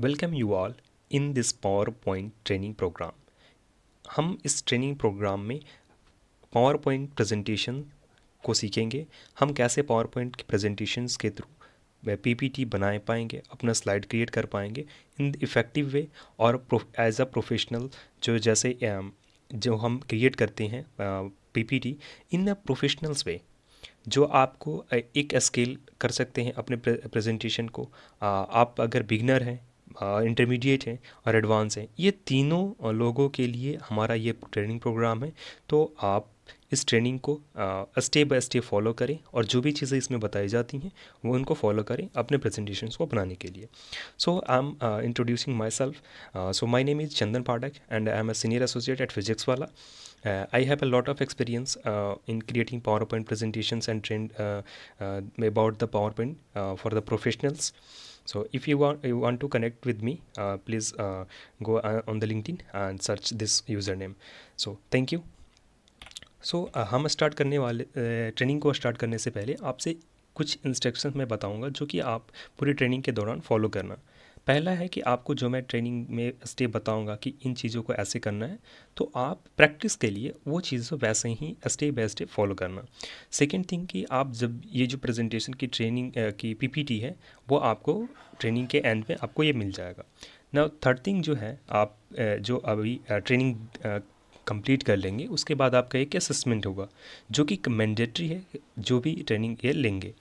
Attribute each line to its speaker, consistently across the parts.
Speaker 1: Welcome you all in this PowerPoint training program हम इस training program में PowerPoint presentation को सीखेंगे हम कैसे पावर पॉइंट के प्रेजेंटेशंस के थ्रू पीपीटी बनाए पाएंगे अपना स्लाइड क्रिएट कर पाएंगे इन इफ़ेक्टिव वे और एज अ प्रोफेशनल जो जैसे um, जो हम क्रिएट करते हैं पीपीटी इन अ प्रोफेशनल्स वे जो आपको uh, एक स्केल कर सकते हैं अपने प्रेजेंटेशन को uh, आप अगर बिगनर हैं इंटरमीडिएट हैं और एडवांस हैं ये तीनों लोगों के लिए हमारा ये ट्रेनिंग प्रोग्राम है तो आप इस ट्रेनिंग को स्टेप बाय स्टेप फॉलो करें और जो भी चीज़ें इसमें बताई जाती हैं वो उनको फॉलो करें अपने प्रेजेंटेशन को बनाने के लिए so I am introducing myself so my name is Chandan Pathak and I am a senior associate at Physics Wallah uh, i have a lot of experience uh, in creating powerpoint presentations and trend uh, uh, about the powerpoint uh, for the professionals uh, so if you want you want to connect with me uh, please uh, go uh, on the linkedin and search this username so thank you so so, uh, हम start करने वाले training को start करने से पहले आपसे कुछ instructions मैं बताऊंगा जो कि आप पूरी ट्रेनिंग के दौरान फॉलो करना पहला है कि आपको जो मैं ट्रेनिंग में स्टेप बताऊंगा कि इन चीज़ों को ऐसे करना है तो आप प्रैक्टिस के लिए वो चीज़ों वैसे ही स्टेप बाय स्टेप फॉलो करना सेकंड थिंग कि आप जब ये जो प्रेजेंटेशन की ट्रेनिंग की पीपीटी है वो आपको ट्रेनिंग के एंड में आपको ये मिल जाएगा न थर्ड थिंग जो है आप जो अभी ट्रेनिंग कंप्लीट कर लेंगे उसके बाद आपका एक असेसमेंट होगा जो कि मैंडेटरी है जो भी ट्रेनिंग ये लेंगे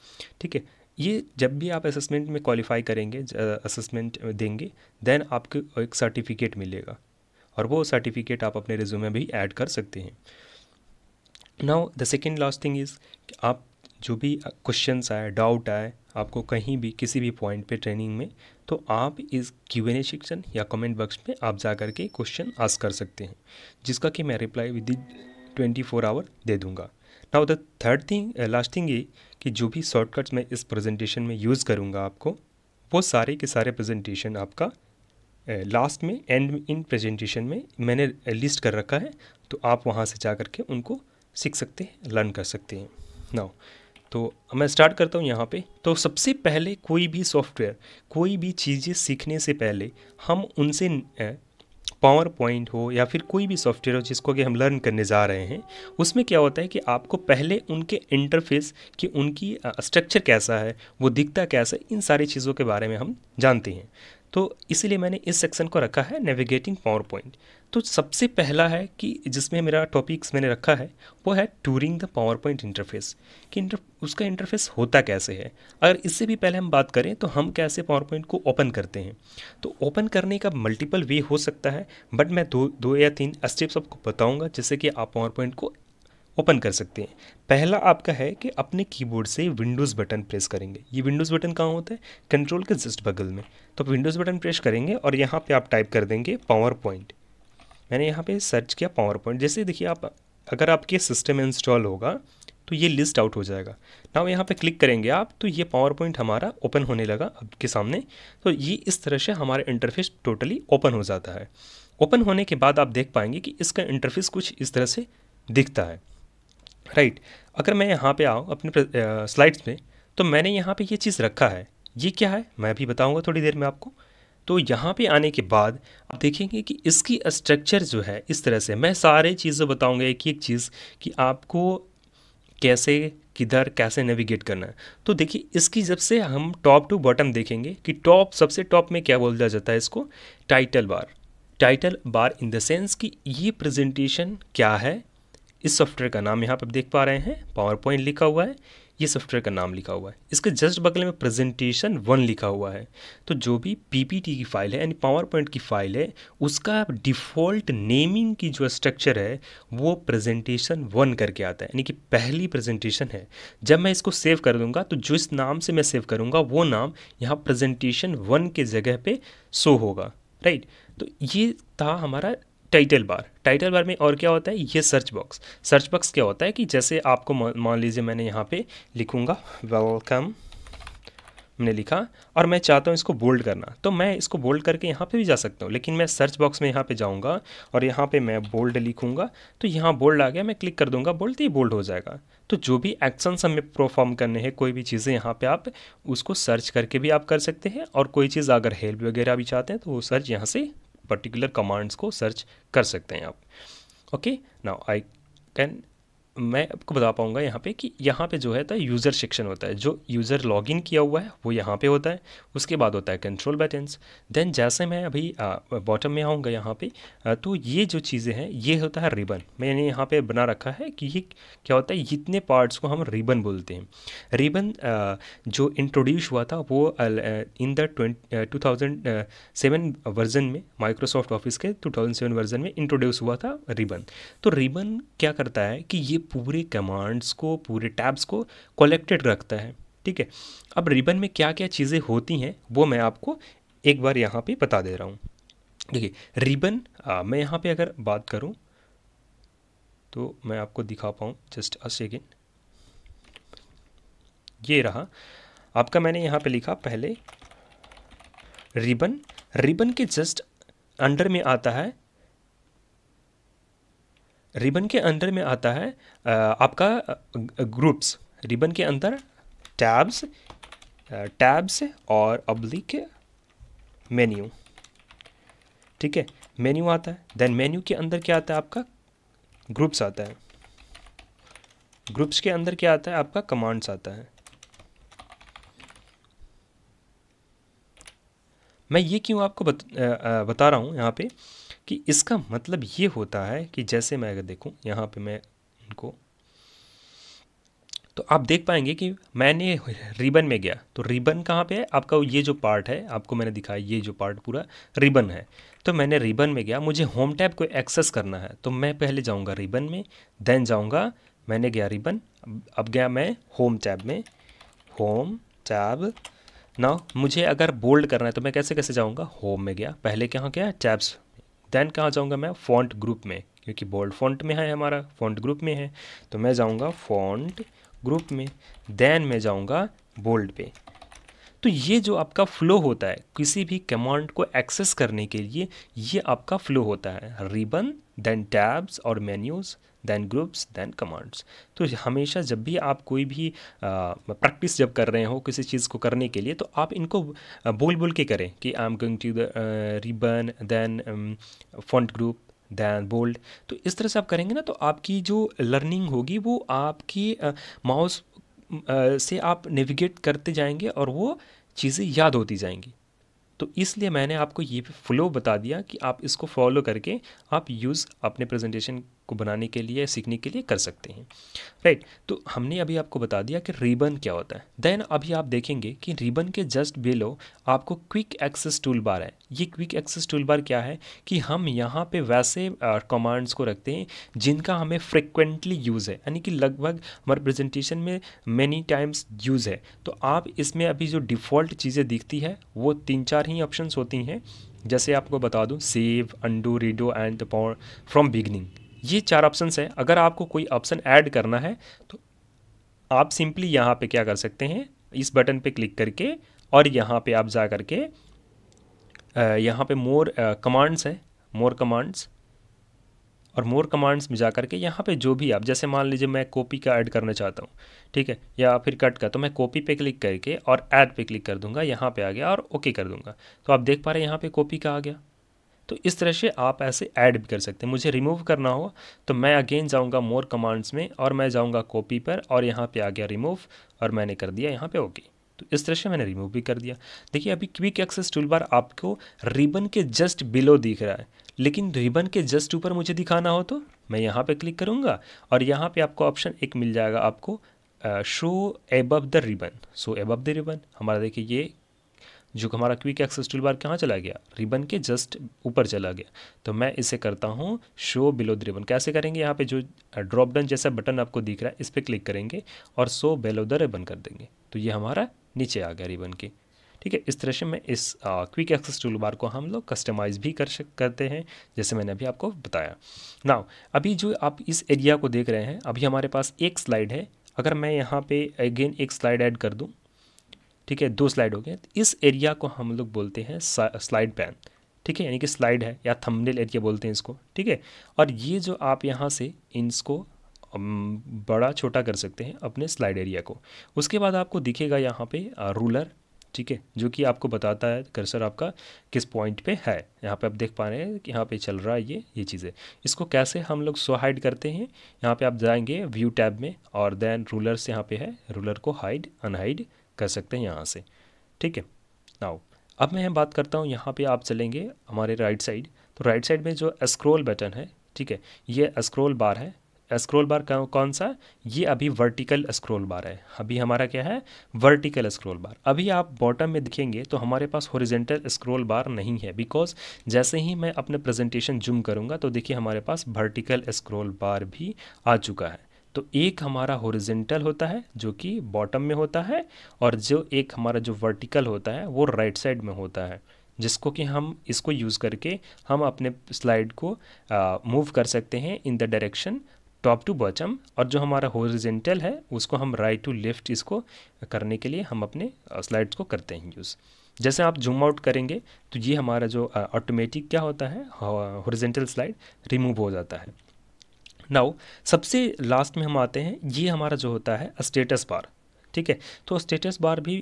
Speaker 1: ठीक है ये जब भी आप असेसमेंट में क्वालिफाई करेंगे असेसमेंट देंगे देन आपको एक सर्टिफिकेट मिलेगा और वो सर्टिफिकेट आप अपने रिज्यूमे भी ऐड कर सकते हैं now the second last thing is आप जो भी क्वेश्चन आए डाउट आए आपको कहीं भी किसी भी पॉइंट पे ट्रेनिंग में तो आप इस क्यू एन ए सेक्शन या कमेंट बॉक्स में आप जा करके क्वेश्चन आस्क कर सकते हैं जिसका कि मैं reply within twenty four hour दे दूँगा now the third thing last thing ये कि जो भी शॉर्टकट्स मैं इस प्रेजेंटेशन में यूज़ करूँगा आपको वो सारे के सारे प्रेजेंटेशन आपका लास्ट uh, में एंड इन प्रेजेंटेशन में मैंने लिस्ट uh, कर रखा है तो आप वहाँ से जा करके उनको सीख सकते हैं लर्न कर सकते हैं नाउ तो मैं स्टार्ट करता हूँ यहाँ पे तो सबसे पहले कोई भी सॉफ्टवेयर कोई भी चीज़ें सीखने से पहले हम उनसे uh, पावर पॉइंट हो या फिर कोई भी सॉफ्टवेयर हो जिसको कि हम लर्न करने जा रहे हैं उसमें क्या होता है कि आपको पहले उनके इंटरफेस कि उनकी स्ट्रक्चर कैसा है वो दिखता कैसा है इन सारी चीज़ों के बारे में हम जानते हैं तो इसीलिए मैंने इस सेक्शन को रखा है नेविगेटिंग पावर पॉइंट तो सबसे पहला है कि जिसमें मेरा टॉपिक्स मैंने रखा है वो है touring the PowerPoint interface कि इंटर उसका इंटरफेस होता कैसे है अगर इससे भी पहले हम बात करें तो हम कैसे पावर पॉइंट को ओपन करते हैं तो ओपन करने का मल्टीपल वे हो सकता है बट मैं दो दो या तीन स्टेप्स आपको बताऊँगा जिससे कि आप पावर पॉइंट को ओपन कर सकते हैं पहला आपका है कि अपने कीबोर्ड से विंडोज़ बटन प्रेस करेंगे ये विंडोज़ बटन कहाँ होता है कंट्रोल के जस्ट बगल में तो आप विंडोज़ बटन प्रेस करेंगे और यहाँ पे आप टाइप कर देंगे पावर पॉइंट मैंने यहाँ पे सर्च किया पावर पॉइंट जैसे देखिए आप अगर आपके सिस्टम इंस्टॉल होगा तो ये लिस्ट आउट हो जाएगा ना यहाँ पर क्लिक करेंगे आप तो ये पावर पॉइंट हमारा ओपन होने लगा आपके सामने तो ये इस तरह से हमारा इंटरफेस टोटली ओपन हो जाता है ओपन होने के बाद आप देख पाएंगे कि इसका इंटरफेस कुछ इस तरह से दिखता है राइट अगर मैं यहाँ पे आऊँ अपने स्लाइड्स में तो मैंने यहाँ पे ये चीज़ रखा है ये क्या है मैं भी बताऊँगा थोड़ी देर में आपको तो यहाँ पे आने के बाद आप देखेंगे कि इसकी स्ट्रक्चर जो है इस तरह से मैं सारे चीज़ें बताऊँगा एक एक चीज़ कि आपको कैसे किधर कैसे नेविगेट करना है तो देखिए इसकी जब से हम टॉप टू बॉटम देखेंगे कि टॉप सबसे टॉप में क्या दिया जाता है इसको title bar title bar in the sense कि ये प्रेजेंटेशन क्या है इस सॉफ्टवेयर का नाम यहाँ पर आप देख पा रहे हैं पावर पॉइंट लिखा हुआ है ये सॉफ्टवेयर का नाम लिखा हुआ है इसके जस्ट बगल में प्रेजेंटेशन वन लिखा हुआ है तो जो भी पीपीटी की फाइल है यानी पावर पॉइंट की फाइल है उसका डिफ़ॉल्ट नेमिंग की जो स्ट्रक्चर है वो प्रेजेंटेशन वन करके आता है यानी कि पहली प्रेजेंटेशन है जब मैं इसको सेव कर दूंगा तो जिस नाम से मैं सेव करूँगा वो नाम यहाँ प्रेजेंटेशन वन के जगह पर शो होगा राइट तो ये था हमारा टाइटल बार टाइटल बार में और क्या होता है ये सर्च बॉक्स सर्च बॉक्स क्या होता है कि जैसे आपको मान लीजिए मैंने यहाँ पे लिखूँगा वेलकम मैंने लिखा और मैं चाहता हूँ इसको बोल्ड करना तो मैं इसको बोल्ड करके यहाँ पे भी जा सकता हूँ लेकिन मैं सर्च बॉक्स में यहाँ पे जाऊँगा और यहाँ पे मैं बोल्ड लिखूँगा तो यहाँ बोल्ड आ गया मैं क्लिक कर दूँगा बोल्ड तो ये बोल्ड हो जाएगा तो जो भी एक्शंस हमें परफॉर्म करने हैं कोई भी चीज़ें यहाँ पर आप उसको सर्च करके भी आप कर सकते हैं और कोई चीज़ अगर हेल्प वगैरह भी चाहते हैं तो वो सर्च यहाँ से पर्टिकुलर कमांड्स को सर्च कर सकते हैं आप ओके नाउ आई कैन मैं आपको बता पाऊँगा यहाँ पे कि यहाँ पे जो है तो यूज़र सेक्शन होता है जो यूज़र लॉगिन किया हुआ है वो यहाँ पे होता है उसके बाद होता है कंट्रोल बटन्स देन जैसे मैं अभी बॉटम में आऊँगा यहाँ पे आ, तो ये जो चीज़ें हैं ये होता है रिबन मैंने यहाँ पे बना रखा है कि ये क्या होता है इतने पार्ट्स को हम रिबन बोलते हैं रिबन आ, जो इंट्रोड्यूस हुआ था वो in the two thousand seven version में माइक्रोसॉफ्ट ऑफिस के टू थाउजेंड सेवन वर्जन में इंट्रोड्यूस हुआ था रिबन तो रिबन क्या करता है कि ये पूरे कमांड्स को पूरे टैब्स को कलेक्टेड रखता है ठीक है अब रिबन में क्या क्या चीज़ें होती हैं वो मैं आपको एक बार यहाँ पे बता दे रहा हूँ देखिए रिबन आ, मैं यहाँ पे अगर बात करूँ तो मैं आपको दिखा पाऊँ जस्ट अ सेकेंड ये रहा आपका मैंने यहाँ पे लिखा पहले रिबन रिबन के जस्ट अंडर में आता है रिबन के अंदर में आता है आपका ग्रुप्स रिबन के अंदर टैब्स टैब्स और अब्लिक मेन्यू ठीक है मेन्यू आता है देन मेन्यू के अंदर क्या आता है आपका ग्रुप्स आता है ग्रुप्स के अंदर क्या आता है आपका कमांड्स आता है मैं ये क्यों आपको बत, आ, आ, बता रहा हूँ यहाँ पे कि इसका मतलब ये होता है कि जैसे मैं अगर देखूँ यहाँ पे मैं इनको तो आप देख पाएंगे कि मैंने रिबन में गया तो रिबन कहाँ पे है आपका ये जो पार्ट है आपको मैंने दिखाया ये जो पार्ट पूरा रिबन है तो मैंने रिबन में गया मुझे होम टैब को एक्सेस करना है तो मैं पहले जाऊँगा रिबन में देन जाऊँगा मैंने गया रिबन अब गया मैं होम टैब में होम टैब ना मुझे अगर बोल्ड करना है तो मैं कैसे कैसे जाऊँगा होम में गया पहले कहाँ क्या है टैब्स देन कहाँ जाऊँगा मैं फॉन्ट ग्रुप में क्योंकि बोल्ड फॉन्ट में है हमारा फॉन्ट ग्रुप में है तो मैं जाऊँगा फॉन्ट ग्रुप में देन मैं जाऊँगा बोल्ड पे तो ये जो आपका फ्लो होता है किसी भी कमांड को एक्सेस करने के लिए ये आपका फ्लो होता है रिबन देन टैब्स और menus then groups then commands तो हमेशा जब भी आप कोई भी प्रैक्टिस जब कर रहे हो किसी चीज़ को करने के लिए तो आप इनको बोल बोल के करें कि I am going to the ribbon then font group then bold तो इस तरह से आप करेंगे ना तो आपकी जो लर्निंग होगी वो आपकी माउस से आप नेविगेट करते जाएंगे और वो चीज़ें याद होती जाएंगी तो इसलिए मैंने आपको ये फ्लो बता दिया कि आप इसको फॉलो करके आप यूज़ अपने प्रेजेंटेशन को बनाने के लिए सीखने के लिए कर सकते हैं राइट right. तो हमने अभी आपको बता दिया कि रिबन क्या होता है देन अभी आप देखेंगे कि रिबन के जस्ट बिलो आपको क्विक एक्सेस टूल बार है ये क्विक एक्सेस टूल बार क्या है कि हम यहाँ पे वैसे कमांड्स को रखते हैं जिनका हमें फ्रिक्वेंटली यूज़ है यानी कि लगभग हमारे प्रेजेंटेशन में मैनी टाइम्स यूज़ है तो आप इसमें अभी जो डिफ़ॉल्ट चीज़ें दिखती है वो तीन चार ही ऑप्शन होती हैं जैसे आपको बता दूं save undo redo and from beginning ये चार ऑप्शन हैं अगर आपको कोई ऑप्शन ऐड करना है तो आप सिंपली यहाँ पे क्या कर सकते हैं इस बटन पे क्लिक करके और यहाँ पे आप जा करके यहाँ पे मोर कमांड्स है मोर कमांड्स और मोर कमांड्स में जा करके यहाँ पे जो भी आप जैसे मान लीजिए मैं कॉपी का ऐड करना चाहता हूँ ठीक है या फिर कट का तो मैं कॉपी पे क्लिक करके और ऐड पे क्लिक कर दूंगा यहाँ पे आ गया और ओके कर दूंगा तो आप देख पा रहे हैं यहाँ पे कॉपी का आ गया तो इस तरह से आप ऐसे ऐड भी कर सकते हैं मुझे रिमूव करना हो तो मैं अगेन जाऊंगा मोर कमांड्स में और मैं जाऊंगा कॉपी पर और यहाँ पे आ गया रिमूव और मैंने कर दिया यहाँ पे ओके okay. तो इस तरह से मैंने रिमूव भी कर दिया देखिए अभी क्विक एक्सेस टूल बार आपको रिबन के जस्ट बिलो दिख रहा है लेकिन रिबन के जस्ट ऊपर मुझे दिखाना हो तो मैं यहाँ पर क्लिक करूँगा और यहाँ पर आपको ऑप्शन एक मिल जाएगा आपको show above the ribbon so above the ribbon हमारा देखिए ये जो हमारा क्विक एक्सेस टूल बार कहाँ चला गया रिबन के जस्ट ऊपर चला गया तो मैं इसे करता हूँ शो बिलो द रिबन कैसे करेंगे यहाँ पे जो ड्रॉप डाउन जैसा बटन आपको दिख रहा है इस पर क्लिक करेंगे और शो बिलो द रिबन कर देंगे तो ये हमारा नीचे आ गया रिबन के ठीक है इस तरह से मैं इस क्विक एक्सेस टूल बार को हम लोग कस्टमाइज़ भी कर करते हैं जैसे मैंने अभी आपको बताया ना अभी जो आप इस एरिया को देख रहे हैं अभी हमारे पास एक स्लाइड है अगर मैं यहाँ पे अगेन एक स्लाइड ऐड कर दूँ ठीक है दो स्लाइड हो गए इस एरिया को हम लोग बोलते हैं स्लाइड पैन ठीक है यानी कि स्लाइड है या थंबनेल एरिया बोलते हैं इसको ठीक है और ये जो आप यहाँ से इसको बड़ा छोटा कर सकते हैं अपने स्लाइड एरिया को उसके बाद आपको दिखेगा यहाँ पे रूलर ठीक है जो कि आपको बताता है कर्सर आपका किस पॉइंट पे है यहाँ पे आप देख पा रहे हैं कि यहाँ पे चल रहा है ये ये चीज़ें इसको कैसे हम लोग सो हाइड करते हैं यहाँ पे आप जाएंगे व्यू टैब में और देन रूलर से यहाँ पे है रूलर को हाइड अनहाइड कर सकते हैं यहाँ से ठीक है नाउ अब मैं बात करता हूँ यहाँ पे आप चलेंगे हमारे राइट साइड तो राइट साइड में जो स्क्रोल बटन है ठीक है ये स्क्रोल बार है स्क्रोल बार कौन सा ये अभी वर्टिकल स्क्रोल बार है अभी हमारा क्या है वर्टिकल स्क्रोल बार अभी आप बॉटम में दिखेंगे तो हमारे पास हॉरिजेंटल स्क्रोल बार नहीं है बिकॉज जैसे ही मैं अपने प्रेजेंटेशन जूम करूँगा तो देखिए हमारे पास वर्टिकल स्क्रोल बार भी आ चुका है तो एक हमारा होरिजेंटल होता है जो कि बॉटम में होता है और जो एक हमारा जो वर्टिकल होता है वो राइट right साइड में होता है जिसको कि हम इसको यूज़ करके हम अपने स्लाइड को मूव कर सकते हैं in the direction top to bottom और जो हमारा होरिजेंटल है उसको हम राइट टू लेफ्ट इसको करने के लिए हम अपने स्लाइड्स को करते हैं यूज़ जैसे आप जूम आउट करेंगे तो ये हमारा जो ऑटोमेटिक क्या होता है हॉरिजेंटल स्लाइड रिमूव हो जाता है नाउ सबसे लास्ट में हम आते हैं ये हमारा जो होता है स्टेटस बार ठीक है तो स्टेटस बार भी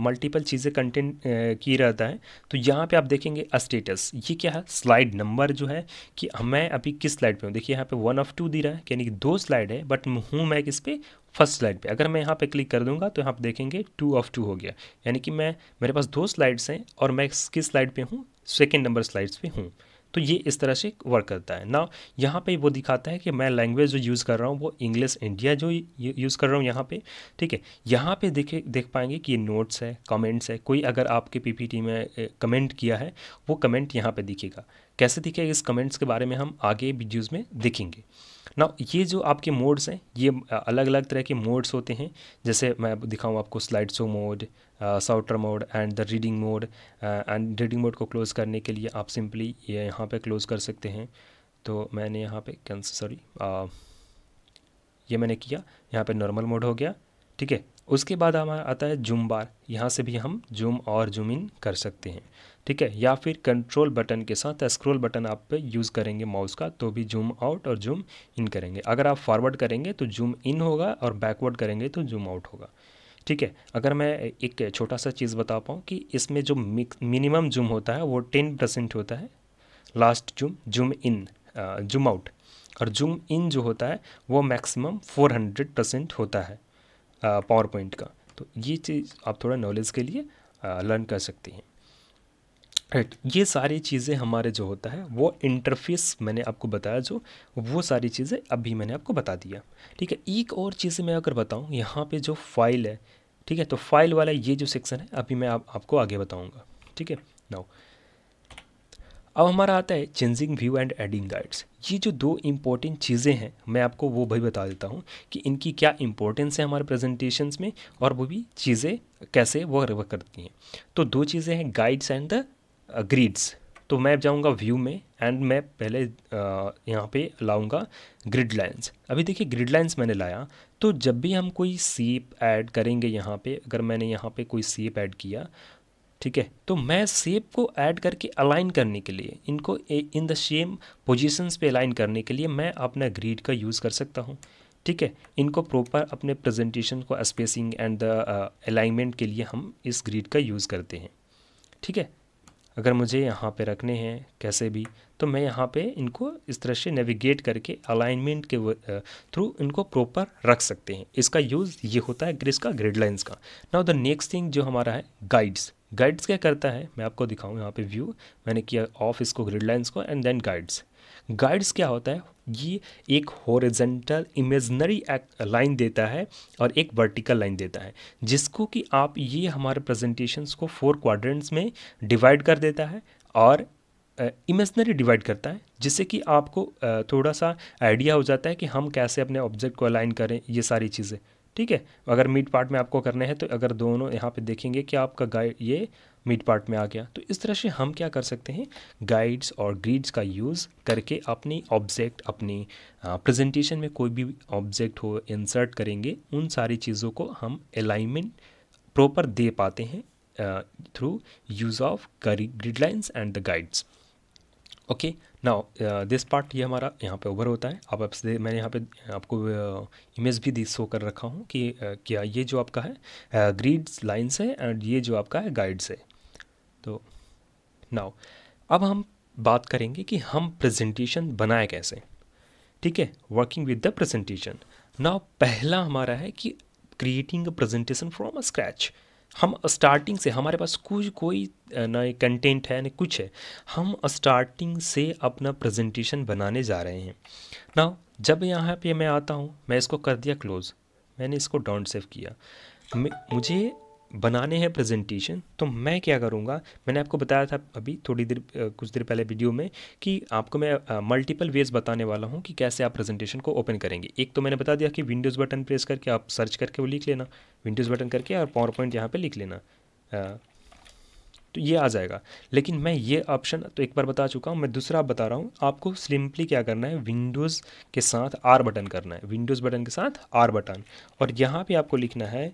Speaker 1: मल्टीपल चीज़ें कंटेंट की रहता है तो यहाँ पे आप देखेंगे स्टेटस ये क्या है स्लाइड नंबर जो है कि मैं अभी किस स्लाइड पे हूँ देखिए यहाँ पे वन ऑफ टू दे रहा है यानी कि दो स्लाइड है बट हूँ मैं किस पे फर्स्ट स्लाइड पे अगर मैं यहाँ पे क्लिक कर दूंगा तो यहाँ आप देखेंगे टू ऑफ टू हो गया यानी कि मैं मेरे पास दो स्लाइड्स हैं और मैं किस स्लाइड पर हूँ सेकेंड नंबर स्लाइड्स पर हूँ तो ये इस तरह से वर्क करता है ना यहाँ पे वो दिखाता है कि मैं लैंग्वेज जो यूज़ कर रहा हूँ वो इंग्लिश इंडिया जो यूज़ कर रहा हूँ यहाँ पे ठीक है यहाँ पे देखे देख पाएंगे कि ये नोट्स है कमेंट्स है कोई अगर आपके पीपीटी में कमेंट किया है वो कमेंट यहाँ पे दिखेगा कैसे दिखेगा इस कमेंट्स के बारे में हम आगे वीडियोज़ में दिखेंगे ना ये जो आपके मोड्स हैं ये अलग अलग तरह के मोड्स होते हैं जैसे मैं दिखाऊँ आपको slide show mode sorter mode and the reading mode and reading mode को क्लोज़ करने के लिए आप सिंपली ये यहाँ पे क्लोज़ कर सकते हैं तो मैंने यहाँ पे कैंसिल सॉरी uh, ये मैंने किया यहाँ पे नॉर्मल मोड हो गया ठीक है उसके बाद हमारा आता है जूम बार यहाँ से भी हम जूम और जूम इन कर सकते हैं ठीक है या फिर कंट्रोल बटन के साथ स्क्रोल बटन आप पे यूज़ करेंगे माउस का तो भी जूम आउट और जूम इन करेंगे अगर आप फॉरवर्ड करेंगे तो जूम इन होगा और बैकवर्ड करेंगे तो जूम आउट होगा ठीक है अगर मैं एक छोटा सा चीज़ बता पाऊँ कि इसमें जो मिनिमम जूम होता है वो टेन परसेंट होता है last zoom zoom in zoom out और जूम इन जो होता है वो मैक्सिमम फोर हंड्रेड परसेंट होता है पावर पॉइंट का तो ये चीज़ आप थोड़ा नॉलेज के लिए लर्न कर सकती हैं राइट ये सारी चीज़ें हमारे जो होता है वो इंटरफेस मैंने आपको बताया जो वो सारी चीज़ें अभी मैंने आपको बता दिया ठीक है एक और चीज़ मैं अगर बताऊँ यहाँ पे जो फाइल है ठीक है तो फाइल वाला ये जो सेक्शन है अभी मैं आप, आपको आगे बताऊँगा ठीक है नाउ अब हमारा आता है changing view and adding guides ये जो दो इम्पोर्टेंट चीज़ें हैं मैं आपको वो भाई बता देता हूँ कि इनकी क्या इम्पोर्टेंस है हमारे प्रेजेंटेशंस में और वो भी चीज़ें कैसे वो वर्क करती हैं तो दो चीज़ें हैं guides and the grids uh, तो मैं जाऊंगा व्यू में एंड मैं पहले uh, यहाँ पे लाऊंगा ग्रिड लाइन्स अभी देखिए ग्रिड लाइन्स मैंने लाया तो जब भी हम कोई सेप ऐड करेंगे यहाँ पे अगर मैंने यहाँ पे कोई सेप ऐड किया ठीक है तो मैं सेप को ऐड करके अलाइन करने के लिए इनको इन द सेम पोजिशंस पे अलाइन करने के लिए मैं अपना ग्रीड का यूज़ कर सकता हूँ ठीक है इनको प्रॉपर अपने प्रेजेंटेशन को स्पेसिंग एंड द अलाइनमेंट के लिए हम इस ग्रीड का यूज़ करते हैं ठीक है अगर मुझे यहाँ पे रखने हैं कैसे भी तो मैं यहाँ पे इनको इस तरह से नेविगेट करके अलाइनमेंट के थ्रू इनको प्रॉपर रख सकते हैं इसका यूज़ ये होता है ग्रिस का ग्रिड लाइन्स का नाउ द नेक्स्ट थिंग जो हमारा है गाइड्स गाइड्स क्या करता है मैं आपको दिखाऊँ यहाँ पे व्यू मैंने किया ऑफ इसको ग्रिड लाइन्स को एंड देन गाइड्स गाइड्स क्या होता है ये एक हॉरिजेंटल इमेजनरी लाइन देता है और एक वर्टिकल लाइन देता है जिसको कि आप ये हमारे प्रेजेंटेशंस को फोर क्वाड्रेंट्स में डिवाइड कर देता है और इमेजनरी uh, डिवाइड करता है जिससे कि आपको uh, थोड़ा सा आइडिया हो जाता है कि हम कैसे अपने ऑब्जेक्ट को अलाइन करें ये सारी चीज़ें ठीक है अगर मिड पार्ट में आपको करने हैं तो अगर दोनों यहाँ पे देखेंगे कि आपका गाइड ये मिड पार्ट में आ गया तो इस तरह से हम क्या कर सकते हैं गाइड्स और ग्रीड्स का यूज़ करके अपनी ऑब्जेक्ट अपनी प्रेजेंटेशन में कोई भी ऑब्जेक्ट हो इंसर्ट करेंगे उन सारी चीज़ों को हम अलाइनमेंट प्रॉपर दे पाते हैं through use of grid lines and the guides okay now this part ये हमारा यहाँ पे ओवर होता है आप आपसे मैंने यहाँ पे आपको इमेज भी दी शो कर रखा हूँ कि uh, क्या ये जो आपका है ग्रीड्स uh, लाइन्स है एंड ये जो आपका है गाइड्स है तो नाउ अब हम बात करेंगे कि हम प्रेजेंटेशन बनाए कैसे ठीक है working with the presentation now पहला हमारा है कि creating a presentation from a scratch हम स्टार्टिंग से हमारे पास कुछ कोई ना कंटेंट है ना कुछ है हम स्टार्टिंग से अपना प्रेजेंटेशन बनाने जा रहे हैं नाउ जब यहाँ पे मैं आता हूँ मैं इसको कर दिया क्लोज़ मैंने इसको डाउन सेव किया मुझे बनाने हैं प्रेजेंटेशन तो मैं क्या करूँगा मैंने आपको बताया था अभी थोड़ी देर कुछ देर पहले वीडियो में कि आपको मैं मल्टीपल वेज बताने वाला हूँ कि कैसे आप प्रेजेंटेशन को ओपन करेंगे एक तो मैंने बता दिया कि विंडोज़ बटन प्रेस करके आप सर्च करके वो लिख लेना विंडोज़ बटन करके और पावर पॉइंट यहाँ पर लिख लेना आ, तो ये आ जाएगा लेकिन मैं ये ऑप्शन तो एक बार बता चुका हूँ मैं दूसरा बता रहा हूँ आपको सिंपली क्या करना है विंडोज़ के साथ आर बटन करना है विंडोज़ बटन के साथ आर बटन और यहाँ पे आपको लिखना है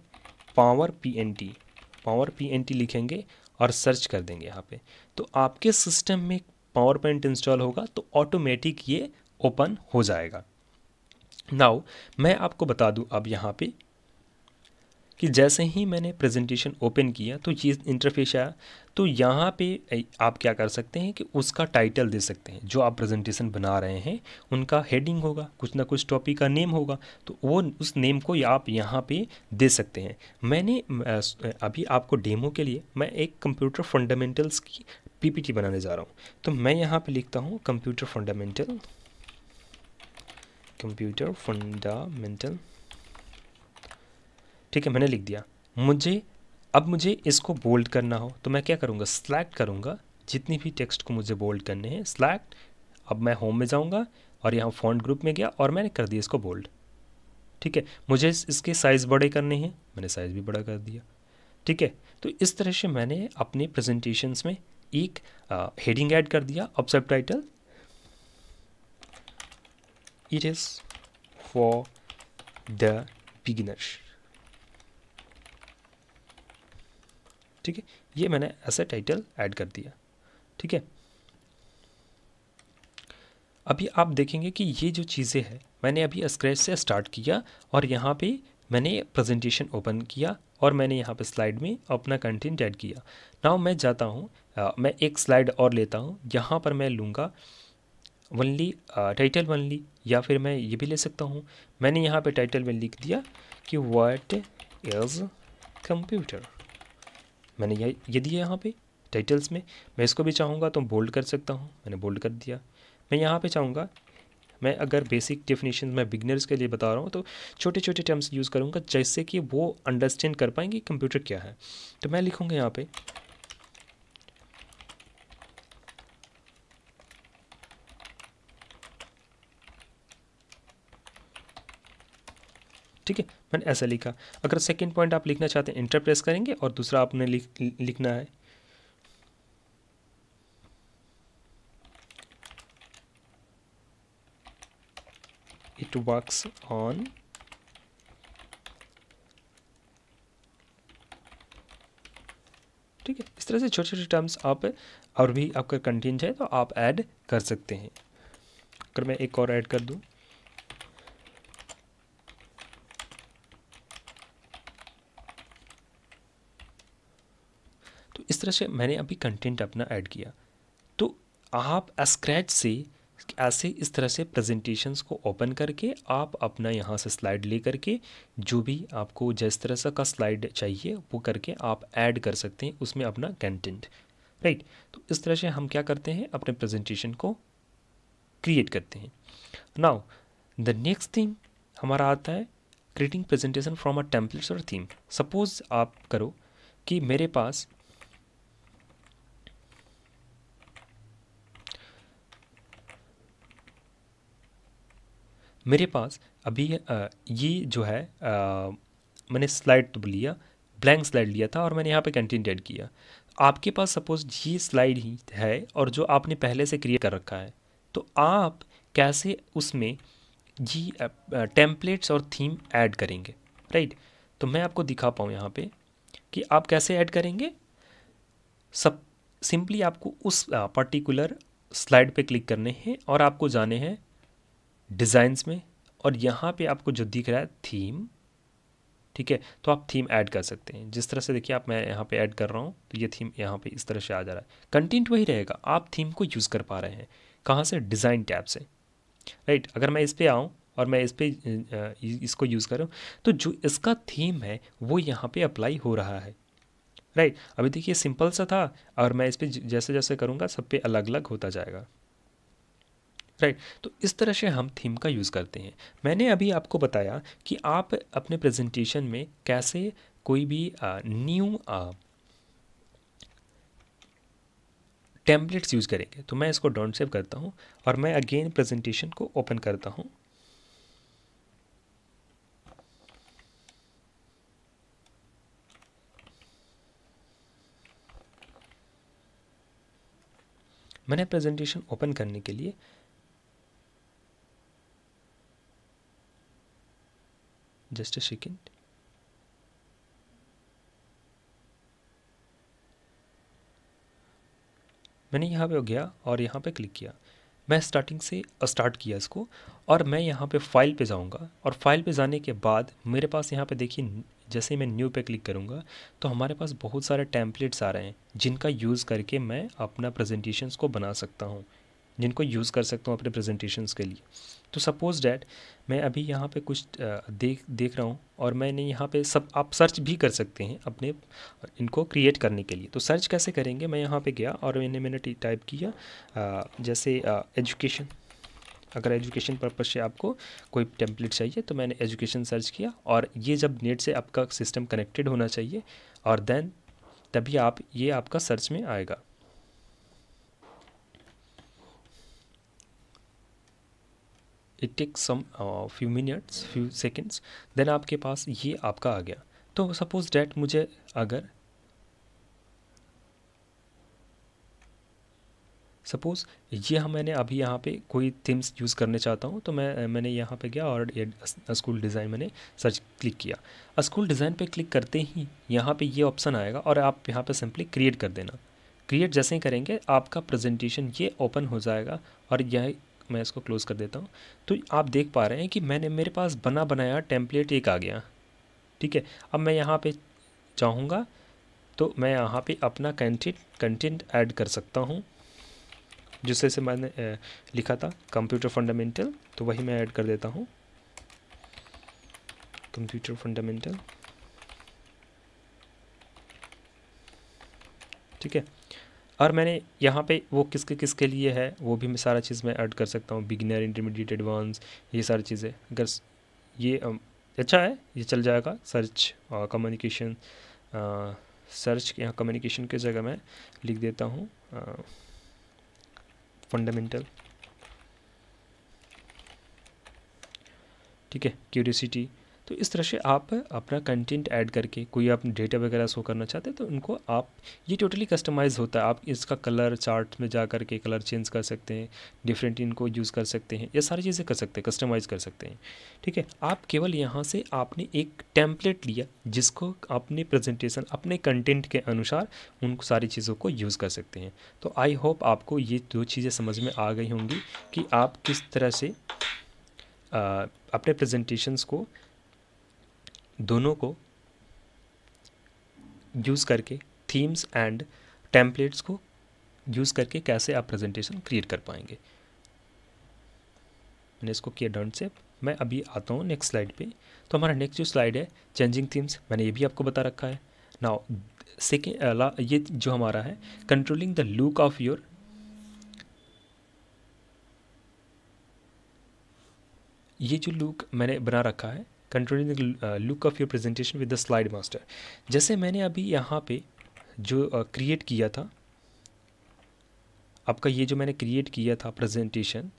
Speaker 1: power P N T power P N T लिखेंगे और सर्च कर देंगे यहाँ पे तो आपके सिस्टम में पावर पॉइंट इंस्टॉल होगा तो ऑटोमेटिक ये ओपन हो जाएगा नाउ मैं आपको बता दूं अब यहाँ पे कि जैसे ही मैंने प्रेजेंटेशन ओपन किया तो ये इंटरफेस आया तो यहाँ पे आप क्या कर सकते हैं कि उसका टाइटल दे सकते हैं जो आप प्रेजेंटेशन बना रहे हैं उनका हेडिंग होगा कुछ ना कुछ टॉपिक का नेम होगा तो वो उस नेम को आप यहाँ पे दे सकते हैं मैंने अभी आपको डेमो के लिए मैं एक कंप्यूटर फंडामेंटल्स की पी बनाने जा रहा हूँ तो मैं यहाँ पर लिखता हूँ कंप्यूटर फंडामेंटल कंप्यूटर फंडामेंटल ठीक है मैंने लिख दिया मुझे अब मुझे इसको बोल्ड करना हो तो मैं क्या करूँगा सिलेक्ट करूँगा जितनी भी टेक्स्ट को मुझे बोल्ड करने हैं सिलेक्ट अब मैं होम में जाऊँगा और यहाँ फॉन्ट ग्रुप में गया और मैंने कर दिया इसको बोल्ड ठीक है मुझे इसके साइज़ बड़े करने हैं मैंने साइज़ भी बड़ा कर दिया ठीक है तो इस तरह से मैंने अपने प्रेजेंटेशंस में एक हेडिंग ऐड कर दिया अब सब title it is for the beginners ठीक है ये मैंने ऐसे टाइटल ऐड कर दिया ठीक है अभी आप देखेंगे कि ये जो चीज़ें हैं मैंने अभी स्क्रैच से स्टार्ट किया और यहाँ पे मैंने प्रेजेंटेशन ओपन किया और मैंने यहाँ पे स्लाइड में अपना कंटेंट ऐड किया नाउ मैं जाता हूँ मैं एक स्लाइड और लेता हूँ यहाँ पर मैं लूँगा वनली टाइटल वनली या फिर मैं ये भी ले सकता हूँ मैंने यहाँ पे टाइटल में लिख दिया कि वाट इज़ कंप्यूटर मैंने ये दिया यहाँ पे टाइटल्स में मैं इसको भी चाहूँगा तो बोल्ड कर सकता हूँ मैंने बोल्ड कर दिया मैं यहाँ पे चाहूँगा मैं अगर बेसिक डेफिनेशन मैं बिगनर्स के लिए बता रहा हूँ तो छोटे छोटे टर्म्स यूज़ करूँगा जैसे कि वो अंडरस्टैंड कर पाएंगे कंप्यूटर क्या है तो मैं लिखूँगा यहाँ पर ठीक है मैंने ऐसा लिखा अगर सेकेंड पॉइंट आप लिखना चाहते हैं इंटर प्रेस करेंगे और दूसरा आपने लिख लिखना है इट वर्क्स ऑन ठीक है इस तरह से छोटे छोटे टर्म्स आप और भी आपका कंटेंट है तो आप ऐड कर सकते हैं अगर मैं एक और ऐड कर दूं तरह से मैंने अभी कंटेंट अपना ऐड किया तो आप स्क्रैच से ऐसे इस तरह से प्रेजेंटेशंस को ओपन करके आप अपना यहाँ से स्लाइड ले करके जो भी आपको जिस तरह से का स्लाइड चाहिए वो करके आप ऐड कर सकते हैं उसमें अपना कंटेंट राइट तो इस तरह से हम क्या करते हैं अपने प्रेजेंटेशन को क्रिएट करते हैं नाउ द नेक्स्ट थिंग हमारा आता है creating presentation from a templates और थीम सपोज़ आप करो कि मेरे पास मेरे पास अभी ये जो है मैंने स्लाइड तो लिया ब्लैंक स्लाइड लिया था और मैंने यहाँ पे कंटेंट ऐड किया आपके पास सपोज ये स्लाइड ही है और जो आपने पहले से क्रिएट कर रखा है तो आप कैसे उसमें ये टेम्पलेट्स और थीम ऐड करेंगे राइट तो मैं आपको दिखा पाऊँ यहाँ पे कि आप कैसे ऐड करेंगे सब सिंपली आपको उस पर्टिकुलर स्लाइड पे क्लिक करने हैं और आपको जाने हैं डिज़ाइंस में और यहाँ पे आपको जो दिख रहा है थीम ठीक है तो आप थीम ऐड कर सकते हैं जिस तरह से देखिए आप मैं यहाँ पे ऐड कर रहा हूँ तो ये थीम यहाँ पे इस तरह से आ जा रहा है कंटेंट वही रहेगा आप थीम को यूज़ कर पा रहे हैं कहाँ से डिज़ाइन टैब से राइट अगर मैं इस पर आऊँ और मैं इस पर इसको यूज़ करूँ तो जो इसका थीम है वो यहाँ पर अप्लाई हो रहा है राइट अभी देखिए सिंपल सा था और मैं इस पर जैसे जैसे करूँगा सब पे अलग अलग होता जाएगा राइट right. तो इस तरह से हम थीम का यूज़ करते हैं मैंने अभी आपको बताया कि आप अपने प्रेजेंटेशन में कैसे कोई भी न्यू टेम्पलेट्स यूज़ करेंगे तो मैं इसको डाउन सेव करता हूँ और मैं अगेन प्रेजेंटेशन को ओपन करता हूँ मैंने प्रेजेंटेशन ओपन करने के लिए just a second मैंने यहाँ पे गया और यहाँ पे क्लिक किया मैं स्टार्टिंग से स्टार्ट किया इसको और मैं यहाँ पे फाइल पे जाऊँगा और फाइल पे जाने के बाद मेरे पास यहाँ पे देखिए जैसे मैं न्यू पे क्लिक करूँगा तो हमारे पास बहुत सारे टैंपलेट्स आ रहे हैं जिनका यूज़ करके मैं अपना प्रेजेंटेशंस को बना सकता हूँ जिनको यूज़ कर सकता हूँ अपने प्रेजेंटेशंस के लिए तो सपोज़ डैट मैं अभी यहाँ पे कुछ देख देख रहा हूँ और मैंने यहाँ पे सब आप सर्च भी कर सकते हैं अपने इनको क्रिएट करने के लिए तो सर्च कैसे करेंगे मैं यहाँ पे गया और मैंने मैंने टाइप किया जैसे एजुकेशन अगर एजुकेशन पर्पज़ से आपको कोई टेम्पलेट चाहिए तो मैंने एजुकेशन सर्च किया और ये जब नेट से आपका सिस्टम कनेक्टेड होना चाहिए और देन तभी आप ये आपका सर्च में आएगा it takes some few minutes few seconds then आपके पास ये आपका आ गया तो सपोज डैट मुझे अगर सपोज़ ये हम मैंने अभी यहाँ पे कोई थीम्स यूज़ करने चाहता हूँ तो मैं मैंने यहाँ पे गया और ये स्कूल डिज़ाइन मैंने सर्च क्लिक किया स्कूल डिज़ाइन पे क्लिक करते ही यहाँ पे ये ऑप्शन आएगा और आप यहाँ पे सिंपली क्रिएट कर देना क्रिएट जैसे ही करेंगे आपका प्रेजेंटेशन ये ओपन हो जाएगा और यह मैं इसको क्लोज़ कर देता हूँ तो आप देख पा रहे हैं कि मैंने मेरे पास बना बनाया टेम्पलेट एक आ गया ठीक है अब मैं यहाँ पे चाहूँगा तो मैं यहाँ पे अपना कंटेंट कंटेंट ऐड कर सकता हूँ जिससे से मैंने लिखा था कंप्यूटर फंडामेंटल तो वही मैं ऐड कर देता हूँ कंप्यूटर फंडामेंटल ठीक है और मैंने यहाँ पे वो किसके किसके लिए है वो भी मैं सारा चीज़ मैं ऐड कर सकता हूँ बिगिनर इंटरमीडिएट एडवांस ये सारी चीज़ें अगर ये अच्छा है ये चल जाएगा सर्च कम्युनिकेशन सर्च यहाँ कम्युनिकेशन के जगह मैं लिख देता हूँ फंडामेंटल ठीक है क्यूरसिटी तो इस तरह से आप अपना कंटेंट ऐड करके कोई आप डेटा वगैरह शो करना चाहते हैं तो उनको आप ये टोटली कस्टमाइज होता है आप इसका कलर चार्ट में जा करके कलर चेंज कर सकते हैं डिफरेंट इनको यूज़ कर सकते हैं ये सारी चीज़ें कर सकते हैं कस्टमाइज़ कर सकते हैं ठीक है आप केवल यहाँ से आपने एक टेम्पलेट लिया जिसको अपने प्रेजेंटेशन अपने कंटेंट के अनुसार उन सारी चीज़ों को यूज़ कर सकते हैं तो आई होप आपको ये दो चीज़ें समझ में आ गई होंगी कि आप किस तरह से आ, अपने प्रेजेंटेशंस को दोनों को यूज़ करके थीम्स एंड टेम्पलेट्स को यूज़ करके कैसे आप प्रेजेंटेशन क्रिएट कर पाएंगे मैंने इसको किया डॉन्ट से मैं अभी आता हूँ नेक्स्ट स्लाइड पे तो हमारा नेक्स्ट जो स्लाइड है चेंजिंग थीम्स मैंने ये भी आपको बता रखा है नाउ सेकेंड ये जो हमारा है controlling the look of your ये जो लुक मैंने बना रखा है controlling the look of your presentation with the slide master जैसे मैंने अभी यहाँ पे जो क्रिएट uh, किया था आपका ये जो मैंने क्रिएट किया था प्रेजेंटेशन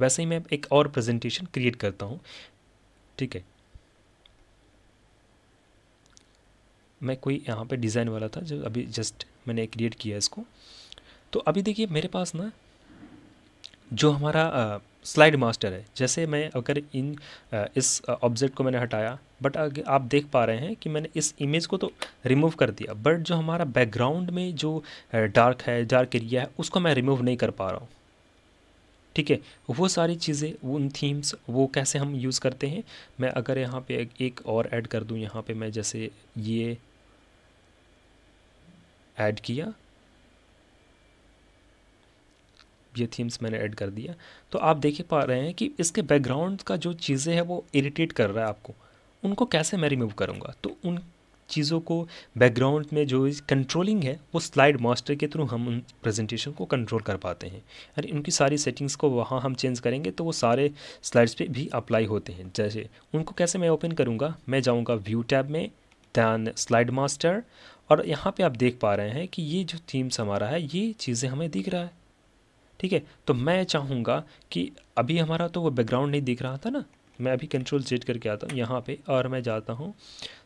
Speaker 1: वैसे ही मैं एक और प्रेजेंटेशन क्रिएट करता हूँ ठीक है मैं कोई यहाँ पे डिज़ाइन वाला था जो अभी जस्ट मैंने क्रिएट किया इसको तो अभी देखिए मेरे पास ना जो हमारा uh, स्लाइड मास्टर है जैसे मैं अगर इन इस ऑब्जेक्ट को मैंने हटाया बट आप देख पा रहे हैं कि मैंने इस इमेज को तो रिमूव कर दिया बट जो हमारा बैकग्राउंड में जो डार्क है डार्क एरिया है उसको मैं रिमूव नहीं कर पा रहा हूँ ठीक है वो सारी चीज़ें उन थीम्स वो कैसे हम यूज़ करते हैं मैं अगर यहाँ पे एक और ऐड कर दूँ यहाँ पे मैं जैसे ये ऐड किया ये थीम्स मैंने ऐड कर दिया तो आप देख पा रहे हैं कि इसके बैकग्राउंड का जो चीज़ें हैं वो इरीटेट कर रहा है आपको उनको कैसे मैं रिमूव करूँगा तो उन चीज़ों को बैकग्राउंड में जो कंट्रोलिंग है वो स्लाइड मास्टर के थ्रू हम उन प्रेजेंटेशन को कंट्रोल कर पाते हैं अरे उनकी सारी सेटिंग्स को वहाँ हम चेंज करेंगे तो वो सारे स्लाइड्स पे भी अप्लाई होते हैं जैसे उनको कैसे मैं ओपन करूँगा मैं जाऊँगा व्यू टैब में दैन स्लाइड मास्टर और यहाँ पर आप देख पा रहे हैं कि ये जो थीम्स हमारा है ये चीज़ें हमें दिख रहा है ठीक है तो मैं चाहूँगा कि अभी हमारा तो वो बैकग्राउंड नहीं दिख रहा था ना मैं अभी कंट्रोल सेट करके आता हूँ यहाँ पे और मैं जाता हूँ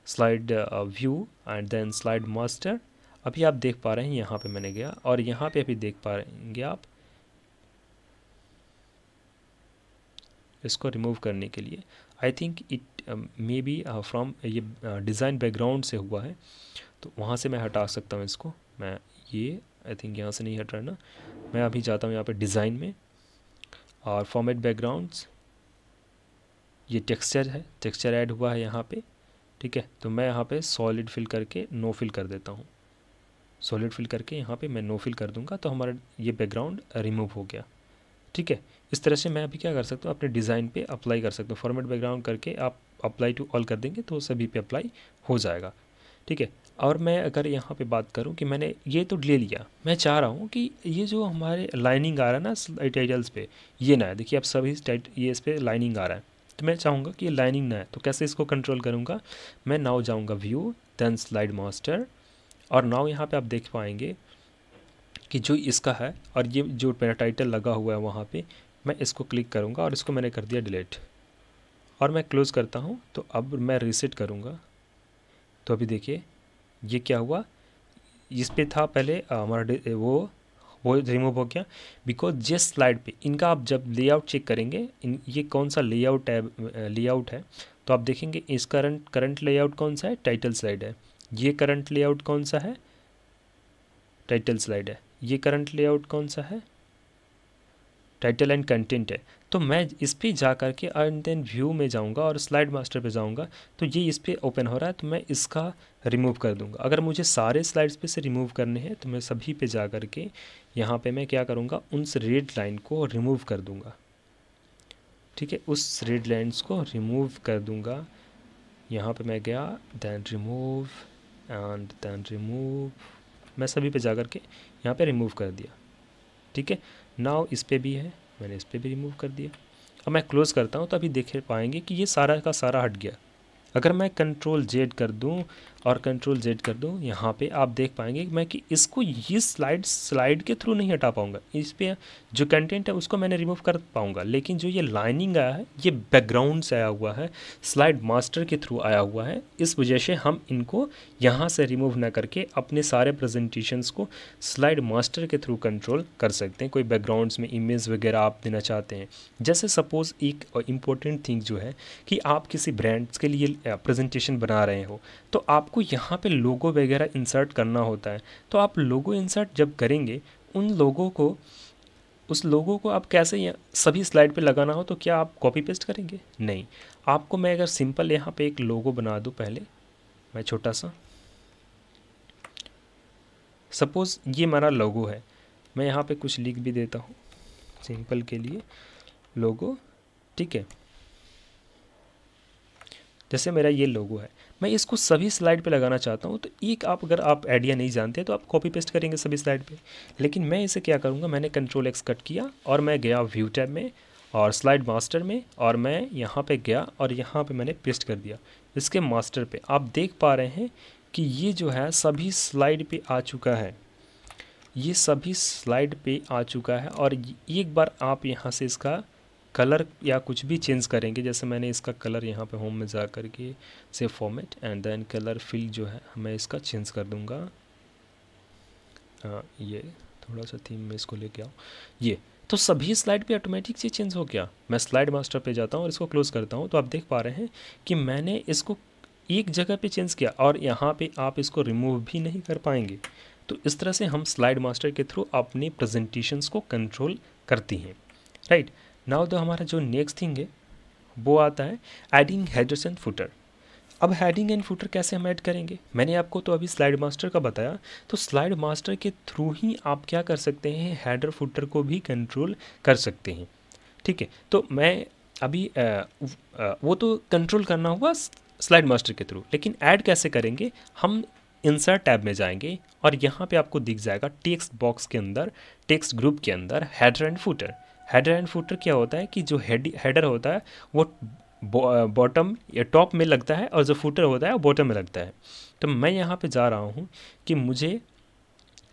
Speaker 1: slide view and then slide master अभी आप देख पा रहे हैं यहाँ पे मैंने गया और यहाँ पे अभी देख पा रहेंगे आप इसको रिमूव करने के लिए I think it may be from ये डिज़ाइन uh, बैकग्राउंड से हुआ है तो वहाँ से मैं हटा सकता हूँ इसको मैं ये आई थिंक यहाँ से नहीं हट रहा ना मैं अभी जाता हूँ यहाँ पे डिज़ाइन में और फॉर्मेट बैकग्राउंड्स ये टेक्सचर है टेक्सचर ऐड हुआ है यहाँ पे ठीक है तो मैं यहाँ पे सॉलिड फिल करके नो फिल कर देता हूँ सॉलिड फिल करके यहाँ पे मैं नो फिल कर दूँगा तो हमारा ये बैकग्राउंड रिमूव हो गया ठीक है इस तरह से मैं अभी क्या कर सकता हूँ अपने डिज़ाइन पे अप्लाई कर सकता हूँ फॉर्मेट बैकग्राउंड करके आप अप्लाई टू ऑल कर देंगे तो सभी पे अप्लाई हो जाएगा ठीक है और मैं अगर यहाँ पे बात करूँ कि मैंने ये तो ले लिया मैं चाह रहा हूँ कि ये जो हमारे लाइनिंग आ रहा है ना टाइटल्स पे ये ना है देखिए आप सभी ये इस पर लाइनिंग आ रहा है तो मैं चाहूँगा कि ये लाइनिंग ना है तो कैसे इसको कंट्रोल करूँगा मैं नाव जाऊँगा व्यू देन स्लाइड मास्टर और नाव यहाँ पर आप देख पाएंगे कि जो इसका है और ये जो मेरा टाइटल लगा हुआ है वहाँ पर मैं इसको क्लिक करूँगा और इसको मैंने कर दिया डिलीट और मैं क्लोज़ करता हूँ तो अब मैं रिसट करूँगा तो अभी देखिए ये क्या हुआ इस पर था पहले हमारा वो वो रिमूव हो गया बिकॉज जिस स्लाइड पे इनका आप जब लेआउट चेक करेंगे इन ये कौन सा लेआउट है लेआउट है तो आप देखेंगे इस करंट करंट लेआउट कौन सा है टाइटल स्लाइड है ये करंट लेआउट कौन सा है टाइटल स्लाइड है ये करंट लेआउट कौन सा है टाइटल एंड कंटेंट है तो मैं इस पर जा कर के एंड देन व्यू में जाऊँगा और स्लाइड मास्टर पे जाऊँगा तो ये इस पर ओपन हो रहा है तो मैं इसका रिमूव कर दूँगा अगर मुझे सारे स्लाइड्स पे से रिमूव करने हैं तो मैं सभी पे जा कर के यहाँ पर मैं क्या करूँगा उन रेड लाइन को रिमूव कर दूँगा ठीक है उस रेड लाइन्स को रिमूव कर दूँगा यहाँ पर मैं गया then remove and then remove मैं सभी पे जा कर के यहाँ पर रिमूव कर दिया ठीक है नाव इस पर भी है मैंने इस पर भी रिमूव कर दिया अब मैं क्लोज़ करता हूँ तो अभी देख पाएंगे कि ये सारा का सारा हट गया अगर मैं कंट्रोल जेड कर दूँ और कंट्रोल जेड कर दो यहाँ पे आप देख पाएंगे मैं कि इसको ये स्लाइड स्लाइड के थ्रू नहीं हटा पाऊँगा इस पर जो कंटेंट है उसको मैंने रिमूव कर पाऊँगा लेकिन जो ये लाइनिंग आया है ये बैकग्राउंड से आया हुआ है स्लाइड मास्टर के थ्रू आया हुआ है इस वजह से हम इनको यहाँ से रिमूव ना करके अपने सारे प्रजेंटेशन को स्लाइड मास्टर के थ्रू कंट्रोल कर सकते हैं कोई बैकग्राउंड में इमेज वगैरह आप देना चाहते हैं जैसे सपोज़ एक इम्पोर्टेंट थिंग जो है कि आप किसी ब्रांड्स के लिए प्रजेंटेशन uh, बना रहे हो तो आप आपको यहाँ पे लोगो वगैरह इंसर्ट करना होता है तो आप लोगो इंसर्ट जब करेंगे उन लोगों को उस लोगों को आप कैसे सभी स्लाइड पे लगाना हो तो क्या आप कॉपी पेस्ट करेंगे नहीं आपको मैं अगर सिंपल यहाँ पे एक लोगो बना दूँ पहले मैं छोटा सा सपोज़ ये हमारा लोगो है मैं यहाँ पे कुछ लिख भी देता हूँ सिंपल के लिए लोगो ठीक है जैसे मेरा ये लोगो है मैं इसको सभी स्लाइड पे लगाना चाहता हूँ तो एक आप अगर आप आइडिया नहीं जानते तो आप कॉपी पेस्ट करेंगे सभी स्लाइड पे लेकिन मैं इसे क्या करूँगा मैंने कंट्रोल एक्स कट किया और मैं गया व्यू टैब में और स्लाइड मास्टर में और मैं यहाँ पे गया और यहाँ पे मैंने पेस्ट कर दिया इसके मास्टर पे आप देख पा रहे हैं कि ये जो है सभी स्लाइड पर आ चुका है ये सभी स्लाइड पर आ चुका है और एक बार आप यहाँ से इसका कलर या कुछ भी चेंज करेंगे जैसे मैंने इसका कलर यहाँ पे होम में जा कर के से format and then colour fill जो है मैं इसका चेंज कर दूँगा हाँ, ये थोड़ा सा थीम में इसको लेके आऊँ ये तो सभी स्लाइड पे ऑटोमेटिक से चेंज हो गया मैं स्लाइड मास्टर पे जाता हूँ और इसको क्लोज़ करता हूँ तो आप देख पा रहे हैं कि मैंने इसको एक जगह पे चेंज किया और यहाँ पे आप इसको रिमूव भी नहीं कर पाएंगे तो इस तरह से हम स्लाइड मास्टर के थ्रू अपने प्रेजेंटेशंस को कंट्रोल करती हैं राइट right? नाउ द हमारा जो नेक्स्ट थिंग है वो आता है एडिंग हेडर्स एंड फुटर अब हेडिंग एंड फुटर कैसे हम ऐड करेंगे मैंने आपको तो अभी स्लाइड मास्टर का बताया तो स्लाइड मास्टर के थ्रू ही आप क्या कर सकते हैं हेडर फुटर को भी कंट्रोल कर सकते हैं ठीक है तो मैं अभी आ, आ, वो तो कंट्रोल करना हुआ स्लाइड मास्टर के थ्रू लेकिन ऐड कैसे करेंगे हम इंसर्ट टैब में जाएंगे और यहाँ पे आपको दिख जाएगा टेक्स्ट बॉक्स के अंदर टेक्स्ट ग्रुप के अंदर header and footer header and footer क्या होता है कि जो हेड हेडर होता है वो बॉटम या टॉप में लगता है और जो फूटर होता है वो बॉटम में लगता है तो मैं यहाँ पे जा रहा हूँ कि मुझे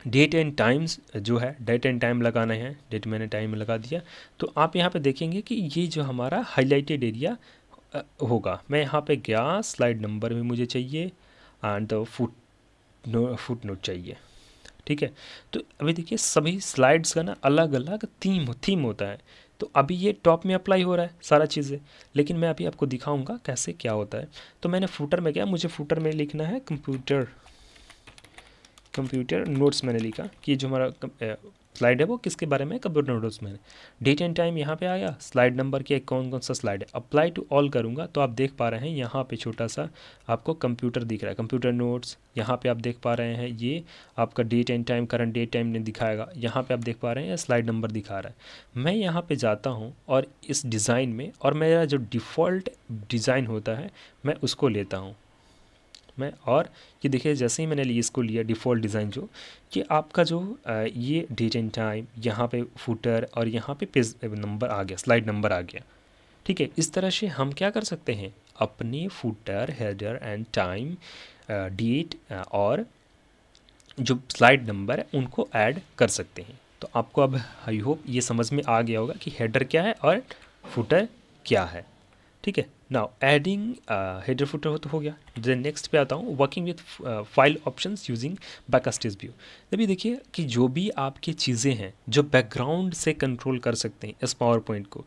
Speaker 1: डेट एंड टाइम्स जो है डेट एंड टाइम लगाना है डेट मैंने टाइम लगा दिया तो आप यहाँ पे देखेंगे कि ये जो हमारा हाईलाइटेड एरिया होगा मैं यहाँ पे गया स्लाइड नंबर भी मुझे चाहिए and foot no footnote चाहिए ठीक है तो अभी देखिए सभी स्लाइड्स का ना अलग अलग थीम थीम होता है तो अभी ये टॉप में अप्लाई हो रहा है सारा चीज़ें लेकिन मैं अभी आपको दिखाऊंगा कैसे क्या होता है तो मैंने फूटर में क्या मुझे फूटर में लिखना है कंप्यूटर कंप्यूटर नोट्स मैंने लिखा कि जो हमारा स्लाइड है वो किसके बारे में कंप्यूटर नोट्स में डेट एंड टाइम यहाँ पे आ गया स्लाइड नंबर क्या कौन कौन सा स्लाइड है अप्लाई टू ऑल करूँगा तो आप देख पा रहे हैं यहाँ पे छोटा सा आपको कंप्यूटर दिख रहा है कंप्यूटर नोट्स यहाँ पे आप देख पा रहे हैं ये आपका date and time current date time ने दिखाएगा यहाँ पर आप देख पा रहे हैं स्लाइड नंबर दिखा रहा है मैं यहाँ पर जाता हूँ और इस डिज़ाइन में और मेरा जो डिफ़ॉल्ट डिज़ाइन होता है मैं उसको लेता हूँ में और ये देखिए जैसे ही मैंने लिए इसको लिया डिफ़ॉल्ट डिज़ाइन जो कि आपका जो ये डेट एंड टाइम यहाँ पे फूटर और यहाँ पे पेज नंबर आ गया स्लाइड नंबर आ गया ठीक है इस तरह से हम क्या कर सकते हैं अपने footer header and time date और जो स्लाइड नंबर है उनको ऐड कर सकते हैं तो आपको अब आई होप ये समझ में आ गया होगा कि हेडर क्या है और फूटर क्या है ठीक है नाउ एडिंग हेडर फुटर तो हो गया देन नेक्स्ट पे आता हूँ working with file option using backstage view अभी देखिए कि जो भी आपकी चीज़ें हैं जो बैकग्राउंड से कंट्रोल कर सकते हैं इस पावर पॉइंट को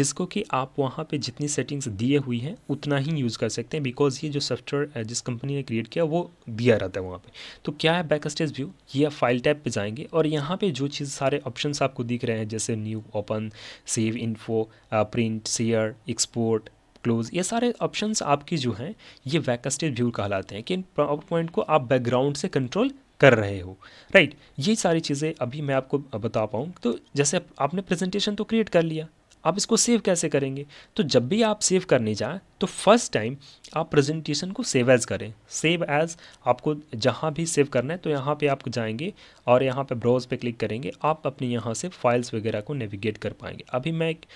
Speaker 1: जिसको कि आप वहाँ पे जितनी सेटिंग्स दिए हुई हैं उतना ही यूज़ कर सकते हैं बिकॉज ये जो सॉफ्टवेयर uh, जिस कंपनी ने क्रिएट किया वो दिया रहता है वहाँ पर तो क्या है बैकस्टेज व्यू ये आप फाइल टैप पर जाएंगे और यहाँ पर जो चीज़ सारे ऑप्शन आपको दिख रहे हैं जैसे new open save info print share export close ये सारे ऑप्शंस आपकी जो हैं ये वैकस्टेड व्यू कहलाते हैं कि इन पावर पॉइंट को आप बैकग्राउंड से कंट्रोल कर रहे हो राइट ये सारी चीज़ें अभी मैं आपको बता पाऊँ तो जैसे आपने प्रेजेंटेशन तो क्रिएट कर लिया आप इसको सेव कैसे करेंगे तो जब भी आप सेव करने जाएं तो फर्स्ट टाइम आप प्रेजेंटेशन को सेव एज़ करें सेव एज़ आपको जहाँ भी सेव करना है तो यहाँ पे आप जाएंगे और यहाँ पे ब्राउज पे क्लिक करेंगे आप अपने यहाँ से फाइल्स वगैरह को नेविगेट कर पाएंगे अभी मैं एक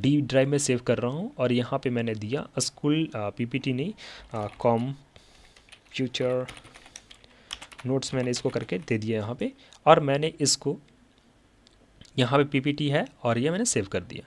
Speaker 1: डी ड्राइव में सेव कर रहा हूँ और यहाँ पे मैंने दिया स्कूल पीपीटी नहीं कॉम फ्यूचर नोट्स मैंने इसको करके दे दिया यहाँ पर और मैंने इसको यहाँ पी टी है और ये मैंने सेव कर दिया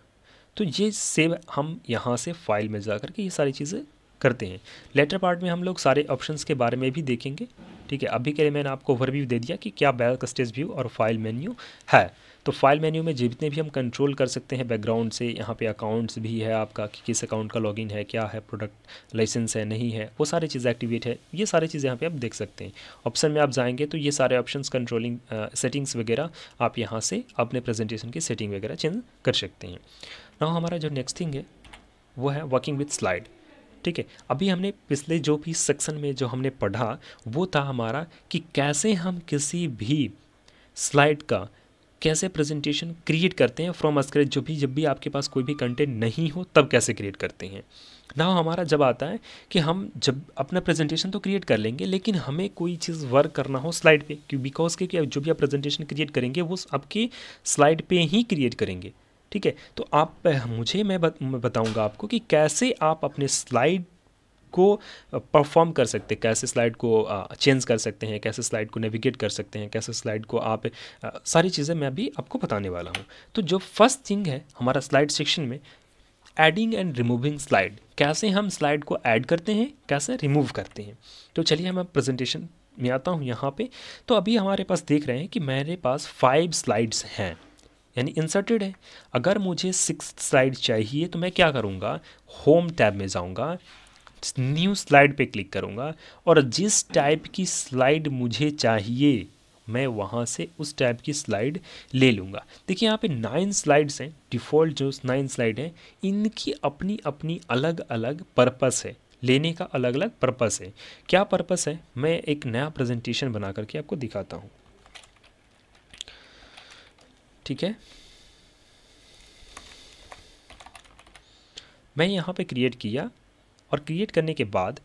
Speaker 1: तो ये सेव हम यहाँ से फाइल में जा करके ये सारी चीज़ें करते हैं लेटर पार्ट में हम लोग सारे ऑप्शंस के बारे में भी देखेंगे ठीक है अभी के लिए मैंने आपको ओवरव्यू दे दिया कि क्या बैक स्टेज व्यू और फाइल मेन्यू है तो फाइल मेन्यू में जितने भी हम कंट्रोल कर सकते हैं बैकग्राउंड से यहाँ पे अकाउंट्स भी है आपका कि किस अकाउंट का लॉगिन है क्या है प्रोडक्ट लाइसेंस है नहीं है वो सारी चीज़ें एक्टिवेट है ये सारी चीज़ें यहाँ पे आप देख सकते हैं ऑप्शन में आप जाएंगे तो ये सारे ऑप्शन कंट्रोलिंग सेटिंग्स वगैरह आप यहाँ से अपने प्रेजेंटेशन की सेटिंग वगैरह चेंज कर सकते हैं ना हमारा जो नेक्स्ट थिंग है वो है वर्किंग विथ स्लाइड ठीक है अभी हमने पिछले जो भी सेक्शन में जो हमने पढ़ा वो था हमारा कि कैसे हम किसी भी स्लाइड का कैसे प्रेजेंटेशन क्रिएट करते हैं फ्रॉम स्क्रेच जो भी जब भी आपके पास कोई भी कंटेंट नहीं हो तब कैसे क्रिएट करते हैं ना हमारा जब आता है कि हम जब अपना प्रेजेंटेशन तो क्रिएट कर लेंगे लेकिन हमें कोई चीज़ वर्क करना हो स्लाइड पे क्यों बिकॉज के जो भी आप प्रेजेंटेशन क्रिएट करेंगे वो आपकी स्लाइड पे ही क्रिएट करेंगे ठीक है तो आप मुझे मैं बताऊंगा आपको कि कैसे आप अपने स्लाइड को परफॉर्म कर सकते हैं कैसे स्लाइड को चेंज कर सकते हैं कैसे स्लाइड को नेविगेट कर सकते हैं कैसे स्लाइड को आप सारी चीज़ें मैं अभी आपको बताने वाला हूँ तो जो फर्स्ट थिंग है हमारा स्लाइड सेक्शन में एडिंग एंड रिमूविंग स्लाइड कैसे हम स्लाइड को ऐड करते हैं कैसे रिमूव करते हैं तो चलिए हम प्रेजेंटेशन में आता हूँ यहाँ पर तो अभी हमारे पास देख रहे हैं कि मेरे पास फाइव स्लाइड्स हैं यानी इंसर्टेड है अगर मुझे सिक्स स्लाइड चाहिए तो मैं क्या करूँगा होम टैब में जाऊँगा न्यू स्लाइड पे क्लिक करूँगा और जिस टाइप की स्लाइड मुझे चाहिए मैं वहाँ से उस टाइप की स्लाइड ले लूँगा देखिए यहाँ पे नाइन स्लाइड्स हैं डिफ़ॉल्ट जो नाइन स्लाइड हैं इनकी अपनी अपनी अलग अलग पर्पस है लेने का अलग अलग पर्पस है क्या पर्पस है मैं एक नया प्रेजेंटेशन बना करके आपको दिखाता हूँ ठीक है मैं यहाँ पे क्रिएट किया और क्रिएट करने के बाद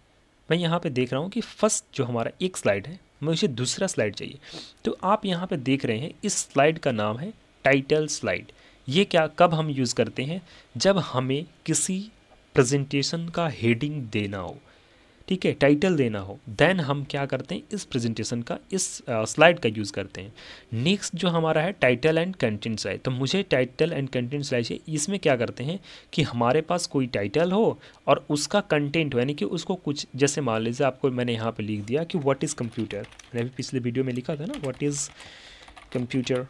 Speaker 1: मैं यहाँ पे देख रहा हूँ कि फर्स्ट जो हमारा एक स्लाइड है उसे दूसरा स्लाइड चाहिए तो आप यहाँ पे देख रहे हैं इस स्लाइड का नाम है टाइटल स्लाइड ये क्या कब हम यूज़ करते हैं जब हमें किसी प्रेजेंटेशन का हेडिंग देना हो ठीक है टाइटल देना हो देन हम क्या करते हैं इस प्रेजेंटेशन का इस स्लाइड uh, का यूज़ करते हैं नेक्स्ट जो हमारा है टाइटल एंड कंटेंट स्लाइड तो मुझे टाइटल एंड कंटेंट स्लाइड चाहिए इसमें क्या करते हैं कि हमारे पास कोई टाइटल हो और उसका कंटेंट हो यानी कि उसको कुछ जैसे मान लीजिए आपको मैंने यहाँ पर लिख दिया कि व्हाट इज़ कंप्यूटर मैंने अभी पिछले वीडियो में लिखा था ना व्हाट इज़ कंप्यूटर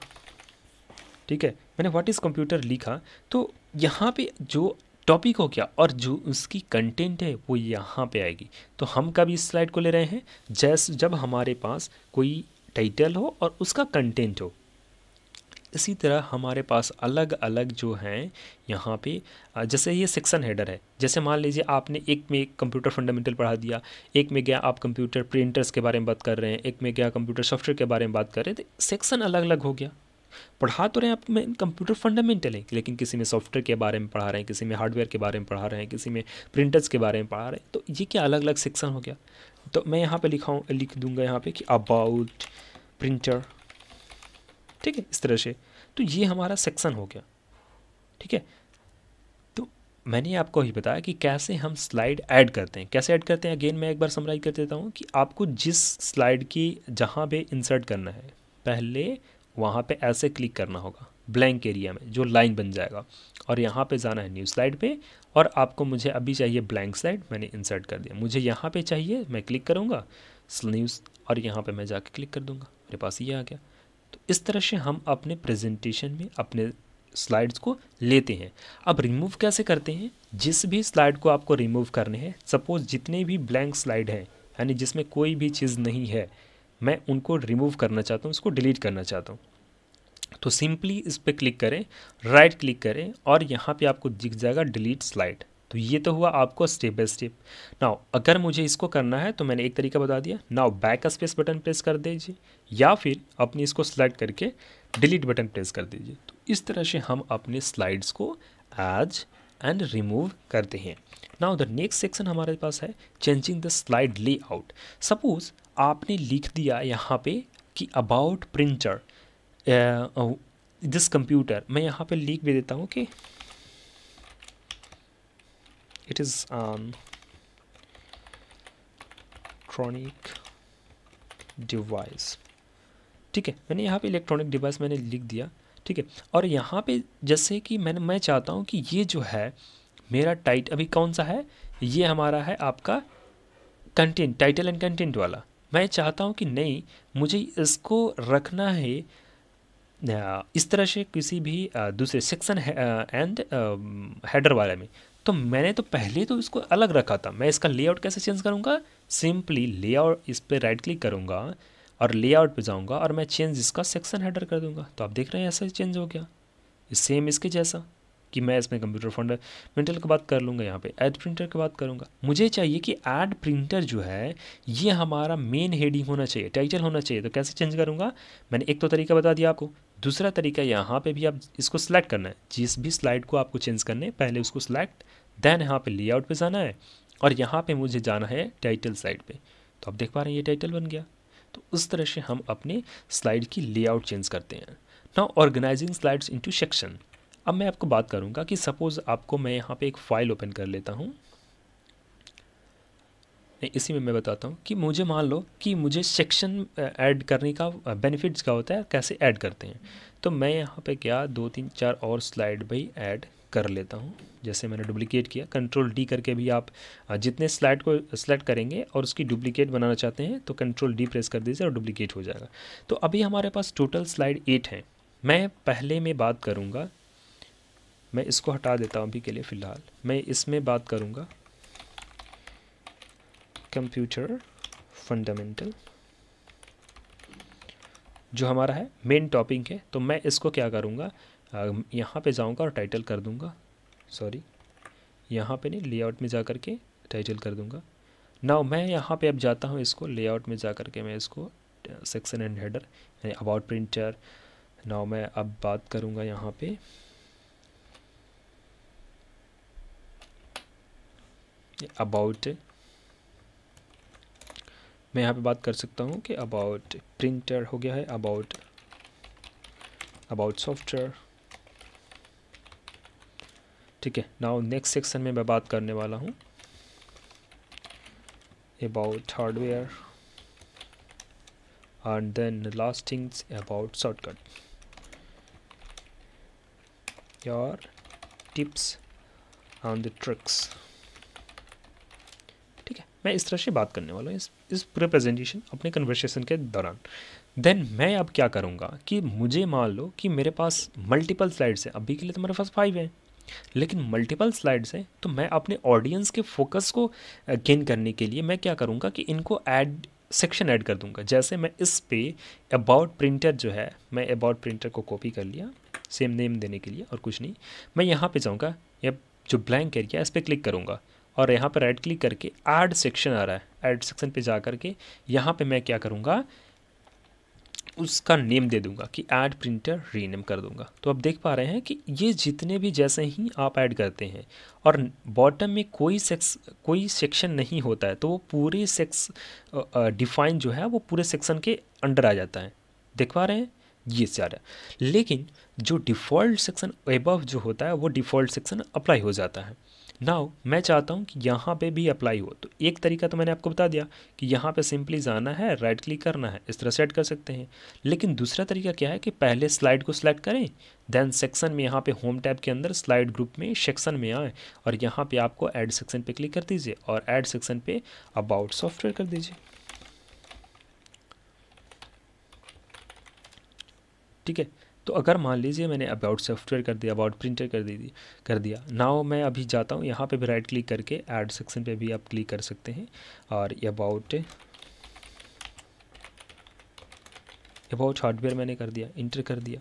Speaker 1: ठीक है मैंने व्हाट इज़ कंप्यूटर लिखा तो यहाँ पे जो टॉपिक हो क्या और जो उसकी कंटेंट है वो यहाँ पे आएगी तो हम कब इस स्लाइड को ले रहे हैं जैस जब हमारे पास कोई टाइटल हो और उसका कंटेंट हो इसी तरह हमारे पास अलग अलग जो हैं यहाँ पे जैसे ये सेक्शन हेडर है जैसे मान लीजिए आपने एक में कंप्यूटर फंडामेंटल पढ़ा दिया एक में गया आप कंप्यूटर प्रिंटर्स के बारे में बात कर रहे हैं एक में गया कंप्यूटर सॉफ्टवेयर के बारे में बात कर रहे हैं तो सेक्शन अलग अलग हो गया पढ़ा तो रहे हैं आप में कंप्यूटर फंडामेंटल है लेकिन किसी में सॉफ्टवेयर के बारे में पढ़ा रहे हैं किसी में हार्डवेयर के बारे में पढ़ा रहे हैं किसी में प्रिंटर्स के बारे में पढ़ा रहे हैं तो ये क्या अलग अलग सेक्शन हो गया तो मैं यहाँ पर लिखा हूँ लिख दूंगा यहाँ पर कि अबाउट प्रिंटर ठीक है इस तरह से तो ये हमारा सेक्शन हो गया ठीक है तो मैंने आपको ही बताया कि कैसे हम स्लाइड ऐड करते हैं कैसे ऐड करते हैं अगेन मैं एक बार समराइज कर देता हूँ कि आपको जिस स्लाइड की जहाँ पे इंसर्ट करना है पहले वहाँ पे ऐसे क्लिक करना होगा ब्लैंक एरिया में जो लाइन बन जाएगा और यहाँ पे जाना है न्यू स्लाइड पे और आपको मुझे अभी चाहिए ब्लैंक स्लाइड मैंने इंसर्ट कर दिया मुझे यहाँ पे चाहिए मैं क्लिक करूँगा न्यूज़ और यहाँ पे मैं जाके क्लिक कर दूँगा मेरे पास ये आ गया तो इस तरह से हम अपने प्रजेंटेशन में अपने स्लाइड्स को लेते हैं अब रिमूव कैसे करते हैं जिस भी स्लाइड को आपको रिमूव करने हैं सपोज़ जितने भी ब्लैंक स्लाइड हैं यानी जिसमें कोई भी चीज़ नहीं है मैं उनको रिमूव करना चाहता हूँ इसको डिलीट करना चाहता हूँ तो सिंपली इस पर क्लिक करें राइट क्लिक करें और यहाँ पे आपको दिख जाएगा डिलीट स्लाइड तो ये तो हुआ आपको स्टेप बाय स्टेप नाउ अगर मुझे इसको करना है तो मैंने एक तरीका बता दिया now back space button press कर दीजिए या फिर अपनी इसको सेलेक्ट करके डिलीट बटन प्रेस कर दीजिए तो इस तरह से हम अपने स्लाइड्स को एज एंड रिमूव करते हैं नाउ द नेक्स्ट सेक्शन हमारे पास है changing the slide layout suppose आपने लिख दिया यहाँ पे कि अबाउट प्रिंटर दिस कंप्यूटर मैं यहाँ पे लिख भी देता हूँ कि it is an electronic device ठीक है मैंने यहाँ पे इलेक्ट्रॉनिक डिवाइस मैंने लिख दिया ठीक है और यहाँ पे जैसे कि मैंने मैं चाहता हूँ कि ये जो है मेरा टाइट अभी कौन सा है ये हमारा है आपका कंटेंट टाइटल एंड कंटेंट वाला मैं चाहता हूँ कि नहीं मुझे इसको रखना है इस तरह से किसी भी दूसरे सेक्शन एंड हेडर वाले में तो मैंने तो पहले तो इसको अलग रखा था मैं इसका लेआउट कैसे चेंज करूँगा सिंपली लेआउट इस पर राइट क्लिक करूँगा और लेआउट पे जाऊँगा और मैं चेंज इसका सेक्शन हेडर कर दूँगा तो आप देख रहे हैं ऐसा चेंज हो गया सेम इसके जैसा कि मैं इसमें कंप्यूटर फंड मिनटल की बात कर लूँगा यहाँ पे ऐड प्रिंटर की बात करूँगा मुझे चाहिए कि एड प्रिंटर जो है ये हमारा मेन हेडिंग होना चाहिए टाइटल होना चाहिए तो कैसे चेंज करूँगा मैंने एक तो तरीका बता दिया आपको दूसरा तरीका यहाँ पर भी आप इसको सिलेक्ट करना है जिस भी स्लाइड को आपको चेंज करना है पहले उसको सिलेक्ट देन यहाँ पर लेआउट पर जाना है और यहाँ पर मुझे जाना है टाइटल साइड पर तो आप देख पा रहे हैं ये टाइटल बन गया तो उस तरह से हम अपने स्लाइड की लेआउट चेंज करते हैं now organising slides into section अब मैं आपको बात करूँगा कि सपोज़ आपको मैं यहाँ पे एक फ़ाइल ओपन कर लेता हूँ इसी में मैं बताता हूँ कि मुझे मान लो कि मुझे सेक्शन ऐड करने का बेनिफिट्स का होता है कैसे ऐड करते हैं तो मैं यहाँ पे क्या दो तीन चार और स्लाइड भी ऐड कर लेता हूँ जैसे मैंने डुप्लीकेट किया कंट्रोल डी करके भी आप जितने स्लाइड को सेलेक्ट करेंगे और उसकी डुप्लीकेट बनाना चाहते हैं तो कंट्रोल डी प्रेस कर दीजिए और डुप्लीकेट हो जाएगा तो अभी हमारे पास टोटल स्लाइड एट हैं मैं पहले में बात करूँगा मैं इसको हटा देता हूँ अभी के लिए फ़िलहाल मैं इसमें बात करूँगा कंप्यूटर फंडामेंटल जो हमारा है मेन टॉपिक है तो मैं इसको क्या करूँगा यहाँ पे जाऊँगा और टाइटल कर दूँगा सॉरी यहाँ पे नहीं लेआउट में जा कर के टाइटल कर दूँगा नाउ मैं यहाँ पे अब जाता हूँ इसको लेआउट में जा कर के मैं इसको section and header about printer now मैं अब बात करूँगा यहाँ पर अबाउट मैं यहाँ पे बात कर सकता हूँ कि अबाउट प्रिंटर हो गया है अबाउट अबाउट सॉफ्टवेयर ठीक है नाउ नेक्स्ट सेक्शन में मैं बात करने वाला हूँ about hardware and then last things about shortcut your tips on the tricks मैं इस तरह से बात करने वाला हूँ इस इस पूरे प्रेजेंटेशन अपने कन्वर्सेशन के दौरान देन मैं अब क्या करूँगा कि मुझे मान लो कि मेरे पास मल्टीपल स्लाइड्स हैं अभी के लिए तो मेरे पास फाइव हैं लेकिन मल्टीपल स्लाइड्स हैं तो मैं अपने ऑडियंस के फोकस को गेन करने के लिए मैं क्या करूँगा कि इनको ऐड सेक्शन ऐड कर दूंगा जैसे मैं इस पे अबाउट प्रिंटर जो है मैं अबाउट प्रिंटर को कॉपी कर लिया सेम नेम देने के लिए और कुछ नहीं मैं यहाँ पे जाऊँगा या जो ब्लैंक एरिया इस पर क्लिक करूँगा और यहाँ पर राइट क्लिक करके ऐड सेक्शन आ रहा है ऐड सेक्शन पे जा करके यहाँ पे मैं क्या करूँगा उसका नेम दे दूंगा कि ऐड प्रिंटर रीनेम कर दूंगा तो आप देख पा रहे हैं कि ये जितने भी जैसे ही आप ऐड करते हैं और बॉटम में कोई सेक्स कोई सेक्शन नहीं होता है तो वो पूरे सेक्स डिफाइन जो है वो पूरे सेक्शन के अंडर आ जाता है देख पा रहे हैं ये सारा लेकिन जो डिफ़ॉल्ट सेक्शन एबव जो होता है वो डिफ़ॉल्ट सेक्शन अप्लाई हो जाता है नाउ मैं चाहता हूँ कि यहाँ पे भी अप्लाई हो तो एक तरीका तो मैंने आपको बता दिया कि यहाँ पे सिंपली जाना है राइट क्लिक करना है इस तरह सेट कर सकते हैं लेकिन दूसरा तरीका क्या है कि पहले स्लाइड को सिलेक्ट करें देन सेक्शन में यहाँ पे होम टैब के अंदर स्लाइड ग्रुप में सेक्शन में आएँ और यहाँ पर आपको एड सेक्शन पर क्लिक कर दीजिए और एड सेक्शन पर अबाउट सॉफ्टवेयर कर दीजिए ठीक है तो अगर मान लीजिए मैंने अबाउट सॉफ्टवेयर कर दिया अबाउट प्रिंटर कर दी कर दिया ना मैं अभी जाता हूँ यहाँ पे भी राइट क्लिक करके ऐड सेक्शन पे भी आप क्लिक कर सकते हैं और अबाउट अबाउट हार्डवेयर मैंने कर दिया इंटर कर दिया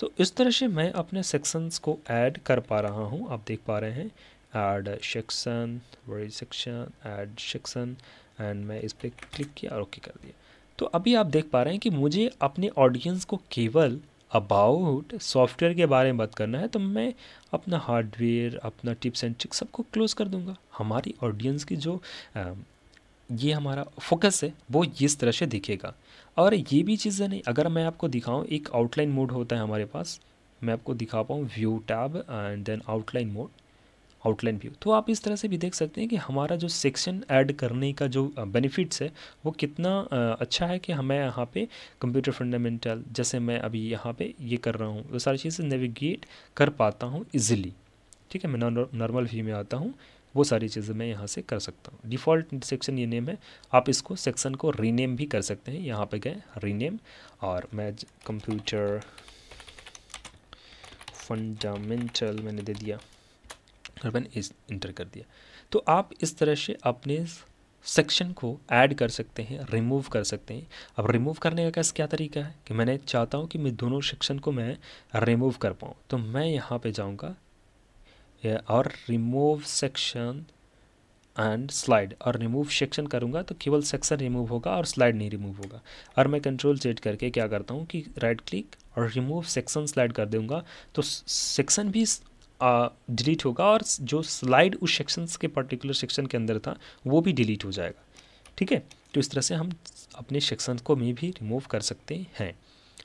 Speaker 1: तो इस तरह से मैं अपने सेक्शंस को ऐड कर पा रहा हूँ आप देख पा रहे हैं add section word section add section and मैं इस पर क्लिक किया और ओके कर दिया तो अभी आप देख पा रहे हैं कि मुझे अपने ऑडियंस को केवल अबाउट सॉफ्टवेयर के बारे में बात करना है तो मैं अपना हार्डवेयर अपना टिप्स एंड ट्रिक्स सबको क्लोज कर दूंगा हमारी ऑडियंस की जो ये हमारा फोकस है वो इस तरह से दिखेगा और ये भी चीज़ें नहीं अगर मैं आपको दिखाऊँ एक आउटलाइन मोड होता है हमारे पास मैं आपको दिखा पाऊँ view tab and then outline mode outline view तो आप इस तरह से भी देख सकते हैं कि हमारा जो सेक्शन ऐड करने का जो बेनिफिट्स है वो कितना अच्छा है कि हमें यहाँ पे कंप्यूटर फंडामेंटल जैसे मैं अभी यहाँ पे ये कर रहा हूँ वो सारी चीज़ें नेविगेट कर पाता हूँ ईजिली ठीक है मैं नॉर्मल व्यू में आता हूँ वो सारी चीज़ें मैं यहाँ से कर सकता हूँ डिफ़ॉल्ट सेक्शन ये नेम है आप इसको सेक्शन को रीनेम भी कर सकते हैं यहाँ पे गए रीनेम और मैं कंप्यूटर फंडामेंटल मैंने दे दिया और मैंने इस इंटर कर दिया तो आप इस तरह से अपने सेक्शन को ऐड कर सकते हैं रिमूव कर सकते हैं अब रिमूव करने का कैसे क्या तरीका है कि मैंने चाहता हूँ कि मैं दोनों सेक्शन को मैं रिमूव कर पाऊँ तो मैं यहाँ पे जाऊँगा और रिमूव सेक्शन एंड स्लाइड और रिमूव सेक्शन करूँगा तो केवल सेक्शन रिमूव होगा और स्लाइड नहीं रिमूव होगा और मैं कंट्रोल सेट करके क्या करता हूँ कि राइट क्लिक और रिमूव सेक्शन स्लाइड कर दूँगा तो सेक्शन भी डिलीट होगा और जो स्लाइड उस सेक्शन के पर्टिकुलर सेक्शन के अंदर था वो भी डिलीट हो जाएगा ठीक है तो इस तरह से हम अपने सेक्शन को में भी रिमूव कर सकते हैं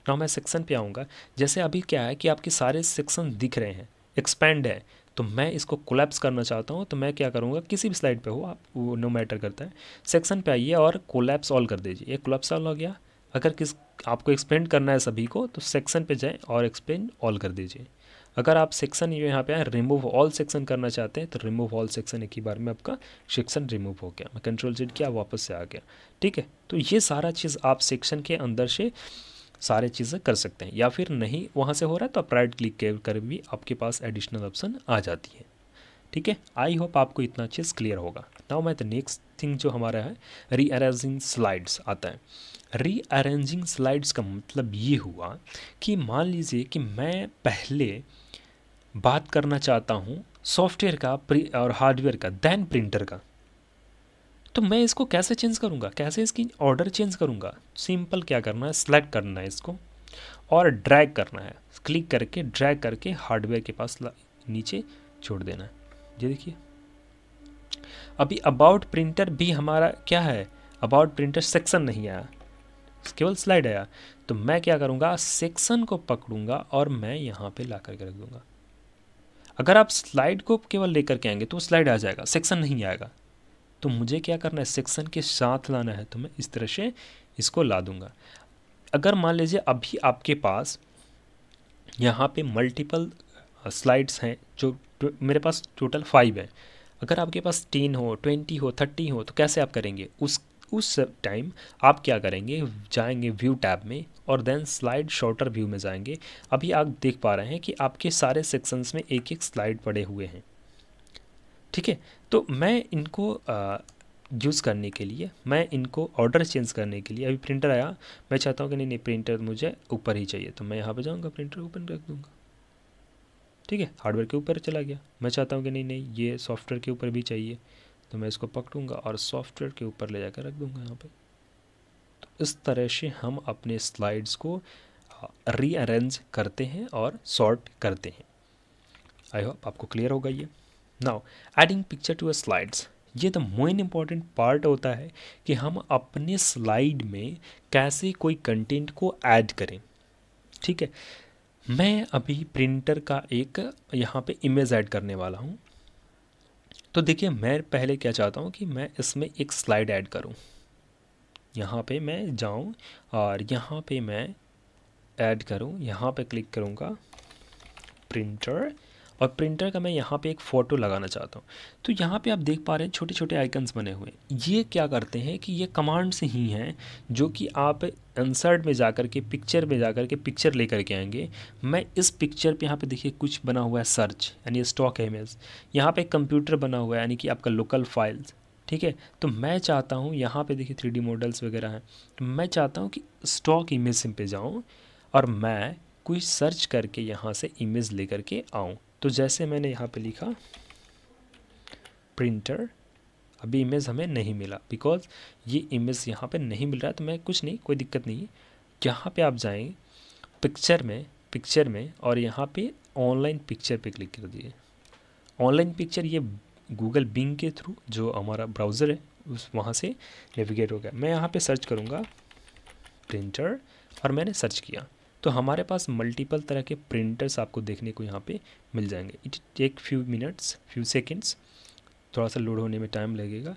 Speaker 1: ना मैं सेक्शन पे आऊँगा जैसे अभी क्या है कि आपके सारे सेक्शन दिख रहे हैं एक्सपेंड है तो मैं इसको कोलैप्स करना चाहता हूँ तो मैं क्या करूँगा किसी भी स्लाइड पे हो आप वो नो मैटर करता है सेक्शन पे आइए और कोलैप्स ऑल कर दीजिए ये कोलैप्स ऑल हो गया अगर किस आपको एक्सपेंड करना है सभी को तो सेक्शन पे जाएँ और एक्सपेंड ऑल कर दीजिए अगर आप सेक्शन यहाँ पे आए रिमूव ऑल सेक्शन करना चाहते हैं तो रिमूव ऑल सेक्शन एक ही बार में आपका सेक्शन रिमूव हो गया मैं कंट्रोल जेड किया वापस से आ गया ठीक है तो ये सारा चीज़ आप सेक्शन के अंदर से सारे चीज़ें कर सकते हैं या फिर नहीं वहाँ से हो रहा है तो आप राइट क्लिक कर भी आपके पास एडिशनल ऑप्शन आ जाती है ठीक है आई होप आपको इतना चीज़ क्लियर होगा नाउ मैं तो नेक्स्ट थिंग जो हमारा है रीअरेंजिंग स्लाइड्स आता है रीअरेंजिंग स्लाइड्स का मतलब ये हुआ कि मान लीजिए कि मैं पहले बात करना चाहता हूँ सॉफ्टवेयर का और हार्डवेयर का दैन प्रिंटर का तो मैं इसको कैसे चेंज करूँगा कैसे इसकी ऑर्डर चेंज करूँगा सिंपल क्या करना है सेलेक्ट करना है इसको और ड्रैग करना है क्लिक करके ड्रैग करके हार्डवेयर के पास नीचे छोड़ देना है ये देखिए अभी अबाउट प्रिंटर भी हमारा क्या है अबाउट प्रिंटर सेक्शन नहीं आया केवल स्लाइड आया तो मैं क्या करूँगा सेक्शन को पकड़ूंगा और मैं यहाँ पे ला करके रख दूँगा अगर आप स्लाइड को केवल लेकर के आएंगे तो स्लाइड आ जाएगा सेक्शन नहीं आएगा तो मुझे क्या करना है सेक्शन के साथ लाना है तो मैं इस तरह से इसको ला दूंगा अगर मान लीजिए अभी आपके पास यहाँ पे मल्टीपल स्लाइड्स हैं जो मेरे पास टोटल फाइव है अगर आपके पास टेन हो ट्वेंटी हो थर्टी हो तो कैसे आप करेंगे उस उस टाइम आप क्या करेंगे जाएंगे व्यू टैब में और देन स्लाइड शॉर्टर व्यू में जाएंगे अभी आप देख पा रहे हैं कि आपके सारे सेक्शंस में एक एक स्लाइड पड़े हुए हैं ठीक है तो मैं इनको यूज़ करने के लिए मैं इनको ऑर्डर चेंज करने के लिए अभी प्रिंटर आया मैं चाहता हूँ कि नहीं नहीं प्रिंटर मुझे ऊपर ही चाहिए तो मैं यहाँ पर जाऊँगा प्रिंटर ओपन रख दूँगा ठीक है हार्डवेयर के ऊपर चला गया मैं चाहता हूँ कि नहीं नहीं ये सॉफ्टवेयर के ऊपर भी चाहिए तो मैं इसको पकड़ूंगा और सॉफ्टवेयर के ऊपर ले जाकर रख दूंगा यहाँ पे तो इस तरह से हम अपने स्लाइड्स को रीअरेंज करते हैं और सॉर्ट करते हैं आई होप आपको क्लियर होगा ये now adding picture to a slides ये द मोइन इम्पॉर्टेंट पार्ट होता है कि हम अपने स्लाइड में कैसे कोई कंटेंट को ऐड करें ठीक है मैं अभी प्रिंटर का एक यहाँ पे इमेज ऐड करने वाला हूँ तो देखिए मैं पहले क्या चाहता हूँ कि मैं इसमें एक स्लाइड ऐड करूँ यहाँ पे मैं जाऊँ और यहाँ पे मैं ऐड करूँ यहाँ पे क्लिक करूँगा प्रिंटर और प्रिंटर का मैं यहाँ पे एक फ़ोटो लगाना चाहता हूँ तो यहाँ पे आप देख पा रहे हैं छोटे छोटे आइकन्स बने हुए ये क्या करते हैं कि ये कमांड्स ही हैं जो कि आप इंसर्ट में जा कर के पिक्चर में जा कर के पिक्चर लेकर के आएंगे मैं इस पिक्चर पे यहाँ पे देखिए कुछ बना हुआ है सर्च यानी स्टॉक इमेज यहाँ पे कंप्यूटर बना हुआ है यानी कि आपका लोकल फाइल्स ठीक है तो मैं चाहता हूँ यहाँ पर देखिए थ्री मॉडल्स वगैरह हैं तो मैं चाहता हूँ कि स्टॉक इमेज पर जाऊँ और मैं कुछ सर्च करके यहाँ से इमेज लेकर के आऊँ तो जैसे मैंने यहाँ पे लिखा प्रिंटर अभी इमेज हमें नहीं मिला बिकॉज ये इमेज यहाँ पे नहीं मिल रहा तो मैं कुछ नहीं कोई दिक्कत नहीं यहाँ पे आप जाएँ पिक्चर में पिक्चर में और यहाँ पे ऑनलाइन पिक्चर पे क्लिक कर दिए ऑनलाइन पिक्चर ये गूगल बिंग के थ्रू जो हमारा ब्राउज़र है उस वहाँ से नेविगेट हो गया मैं यहाँ पे सर्च करूँगा प्रिंटर और मैंने सर्च किया तो हमारे पास मल्टीपल तरह के प्रिंटर्स आपको देखने को यहाँ पे मिल जाएंगे it take few minutes few seconds थोड़ा सा लोड होने में टाइम लगेगा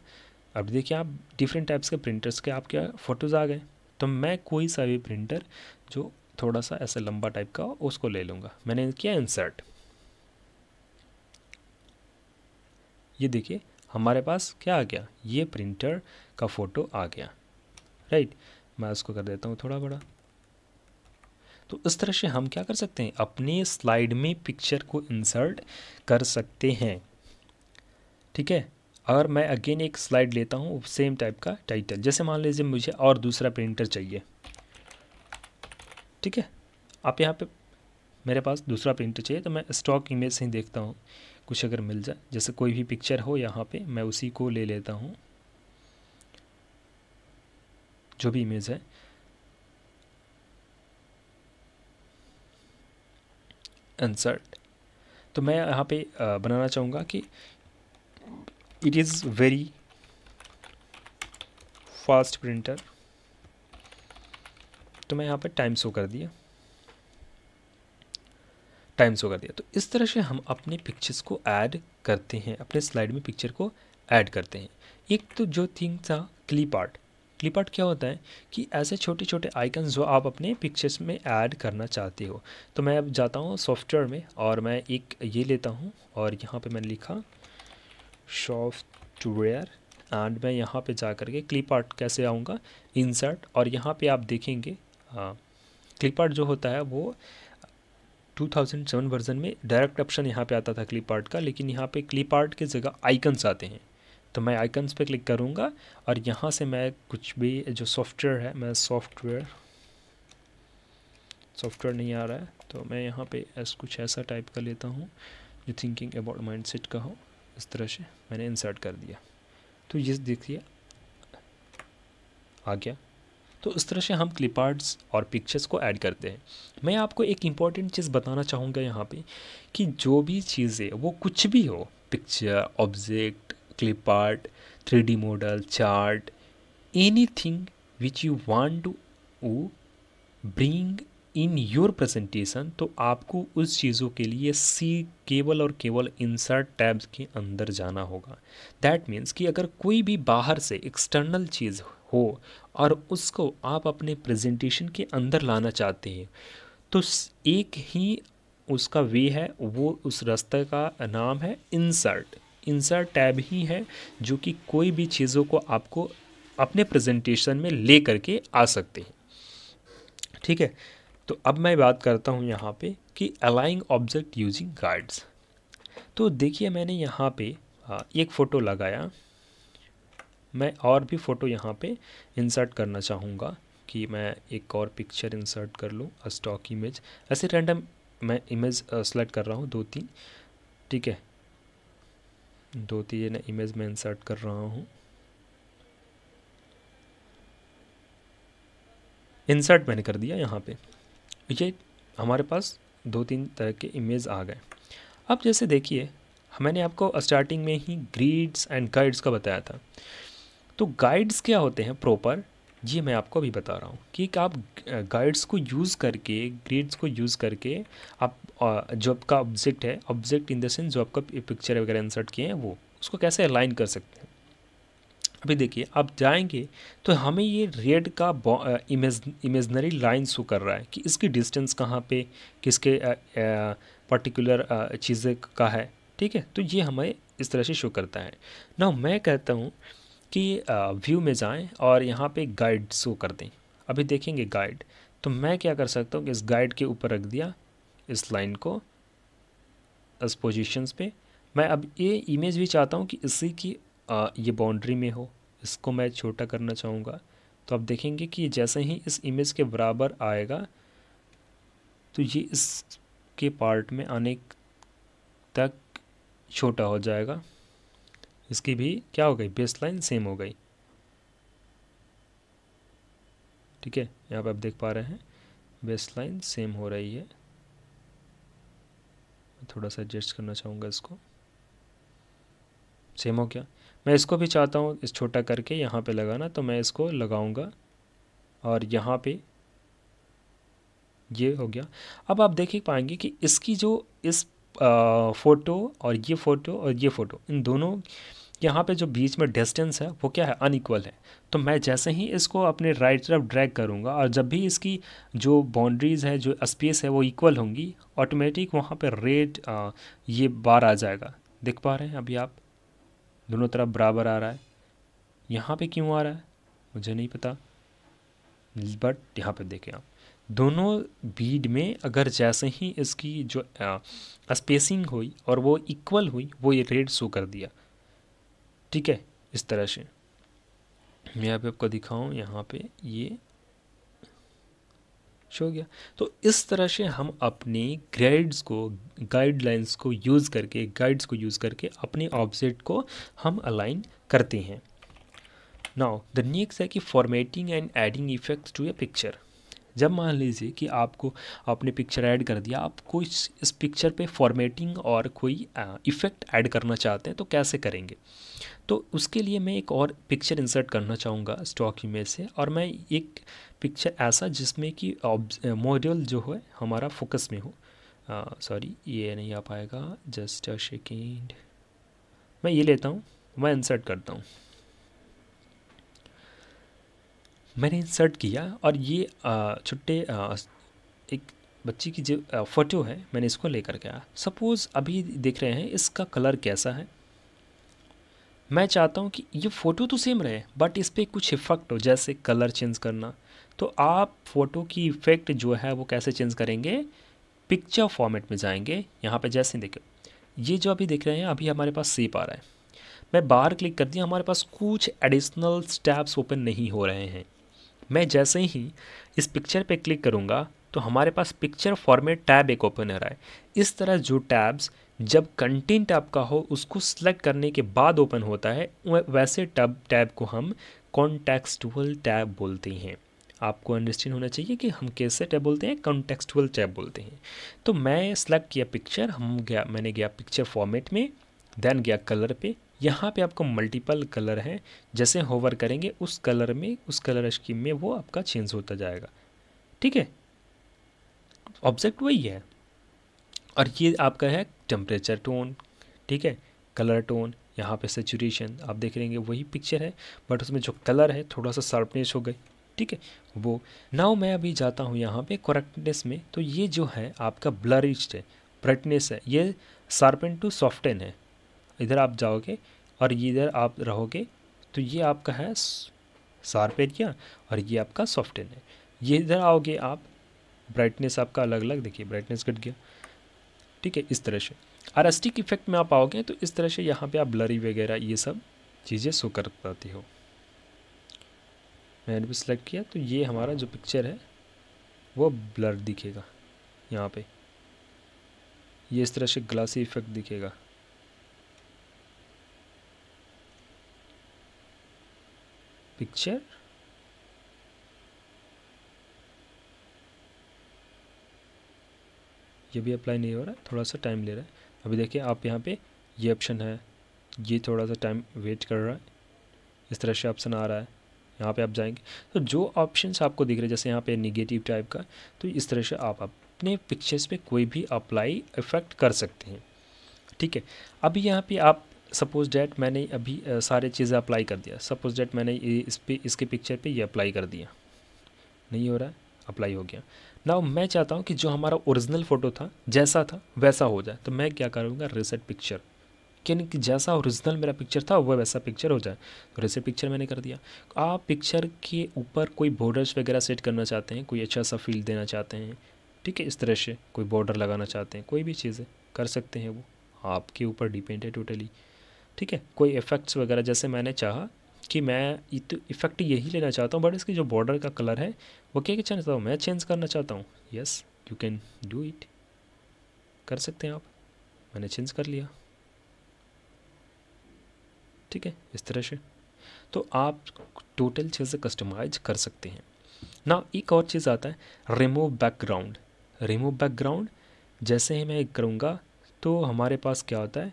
Speaker 1: अब देखिए आप डिफरेंट टाइप्स के प्रिंटर्स के आपके फ़ोटोज़ आ गए तो मैं कोई सा भी प्रिंटर जो थोड़ा सा ऐसा लंबा टाइप का उसको ले लूँगा मैंने किया इंसर्ट ये देखिए हमारे पास क्या आ गया ये प्रिंटर का फ़ोटो आ गया राइट मैं उसको कर देता हूँ थोड़ा बड़ा तो इस तरह से हम क्या कर सकते हैं अपने स्लाइड में पिक्चर को इंसर्ट कर सकते हैं ठीक है अगर मैं अगेन एक स्लाइड लेता हूँ सेम टाइप का टाइटल जैसे मान लीजिए मुझे और दूसरा प्रिंटर चाहिए ठीक है आप यहाँ पे मेरे पास दूसरा प्रिंटर चाहिए तो मैं स्टॉक इमेज से ही देखता हूँ कुछ अगर मिल जाए जैसे कोई भी पिक्चर हो यहाँ पे मैं उसी को ले लेता हूँ जो भी इमेज है इंसर्ट तो मैं यहाँ पे बनाना चाहूँगा कि it is very fast printer तो मैं यहाँ पे टाइम शो कर दिया टाइम शो कर दिया तो इस तरह से हम अपने पिक्चर्स को ऐड करते हैं अपने स्लाइड में पिक्चर को ऐड करते हैं एक तो जो थिंग था क्लिप आर्ट क्लिप आर्ट क्या होता है कि ऐसे छोटे छोटे आइकन जो आप अपने पिक्चर्स में ऐड करना चाहते हो तो मैं अब जाता हूँ सॉफ्टवेयर में और मैं एक ये लेता हूँ और यहाँ पे मैंने लिखा सॉफ्टवेयर एंड मैं यहाँ पे जा करके क्लिप आर्ट कैसे आऊँगा इंसर्ट और यहाँ पे आप देखेंगे क्लिप हाँ, आर्ट जो होता है वो 2007 वर्जन में डायरेक्ट ऑप्शन यहाँ पे आता था क्लिप आर्ट का लेकिन यहाँ पे क्लिप आर्ट के जगह आइकन्स आते हैं तो मैं आइकन्स पे क्लिक करूँगा और यहाँ से मैं कुछ भी जो सॉफ्टवेयर है मैं सॉफ्टवेयर सॉफ्टवेयर नहीं आ रहा है तो मैं यहाँ पे एस कुछ ऐसा टाइप कर लेता हूँ जो थिंकिंग अबाउट माइंड सेट का हो इस तरह से मैंने इंसर्ट कर दिया तो ये देखिए आ गया तो इस तरह से हम क्लिप आर्ट्स और पिक्चर्स को ऐड करते हैं मैं आपको एक इम्पॉर्टेंट चीज़ बताना चाहूँगा यहाँ पे कि जो भी चीज़ें वो कुछ भी हो picture object three D model chart anything which you want to bring in your presentation तो आपको उस चीज़ों के लिए सी केवल और केवल इंसर्ट टैब्स के अंदर जाना होगा दैट मीन्स कि अगर कोई भी बाहर से एक्सटर्नल चीज़ हो और उसको आप अपने प्रेजेंटेशन के अंदर लाना चाहते हैं तो एक ही उसका वे है वो उस रास्ते का नाम है इंसर्ट इंसर्ट टैब ही है जो कि कोई भी चीज़ों को आपको अपने प्रेजेंटेशन में ले करके आ सकते हैं ठीक है तो अब मैं बात करता हूँ यहाँ पे कि अलाइंग ऑब्जेक्ट यूजिंग गार्ड्स तो देखिए मैंने यहाँ पे एक फ़ोटो लगाया मैं और भी फ़ोटो यहाँ पे इंसर्ट करना चाहूँगा कि मैं एक और पिक्चर इंसर्ट कर लूँ स्टॉक इमेज ऐसे रैंडम मैं इमेज सेलेक्ट कर रहा हूँ दो तीन ठीक है दो तीन इमेज में इंसर्ट कर रहा हूँ इंसर्ट मैंने कर दिया यहाँ पे ये हमारे पास दो तीन तरह के इमेज आ गए अब जैसे देखिए मैंने आपको स्टार्टिंग में ही ग्रीड्स एंड गाइड्स का बताया था तो गाइड्स क्या होते हैं प्रॉपर जी मैं आपको अभी बता रहा हूँ कि आप गाइड्स को यूज़ करके ग्रेड्स को यूज़ करके आप जो आपका ऑब्जेक्ट है ऑब्जेक्ट इन देंस जो आपका पिक्चर वगैरह इंसर्ट किए हैं वो उसको कैसे अलाइन कर सकते हैं अभी देखिए आप जाएंगे तो हमें ये रेड का इमेज इमेजनरी लाइन शो कर रहा है कि इसकी डिस्टेंस कहाँ पे किसके पर्टिकुलर चीज़ें का है ठीक है तो ये हमें इस तरह से शो करता है ना मैं कहता हूँ कि व्यू में जाएं और यहाँ पे गाइड शो कर दें अभी देखेंगे गाइड तो मैं क्या कर सकता हूँ कि इस गाइड के ऊपर रख दिया इस लाइन को इस पोजीशंस पे मैं अब ये इमेज भी चाहता हूँ कि इसी की आ, ये बाउंड्री में हो इसको मैं छोटा करना चाहूँगा तो आप देखेंगे कि जैसे ही इस इमेज के बराबर आएगा तो ये इसके पार्ट में आने तक छोटा हो जाएगा इसकी भी क्या हो गई बेस लाइन सेम हो गई ठीक है यहाँ पर आप देख पा रहे हैं बेस लाइन सेम हो रही है थोड़ा सा एडजस्ट करना चाहूँगा इसको सेम हो गया मैं इसको भी चाहता हूँ इस छोटा करके यहाँ पे लगाना तो मैं इसको लगाऊँगा और यहाँ पे ये हो गया अब आप देख ही पाएंगे कि इसकी जो इस फ़ोटो और ये फ़ोटो और ये फ़ोटो इन दोनों यहाँ पे जो बीच में डिस्टेंस है वो क्या है अनइक्वल है तो मैं जैसे ही इसको अपने राइट तरफ ड्रैग करूँगा और जब भी इसकी जो बाउंड्रीज़ है जो स्पेस है वो इक्वल होंगी ऑटोमेटिक वहाँ पर रेड ये बार आ जाएगा देख पा रहे हैं अभी आप दोनों तरफ बराबर आ रहा है यहाँ पे क्यों आ रहा है मुझे नहीं पता बट यहाँ पर देखें आप दोनों बीड में अगर जैसे ही इसकी जो स्पेसिंग हुई और वो इक्वल हुई वो ये रेड शो कर दिया ठीक है इस तरह से मैं यहाँ पे आपको दिखाऊँ यहाँ पे ये हो गया तो इस तरह से हम अपने ग्रेड्स को गाइडलाइंस को यूज़ करके गाइड्स को यूज़ करके अपने ऑब्जेक्ट को हम अलाइन करते हैं नाउ द नेक्स्ट है कि formatting and adding effects to a picture जब मान लीजिए कि आपको आपने पिक्चर ऐड कर दिया आपको इस इस पिक्चर पे फॉर्मेटिंग और कोई इफ़ेक्ट ऐड करना चाहते हैं तो कैसे करेंगे तो उसके लिए मैं एक और पिक्चर इंसर्ट करना चाहूँगा स्टॉक इमेज से और मैं एक पिक्चर ऐसा जिसमें कि मॉड्यूल जो है हमारा फोकस में हो सॉरी ये नहीं आ पाएगा जस्ट अ सेकेंड मैं ये लेता हूँ मैं इंसर्ट करता हूँ मैंने इंसर्ट किया और ये छुट्टे एक बच्ची की जो फ़ोटो है मैंने इसको लेकर गया सपोज़ अभी देख रहे हैं इसका कलर कैसा है मैं चाहता हूँ कि ये फ़ोटो तो सेम रहे बट इस पर कुछ इफ़ेक्ट हो जैसे कलर चेंज करना तो आप फ़ोटो की इफ़ेक्ट जो है वो कैसे चेंज करेंगे पिक्चर फॉर्मेट में जाएंगे यहाँ पे जैसे देखो ये जो अभी देख रहे हैं अभी हमारे पास सेप आ रहा है मैं बाहर क्लिक कर दिया हमारे पास कुछ एडिशनल स्टेप्स ओपन नहीं हो रहे हैं मैं जैसे ही इस पिक्चर पे क्लिक करूँगा तो हमारे पास पिक्चर फॉर्मेट टैब एक ओपन आए रहा है इस तरह जो टैब्स जब कंटेंट आपका हो उसको सिलेक्ट करने के बाद ओपन होता है वैसे टब टैब को हम कॉन्टेक्सटुअल टैब बोलते हैं आपको अंडरस्टैंड होना चाहिए कि हम कैसे टैब बोलते हैं कॉन्टेक्सटुअल टैब बोलते हैं तो मैं सिलेक्ट किया पिक्चर हम गया मैंने गया पिक्चर फॉर्मेट में देन गया कलर पे यहाँ पे आपको मल्टीपल कलर हैं जैसे होवर करेंगे उस कलर में उस कलर स्कीम में वो आपका चेंज होता जाएगा ठीक है ऑब्जेक्ट वही है और ये आपका है टेम्परेचर टोन ठीक है कलर टोन यहाँ पे सेचुरेशन आप देख लेंगे वही पिक्चर है बट उसमें जो कलर है थोड़ा सा शार्पनेस हो गई ठीक है वो नाउ मैं अभी जाता हूँ यहाँ पे करेक्टनेस में तो ये जो है आपका ब्लरिस्ट है ब्राइटनेस है ये शार्पन टू सॉफ्टन है इधर आप जाओगे और इधर आप रहोगे तो ये आपका है शार्प एरिया और ये आपका सॉफ्ट है ये इधर आओगे आप ब्राइटनेस आपका अलग अलग देखिए ब्राइटनेस घट गया ठीक है इस तरह से आरस्टिक इफेक्ट में आप आओगे तो इस तरह से यहाँ पे आप ब्लरी वगैरह ये सब चीज़ें शो कर पाती हो मैंने भी सिलेक्ट किया तो ये हमारा जो पिक्चर है वो ब्लर दिखेगा यहाँ पे ये इस तरह से ग्लासी इफेक्ट दिखेगा picture ये भी अप्लाई नहीं हो रहा है थोड़ा सा टाइम ले रहा है अभी देखिए आप यहाँ पे ये ऑप्शन है ये थोड़ा सा टाइम वेट कर रहा है इस तरह से ऑप्शन आ रहा है यहाँ पे आप जाएंगे तो जो ऑप्शंस आपको दिख रहे हैं जैसे यहाँ पे निगेटिव टाइप का तो इस तरह से आप अपने पिक्चर्स पे कोई भी अप्लाई इफेक्ट कर सकते हैं ठीक है अभी यहाँ पे आप सपोज डैट मैंने अभी सारे चीज़ें अप्लाई कर दिया सपोज डैट मैंने इस पर इसके पिक्चर पे ये अप्लाई कर दिया नहीं हो रहा है अप्लाई हो गया ना मैं चाहता हूँ कि जो हमारा ओरिजिनल फ़ोटो था जैसा था वैसा हो जाए तो मैं क्या करूँगा रिसेट पिक्चर यानी कि जैसा ओरिजिनल मेरा पिक्चर था वह वैसा पिक्चर हो जाए तो रिसेट पिक्चर मैंने कर दिया आप पिक्चर के ऊपर कोई बॉर्डर्स वगैरह सेट करना चाहते हैं कोई अच्छा सा फील देना चाहते हैं ठीक है इस तरह से कोई बॉर्डर लगाना चाहते हैं कोई भी चीज़ें कर सकते हैं वो आपके ऊपर डिपेंड है टोटली ठीक है कोई इफ़ेक्ट्स वगैरह जैसे मैंने चाहा कि मैं तो इफ़ेक्ट यही लेना चाहता हूँ बट इसकी जो बॉर्डर का कलर है वो क्या चाहता हूँ मैं चेंज करना चाहता हूँ yes you can do it कर सकते हैं आप मैंने चेंज कर लिया ठीक है इस तरह से तो आप टोटल चीज़ें कस्टमाइज कर सकते हैं ना एक और चीज़ आता है रिमूव बैकग्राउंड रिमूव बैकग्राउंड जैसे ही मैं करूँगा तो हमारे पास क्या होता है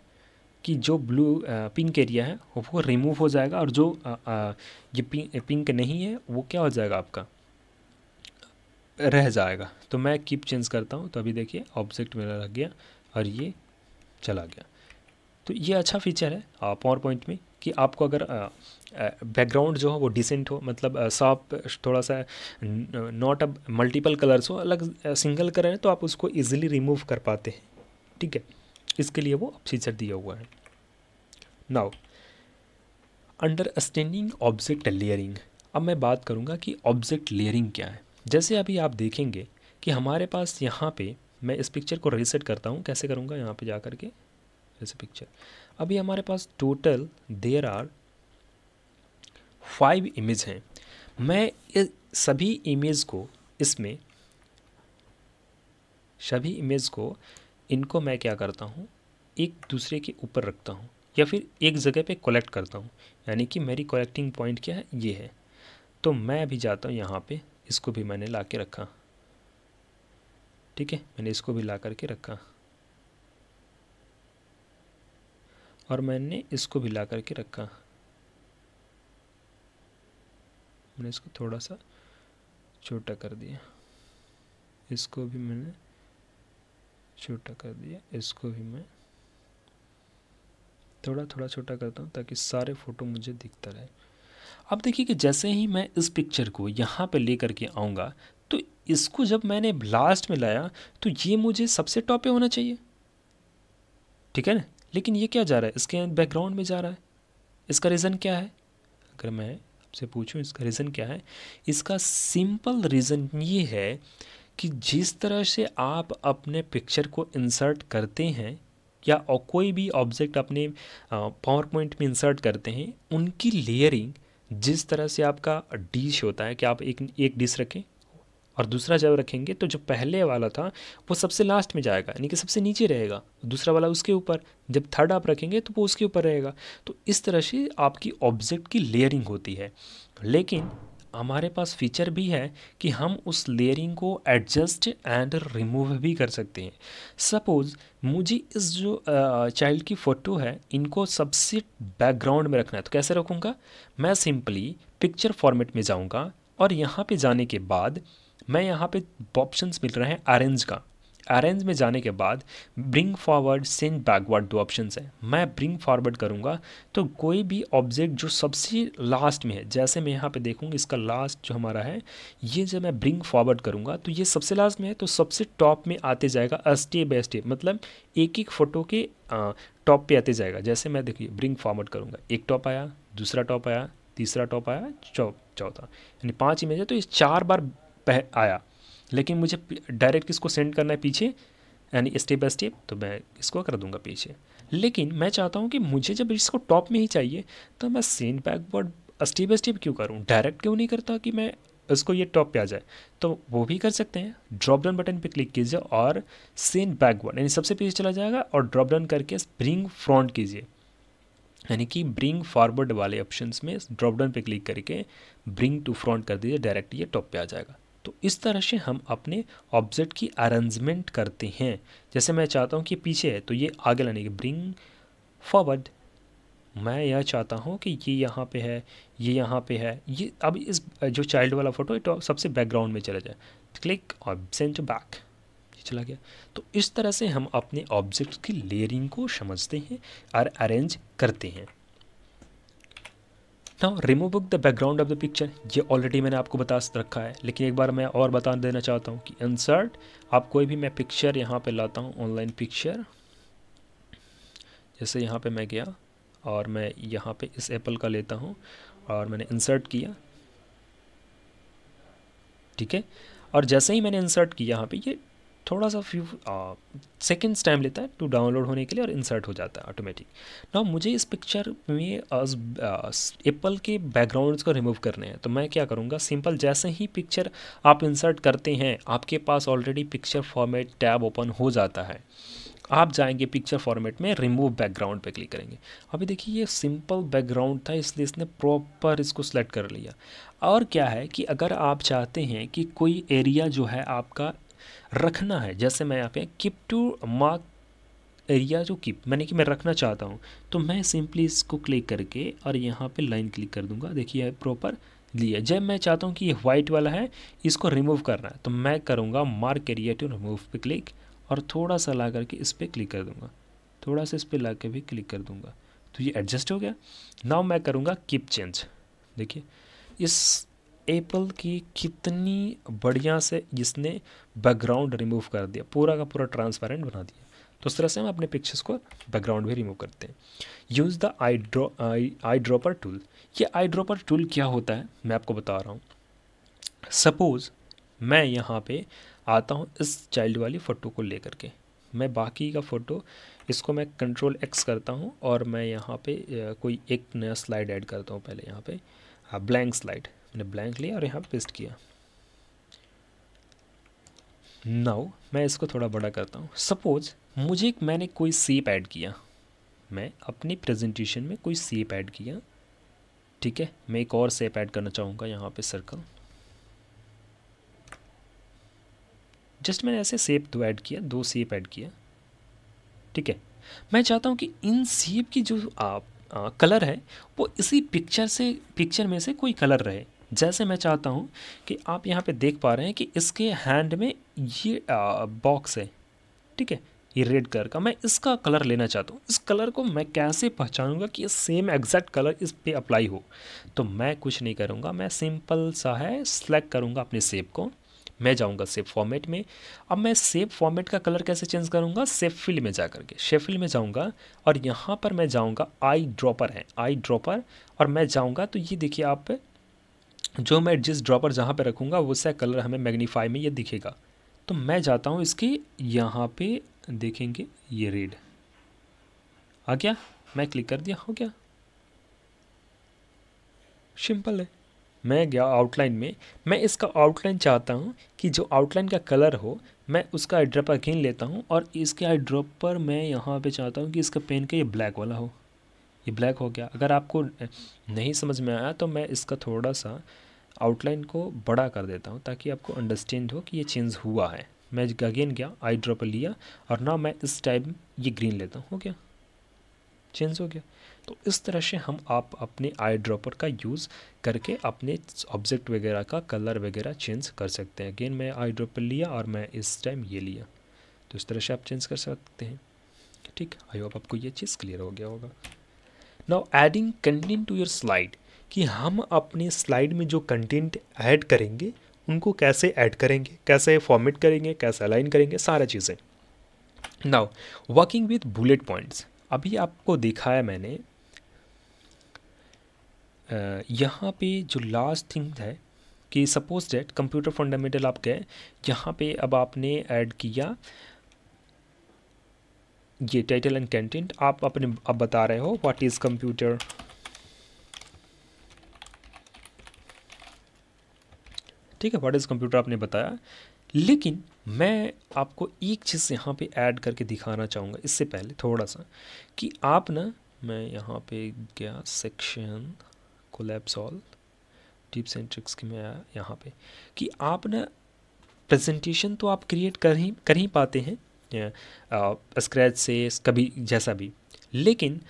Speaker 1: कि जो ब्लू पिंक एरिया है वो रिमूव हो जाएगा और जो आ, uh, आ, uh, ये पिंक पिंक नहीं है वो क्या हो जाएगा आपका रह जाएगा तो मैं कीप चेंज करता हूँ तो अभी देखिए ऑब्जेक्ट मेरा रह गया और ये चला गया तो ये अच्छा फीचर है पावर पॉइंट में कि आपको अगर बैकग्राउंड uh, जो है वो डिसेंट हो मतलब साफ थोड़ा सा नॉट अब मल्टीपल कलर्स हो अलग सिंगल कलर है तो आप उसको इजीली रिमूव कर पाते हैं ठीक है इसके लिए वो फीचर दिया हुआ है नाउ अंडर ऑब्जेक्ट लेयरिंग अब मैं बात करूँगा कि ऑब्जेक्ट लेयरिंग क्या है जैसे अभी आप देखेंगे कि हमारे पास यहाँ पे मैं इस पिक्चर को रीसेट करता हूँ कैसे करूँगा यहाँ पे जा कर के जैसे पिक्चर अभी हमारे पास total there are five image हैं मैं सभी इमेज को इसमें सभी इमेज को इनको मैं क्या करता हूँ एक दूसरे के ऊपर रखता हूँ या फिर एक जगह पे कलेक्ट करता हूँ यानी कि मेरी कलेक्टिंग पॉइंट क्या है ये है तो मैं अभी जाता हूँ यहाँ पे इसको भी मैंने ला के रखा ठीक है मैंने इसको भी ला करके रखा और मैंने इसको भी ला करके रखा मैंने इसको थोड़ा सा छोटा कर दिया इसको भी मैंने छोटा कर दिया इसको भी मैं थोड़ा थोड़ा छोटा करता हूँ ताकि सारे फ़ोटो मुझे दिखता रहे अब देखिए कि जैसे ही मैं इस पिक्चर को यहाँ पर ले करके आऊँगा तो इसको जब मैंने लास्ट में लाया तो ये मुझे सबसे टॉप पे होना चाहिए ठीक है ना लेकिन ये क्या जा रहा है इसके बैकग्राउंड में जा रहा है इसका रीज़न क्या है अगर मैं आपसे पूछूँ इसका रीज़न क्या है इसका सिंपल रीज़न ये है कि जिस तरह से आप अपने पिक्चर को इंसर्ट करते हैं या और कोई भी ऑब्जेक्ट अपने पावर पॉइंट में इंसर्ट करते हैं उनकी लेयरिंग जिस तरह से आपका डिश होता है कि आप एक एक डिश रखें और दूसरा जब रखेंगे तो जो पहले वाला था वो सबसे लास्ट में जाएगा यानी कि सबसे नीचे रहेगा दूसरा वाला उसके ऊपर जब थर्ड आप रखेंगे तो वो उसके ऊपर रहेगा तो इस तरह से आपकी ऑब्जेक्ट की लेयरिंग होती है लेकिन हमारे पास फीचर भी है कि हम उस लेयरिंग को एडजस्ट एंड रिमूव भी कर सकते हैं सपोज़ मुझे इस जो चाइल्ड की फ़ोटो है इनको सबसे बैकग्राउंड में रखना है तो कैसे रखूँगा मैं सिंपली पिक्चर फॉर्मेट में जाऊँगा और यहाँ पे जाने के बाद मैं यहाँ पे ऑप्शंस मिल रहे हैं अरेंज का अरेंज में जाने के बाद ब्रिंग फॉरवर्ड सेंड बैकवर्ड दो ऑप्शन हैं मैं ब्रिंग फॉरवर्ड करूँगा तो कोई भी ऑब्जेक्ट जो सबसे लास्ट में है जैसे मैं यहाँ पे देखूँगा इसका लास्ट जो हमारा है ये जब मैं ब्रिंग फॉरवर्ड करूँगा तो ये सबसे लास्ट में है तो सबसे टॉप में आते जाएगा स्टेप बाय स्टेप मतलब एक एक फ़ोटो के टॉप पे आते जाएगा जैसे मैं देखिए ब्रिंग फॉरवर्ड करूँगा एक टॉप आया दूसरा टॉप आया तीसरा टॉप आया चौथा यानी पाँच इमेज है तो ये चार बार आया लेकिन मुझे डायरेक्ट इसको सेंड करना है पीछे यानी स्टेप बाय स्टेप तो मैं इसको कर दूंगा पीछे लेकिन मैं चाहता हूँ कि मुझे जब इसको टॉप में ही चाहिए तो मैं send backward step by step क्यों करूँ डायरेक्ट क्यों नहीं करता कि मैं इसको ये टॉप पे आ जाए तो वो भी कर सकते हैं ड्रॉप डाउन बटन पे क्लिक कीजिए और सेंड बैकवर्ड यानी सबसे पीछे चला जाएगा और ड्रॉप डाउन करके स्प्रिंग फ्रंट कीजिए यानी कि ब्रिंग फॉरवर्ड वाले ऑप्शंस में ड्रॉप डाउन पे क्लिक करके ब्रिंग टू फ्रंट कर दीजिए डायरेक्ट ये टॉप पे आ जाएगा तो इस तरह से हम अपने ऑब्जेक्ट की अरेंजमेंट करते हैं जैसे मैं चाहता हूँ कि पीछे है तो ये आगे लाने के ब्रिंग फॉरवर्ड मैं यह चाहता हूँ कि ये यहाँ पे है ये यहाँ पे है ये अब इस जो चाइल्ड वाला फ़ोटो तो सबसे बैकग्राउंड में चला जाए क्लिक और सेंट बैक चला गया तो इस तरह से हम अपने ऑब्जेक्ट की लेयरिंग को समझते हैं और अरेंज करते हैं now removing the background of the picture ये ऑलरेडी मैंने आपको बता रखा है लेकिन एक बार मैं और बता देना चाहता हूँ कि इंसर्ट आप कोई भी मैं पिक्चर यहाँ पर लाता हूँ ऑनलाइन पिक्चर जैसे यहाँ पे मैं गया और मैं यहाँ पे इस एप्पल का लेता हूँ और मैंने इंसर्ट किया ठीक है और जैसे ही मैंने इंसर्ट किया यहाँ पे ये थोड़ा सा फ्यू सेकेंड्स टाइम लेता है टू डाउनलोड होने के लिए और इंसर्ट हो जाता है ऑटोमेटिक ना मुझे इस पिक्चर में एप्पल के बैकग्राउंड्स को रिमूव करने हैं तो मैं क्या करूँगा सिंपल जैसे ही पिक्चर आप इंसर्ट करते हैं आपके पास already picture format tab open हो जाता है आप जाएंगे पिक्चर फॉर्मेट में रिमूव बैकग्राउंड पे क्लिक करेंगे अभी देखिए ये सिंपल बैकग्राउंड था इसलिए इसने प्रॉपर इसको सेलेक्ट कर लिया और क्या है कि अगर आप चाहते हैं कि कोई एरिया जो है आपका रखना है जैसे मैं यहाँ पे किप टू मार्क एरिया जो किप मैंने कि मैं रखना चाहता हूँ तो मैं सिंपली इसको क्लिक करके और यहाँ पे लाइन क्लिक कर दूँगा देखिए प्रॉपर लिया जब मैं चाहता हूँ कि ये वाइट वाला है इसको रिमूव करना है तो मैं करूँगा मार्क एरिया टू रिमूव पे क्लिक और थोड़ा सा ला करके इस पर क्लिक कर दूँगा थोड़ा सा इस पर ला भी क्लिक कर दूँगा तो ये एडजस्ट हो गया नाव मैं करूँगा किप चेंज देखिए इस एप्पल की कितनी बढ़िया से जिसने बैकग्राउंड रिमूव कर दिया पूरा का पूरा ट्रांसपेरेंट बना दिया तो उस तरह से हम अपने पिक्चर्स को बैकग्राउंड भी रिमूव करते हैं use the eye draw eye dropper tool ये आई ड्रॉपर टूल क्या होता है मैं आपको बता रहा हूँ सपोज़ मैं यहाँ पे आता हूँ इस चाइल्ड वाली फ़ोटो को ले करके मैं बाकी का फ़ोटो इसको मैं कंट्रोल एक्स करता हूँ और मैं यहाँ पे कोई एक नया स्लाइड ऐड करता हूँ पहले यहाँ पे ब्लैंक हाँ, स्लाइड मैंने ब्लैंक लिया और यहाँ पेस्ट किया नाउ मैं इसको थोड़ा बड़ा करता हूँ सपोज मुझे मैंने कोई सेप ऐड किया मैं अपनी प्रेजेंटेशन में कोई सेप ऐड किया ठीक है मैं एक और सेप ऐड करना चाहूँगा यहाँ पे सर्कल जस्ट मैंने ऐसे सेप दो ऐड किया दो सेप ऐड किया ठीक है मैं चाहता हूँ कि इन सेप की जो आप आ, कलर है वो इसी पिक्चर से पिक्चर में से कोई कलर रहे जैसे मैं चाहता हूँ कि आप यहाँ पे देख पा रहे हैं कि इसके हैंड में ये बॉक्स है ठीक है ये रेड कलर का मैं इसका कलर लेना चाहता हूँ इस कलर को मैं कैसे पहचानूंगा कि ये सेम एग्जैक्ट कलर इस पर अप्लाई हो तो मैं कुछ नहीं करूँगा मैं सिंपल सा है सेलेक्ट करूँगा अपने सेब को मैं जाऊंगा सेब फॉर्मेट में अब मैं सेब फॉर्मेट का कलर कैसे चेंज करूंगा सेफ फील्ड में जा करके शेब में जाऊंगा और यहाँ पर मैं जाऊंगा आई ड्रॉपर है आई ड्रॉपर और मैं जाऊंगा तो ये देखिए आप जो मैं जिस ड्रॉपर जहाँ पे रखूँगा उससे कलर हमें मैग्नीफाई में ये दिखेगा तो मैं जाता हूँ इसकी यहाँ पे देखेंगे ये रेड आ गया मैं क्लिक कर दिया हो गया सिंपल है मैं गया आउटलाइन में मैं इसका आउटलाइन चाहता हूँ कि जो आउटलाइन का कलर हो मैं उसका आई ड्रॉपर गिन लेता हूँ और इसके आई पर मैं यहाँ पर चाहता हूँ कि इसका पेन का ये ब्लैक वाला हो ये ब्लैक हो गया अगर आपको नहीं समझ में आया तो मैं इसका थोड़ा सा आउटलाइन को बड़ा कर देता हूँ ताकि आपको अंडरस्टैंड हो कि ये चेंज हुआ है मैं अगेन गया आई ड्रॉप लिया और ना मैं इस टाइम ये ग्रीन लेता हूँ हो गया चेंज हो गया तो इस तरह से हम आप अपने आई ड्रॉपर का यूज़ करके अपने ऑब्जेक्ट वगैरह का कलर वगैरह चेंज कर सकते हैं अगेन मैं आई ड्रॉपर लिया और मैं इस टाइम ये लिया तो इस तरह से आप चेंज कर सकते हैं ठीक आई होप आपको ये चीज़ क्लियर हो गया होगा now adding content to your slide कि हम अपने स्लाइड में जो कंटेंट ऐड करेंगे उनको कैसे ऐड करेंगे कैसे फॉर्मेट करेंगे कैसे अलाइन करेंगे सारा चीज़ें now working with bullet points अभी आपको देखा है मैंने यहाँ पे जो लास्ट थिंग है कि सपोज डेट कंप्यूटर फंडामेंटल आप कहें यहाँ पे अब आपने ऐड किया ये टाइटल एंड कंटेंट आप अपने अब बता रहे हो व्हाट इज़ कंप्यूटर ठीक है व्हाट इज़ कंप्यूटर आपने बताया लेकिन मैं आपको एक चीज़ यहाँ पे ऐड करके दिखाना चाहूँगा इससे पहले थोड़ा सा कि आप ना मैं यहाँ पे गया section collapse all tips and की मैं यहाँ पे कि आप ना प्रेजेंटेशन तो आप क्रिएट कर ही कर ही पाते हैं स्क्रैच से कभी जैसा भी लेकिन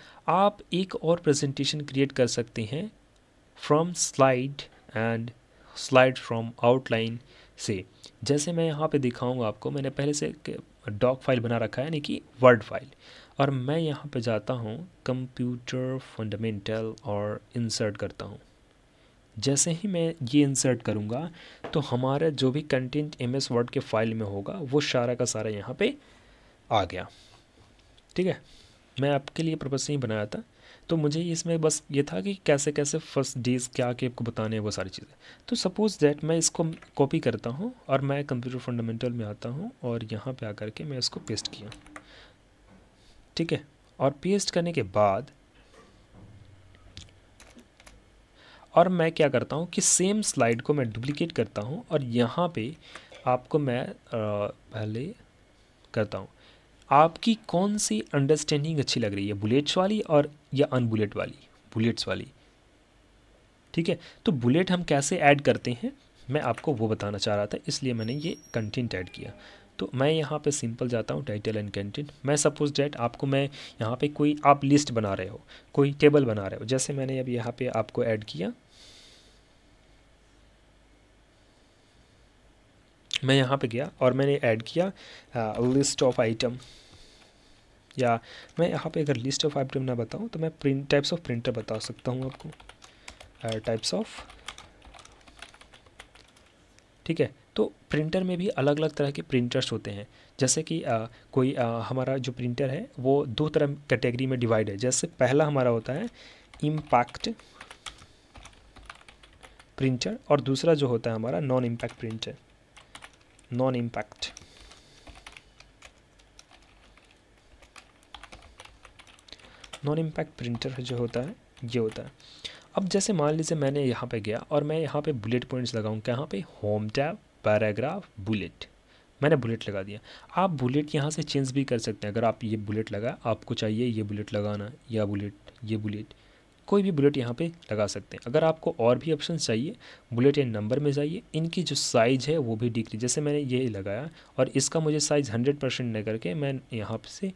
Speaker 1: आप एक और प्रेजेंटेशन क्रिएट कर सकते हैं from slide and slide from outline से जैसे मैं यहाँ पे दिखाऊंगा आपको मैंने पहले से डॉक फाइल बना रखा है यानी कि वर्ड फाइल और मैं यहाँ पे जाता हूँ कंप्यूटर फंडामेंटल और इंसर्ट करता हूँ जैसे ही मैं ये इंसर्ट करूँगा तो हमारा जो भी कंटेंट एम एस वर्ड के फाइल में होगा वो सारा का सारा यहाँ पर आ गया ठीक है मैं आपके लिए पर्पज़ नहीं बनाया था तो मुझे इसमें बस ये था कि कैसे कैसे फर्स्ट डेज क्या के आपको बताने हैं वो सारी चीज़ें तो सपोज़ दैट मैं इसको कॉपी करता हूँ और मैं कंप्यूटर फंडामेंटल में आता हूँ और यहाँ पे आकर के मैं इसको पेस्ट किया ठीक है और पेस्ट करने के बाद और मैं क्या करता हूँ कि सेम स्लाइड को मैं डुप्लिकेट करता हूँ और यहाँ पे आपको मैं पहले करता हूँ आपकी कौन सी अंडरस्टैंडिंग अच्छी लग रही है बुलेट्स वाली और या अनबुलेट वाली बुलेट्स वाली ठीक है तो बुलेट हम कैसे ऐड करते हैं मैं आपको वो बताना चाह रहा था इसलिए मैंने ये कंटेंट ऐड किया तो मैं यहाँ पे सिंपल जाता हूँ टाइटल एंड कंटेंट मैं सपोज डेट आपको मैं यहाँ पे कोई आप लिस्ट बना रहे हो कोई टेबल बना रहे हो जैसे मैंने अब यहाँ पे आपको ऐड किया मैं यहाँ पे गया और मैंने ऐड किया आ, लिस्ट ऑफ आइटम या मैं यहाँ पे अगर लिस्ट ऑफ आइटम ना बताऊँ तो मैं प्रिंट टाइप्स ऑफ प्रिंटर बता सकता हूँ आपको टाइप्स uh, ऑफ ठीक है तो प्रिंटर में भी अलग अलग तरह के प्रिंटर्स होते हैं जैसे कि आ, uh, कोई आ, uh, हमारा जो प्रिंटर है वो दो तरह कैटेगरी में डिवाइड है जैसे पहला हमारा होता है इम्पैक्ट प्रिंटर और दूसरा जो होता है हमारा non impact printer non impact non impact printer जो होता है ये होता है अब जैसे मान लीजिए मैंने यहाँ पे गया और मैं यहाँ पे बुलेट पॉइंट्स लगाऊँ कहाँ पे होम टैब पैराग्राफ बुलेट मैंने बुलेट लगा दिया आप बुलेट यहाँ से चेंज भी कर सकते हैं अगर आप ये बुलेट लगाए आपको चाहिए ये बुलेट लगाना या बुलेट ये बुलेट कोई भी बुलेट यहाँ पे लगा सकते हैं अगर आपको और भी ऑप्शन चाहिए बुलेट या नंबर में चाहिए इनकी जो साइज़ है वो भी डिक्री जैसे मैंने ये लगाया और इसका मुझे साइज़ हंड्रेड परसेंट न करके मैं यहाँ से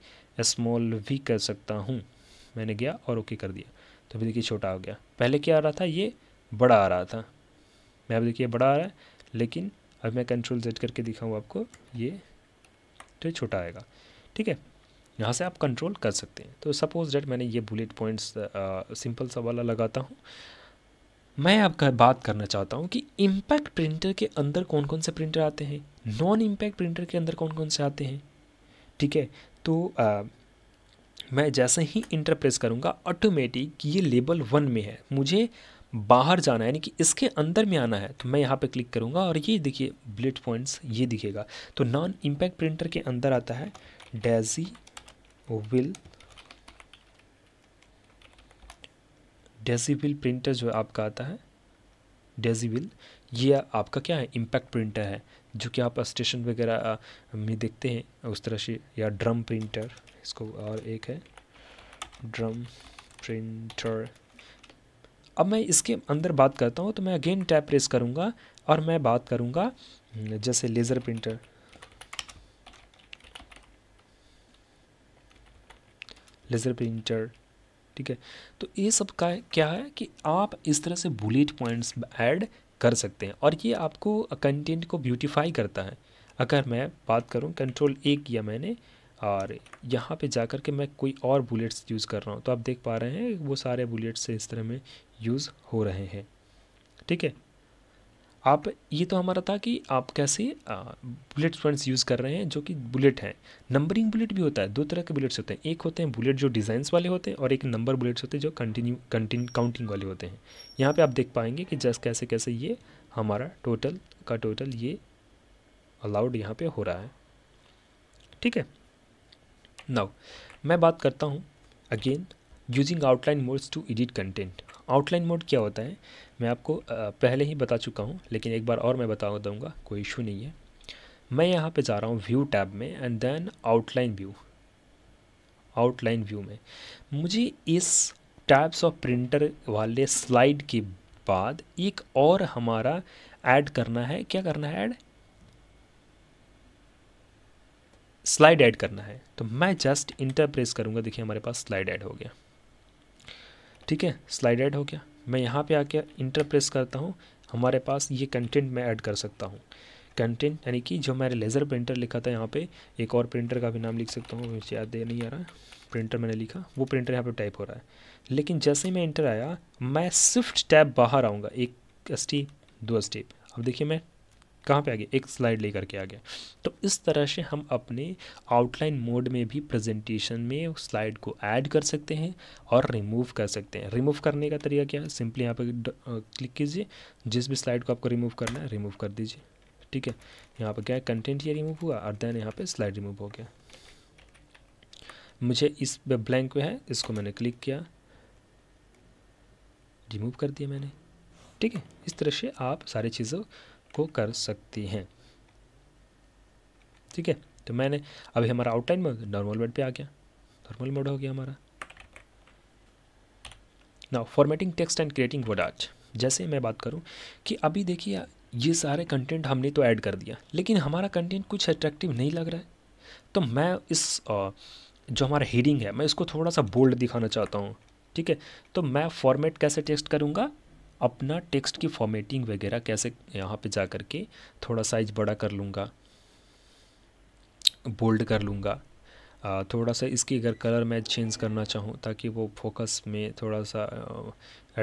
Speaker 1: स्मॉल भी कर सकता हूँ मैंने गया और ओके कर दिया तो अभी देखिए छोटा हो गया पहले क्या आ रहा था ये बड़ा आ रहा था मैं अब देखिए बड़ा आ रहा है लेकिन अब मैं कंट्रोल जेड करके दिखाऊँ आपको ये तो ये छोटा आएगा ठीक है यहाँ से आप कंट्रोल कर सकते हैं तो सपोज़ डेट मैंने ये बुलेट पॉइंट्स सिंपल सा वाला लगाता हूँ मैं आपका बात करना चाहता हूँ कि इम्पैक्ट प्रिंटर के अंदर कौन कौन से प्रिंटर आते हैं नॉन इम्पैक्ट प्रिंटर के अंदर कौन कौन से आते हैं ठीक है तो मैं जैसे ही इंटर प्रेस करूँगा ऑटोमेटिक ये लेबल वन में है मुझे बाहर जाना है यानी कि इसके अंदर में आना है तो मैं यहाँ पे क्लिक करूँगा और ये देखिए ब्लिट पॉइंट्स ये दिखेगा तो नॉन इम्पैक्ट प्रिंटर के अंदर आता है डेजी विल डेजीविल प्रिंटर जो आपका आता है विल ये आपका क्या है इम्पैक्ट प्रिंटर है जो कि आप स्टेशन वगैरह में देखते हैं उस तरह से या ड्रम प्रिंटर इसको और एक है ड्रम प्रिंटर अब मैं इसके अंदर बात करता हूँ तो मैं अगेन टैप प्रेस करूँगा और मैं बात करूँगा हम्म, जैसे लेज़र प्रिंटर लेज़र प्रिंटर ठीक है तो ये सब का क्या है कि आप इस तरह से बुलेट पॉइंट्स ऐड कर सकते हैं और ये आपको कंटेंट को ब्यूटीफाई करता है अगर मैं बात करूं कंट्रोल ए किया मैंने और यहाँ पे जाकर के मैं कोई और बुलेट्स यूज़ कर रहा हूँ तो आप देख पा रहे हैं वो सारे बुलेट्स इस तरह में यूज़ हो रहे हैं ठीक है आप ये तो हमारा था कि आप कैसे बुलेट पॉइंट्स यूज़ कर रहे हैं जो कि बुलेट हैं नंबरिंग बुलेट भी होता है दो तरह के बुलेट्स होते हैं एक होते हैं बुलेट जो डिज़ाइंस वाले होते हैं और एक नंबर बुलेट्स होते हैं जो कंटिन्यू कंटिन काउंटिंग वाले होते हैं यहाँ पे आप देख पाएंगे कि जैस कैसे कैसे ये हमारा टोटल का टोटल ये अलाउड यहाँ पर हो रहा है ठीक है नाउ मैं बात करता हूँ again using outline modes to edit content outline mode क्या होता है मैं आपको पहले ही बता चुका हूँ लेकिन एक बार और मैं बता दूँगा कोई इशू नहीं है मैं यहाँ पे जा रहा हूँ व्यू टैब में and then outline view outline view में मुझे इस टैब्स ऑफ प्रिंटर वाले स्लाइड के बाद एक और हमारा ऐड करना है क्या करना है ऐड स्लाइड ऐड करना है तो मैं जस्ट इंटर प्रेस करूँगा देखिए हमारे पास स्लाइड ऐड हो गया ठीक है स्लाइड ऐड हो गया मैं यहाँ पे आके इंटर प्रेस करता हूँ हमारे पास ये कंटेंट मैं ऐड कर सकता हूँ कंटेंट यानी कि जो मैंने लेज़र प्रिंटर लिखा था यहाँ पे एक और प्रिंटर का भी नाम लिख सकता हूँ मुझे याद नहीं आ रहा प्रिंटर मैंने लिखा वो प्रिंटर यहाँ पर टाइप हो रहा है लेकिन जैसे ही मैं इंटर आया मैं स्विफ्ट टैप बाहर आऊँगा एक स्टेप दो स्टेप अब देखिए मैं कहाँ पे आ गया एक स्लाइड लेकर के आ गया तो इस तरह से हम अपने आउटलाइन मोड में भी प्रेजेंटेशन में स्लाइड को ऐड कर सकते हैं और रिमूव कर सकते हैं रिमूव करने का तरीका क्या है सिंपली यहाँ पर क्लिक कीजिए जिस भी स्लाइड को आपको रिमूव करना है रिमूव कर दीजिए ठीक है यहाँ पर क्या है कंटेंट ये रिमूव हुआ और देन यहाँ पर स्लाइड रिमूव हो गया मुझे इस ब्लैंक में है इसको मैंने क्लिक किया रिमूव कर दिया मैंने ठीक है इस तरह से आप सारी चीज़ों को कर सकती हैं ठीक है तो मैंने अभी हमारा आउटलाइन मोड नॉर्मल मोड पे आ गया नॉर्मल मोड हो गया हमारा ना formatting text and creating word जैसे मैं बात करूँ कि अभी देखिए ये सारे कंटेंट हमने तो ऐड कर दिया लेकिन हमारा कंटेंट कुछ अट्रैक्टिव नहीं लग रहा है तो मैं इस जो हमारा हेडिंग है मैं इसको थोड़ा सा बोल्ड दिखाना चाहता हूँ ठीक है तो मैं फॉर्मेट कैसे टेक्स्ट करूँगा अपना टेक्स्ट की फॉर्मेटिंग वगैरह कैसे यहाँ पे जा करके थोड़ा साइज बड़ा कर लूँगा बोल्ड कर लूँगा थोड़ा सा इसकी अगर कलर मैं चेंज करना चाहूँ ताकि वो फोकस में थोड़ा सा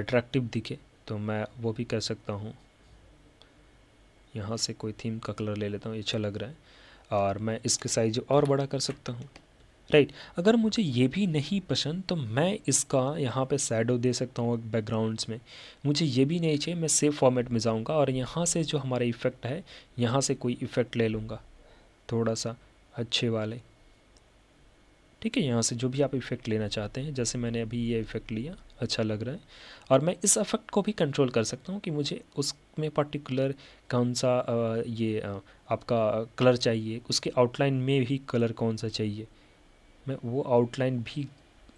Speaker 1: अट्रैक्टिव दिखे तो मैं वो भी कर सकता हूँ यहाँ से कोई थीम का कलर ले लेता हूँ अच्छा लग रहा है और मैं इसके साइज और बड़ा कर सकता हूँ राइट right. अगर मुझे ये भी नहीं पसंद तो मैं इसका यहाँ पे सैडो दे सकता हूँ बैकग्राउंड्स में मुझे ये भी नहीं चाहिए मैं सेव फॉर्मेट में जाऊँगा और यहाँ से जो हमारा इफ़ेक्ट है यहाँ से कोई इफ़ेक्ट ले लूँगा थोड़ा सा अच्छे वाले ठीक है यहाँ से जो भी आप इफ़ेक्ट लेना चाहते हैं जैसे मैंने अभी ये इफ़ेक्ट लिया अच्छा लग रहा है और मैं इस इफ़ेक्ट को भी कंट्रोल कर सकता हूँ कि मुझे उसमें पर्टिकुलर कौन सा ये आपका कलर चाहिए उसके आउटलाइन में भी कलर कौन सा चाहिए मैं वो आउटलाइन भी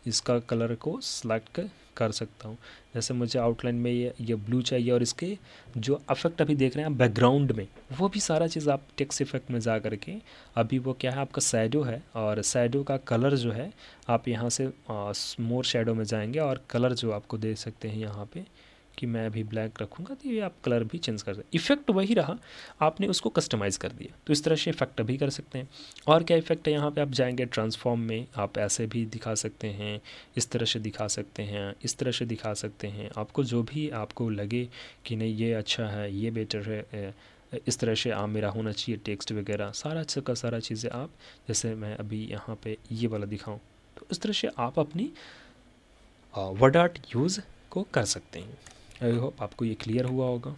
Speaker 1: इसका कलर को सिलेक्ट कर सकता हूँ जैसे मुझे आउटलाइन में ये ये ब्लू चाहिए और इसके जो अफेक्ट अभी देख रहे हैं आप बैकग्राउंड में वो भी सारा चीज़ आप टेक्स इफेक्ट में जा करके अभी वो क्या है आपका सैडो है और सैडो का कलर जो है आप यहाँ से मोर शेडो में जाएंगे और कलर जो आपको दे सकते हैं यहाँ पर कि मैं अभी ब्लैक रखूँगा तो ये आप कलर भी चेंज कर सकते इफेक्ट वही रहा आपने उसको कस्टमाइज़ कर दिया तो इस तरह से इफेक्ट अभी कर सकते हैं और क्या इफेक्ट है यहाँ पे आप जाएंगे ट्रांसफॉर्म में आप ऐसे भी दिखा सकते हैं इस तरह से दिखा सकते हैं इस तरह से दिखा सकते हैं आपको जो भी आपको लगे कि नहीं ये अच्छा है ये बेटर है इस तरह से आप मेरा होना चाहिए टेक्स्ट वगैरह सारा अच्छा का सारा चीज़ें आप जैसे मैं अभी यहाँ पर ये वाला दिखाऊँ तो इस तरह से आप अपनी वर्ड आर्ट यूज़ को कर सकते हैं आई होप आपको ये क्लियर हुआ होगा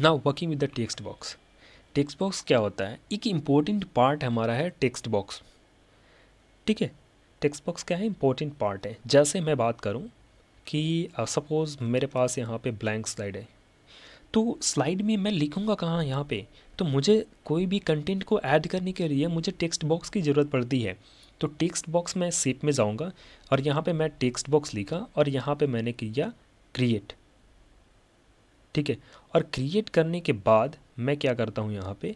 Speaker 1: ना working with the text box text box क्या होता है एक इम्पोर्टेंट पार्ट हमारा है टेक्स्ट बॉक्स ठीक है टेक्स्ट बॉक्स क्या है इम्पोर्टेंट पार्ट है जैसे मैं बात करूँ कि सपोज़ uh, मेरे पास यहाँ पे ब्लैंक स्लाइड है तो स्लाइड में मैं लिखूँगा कहाँ यहाँ पे तो मुझे कोई भी कंटेंट को ऐड करने के लिए मुझे टेक्स्ट बॉक्स की ज़रूरत पड़ती है तो टेक्स्ट बॉक्स मैं सेप में जाऊँगा और यहाँ पे मैं टेक्स्ट बॉक्स लिखा और यहाँ पे मैंने किया क्रिएट ठीक है और क्रिएट करने के बाद मैं क्या करता हूँ यहाँ पे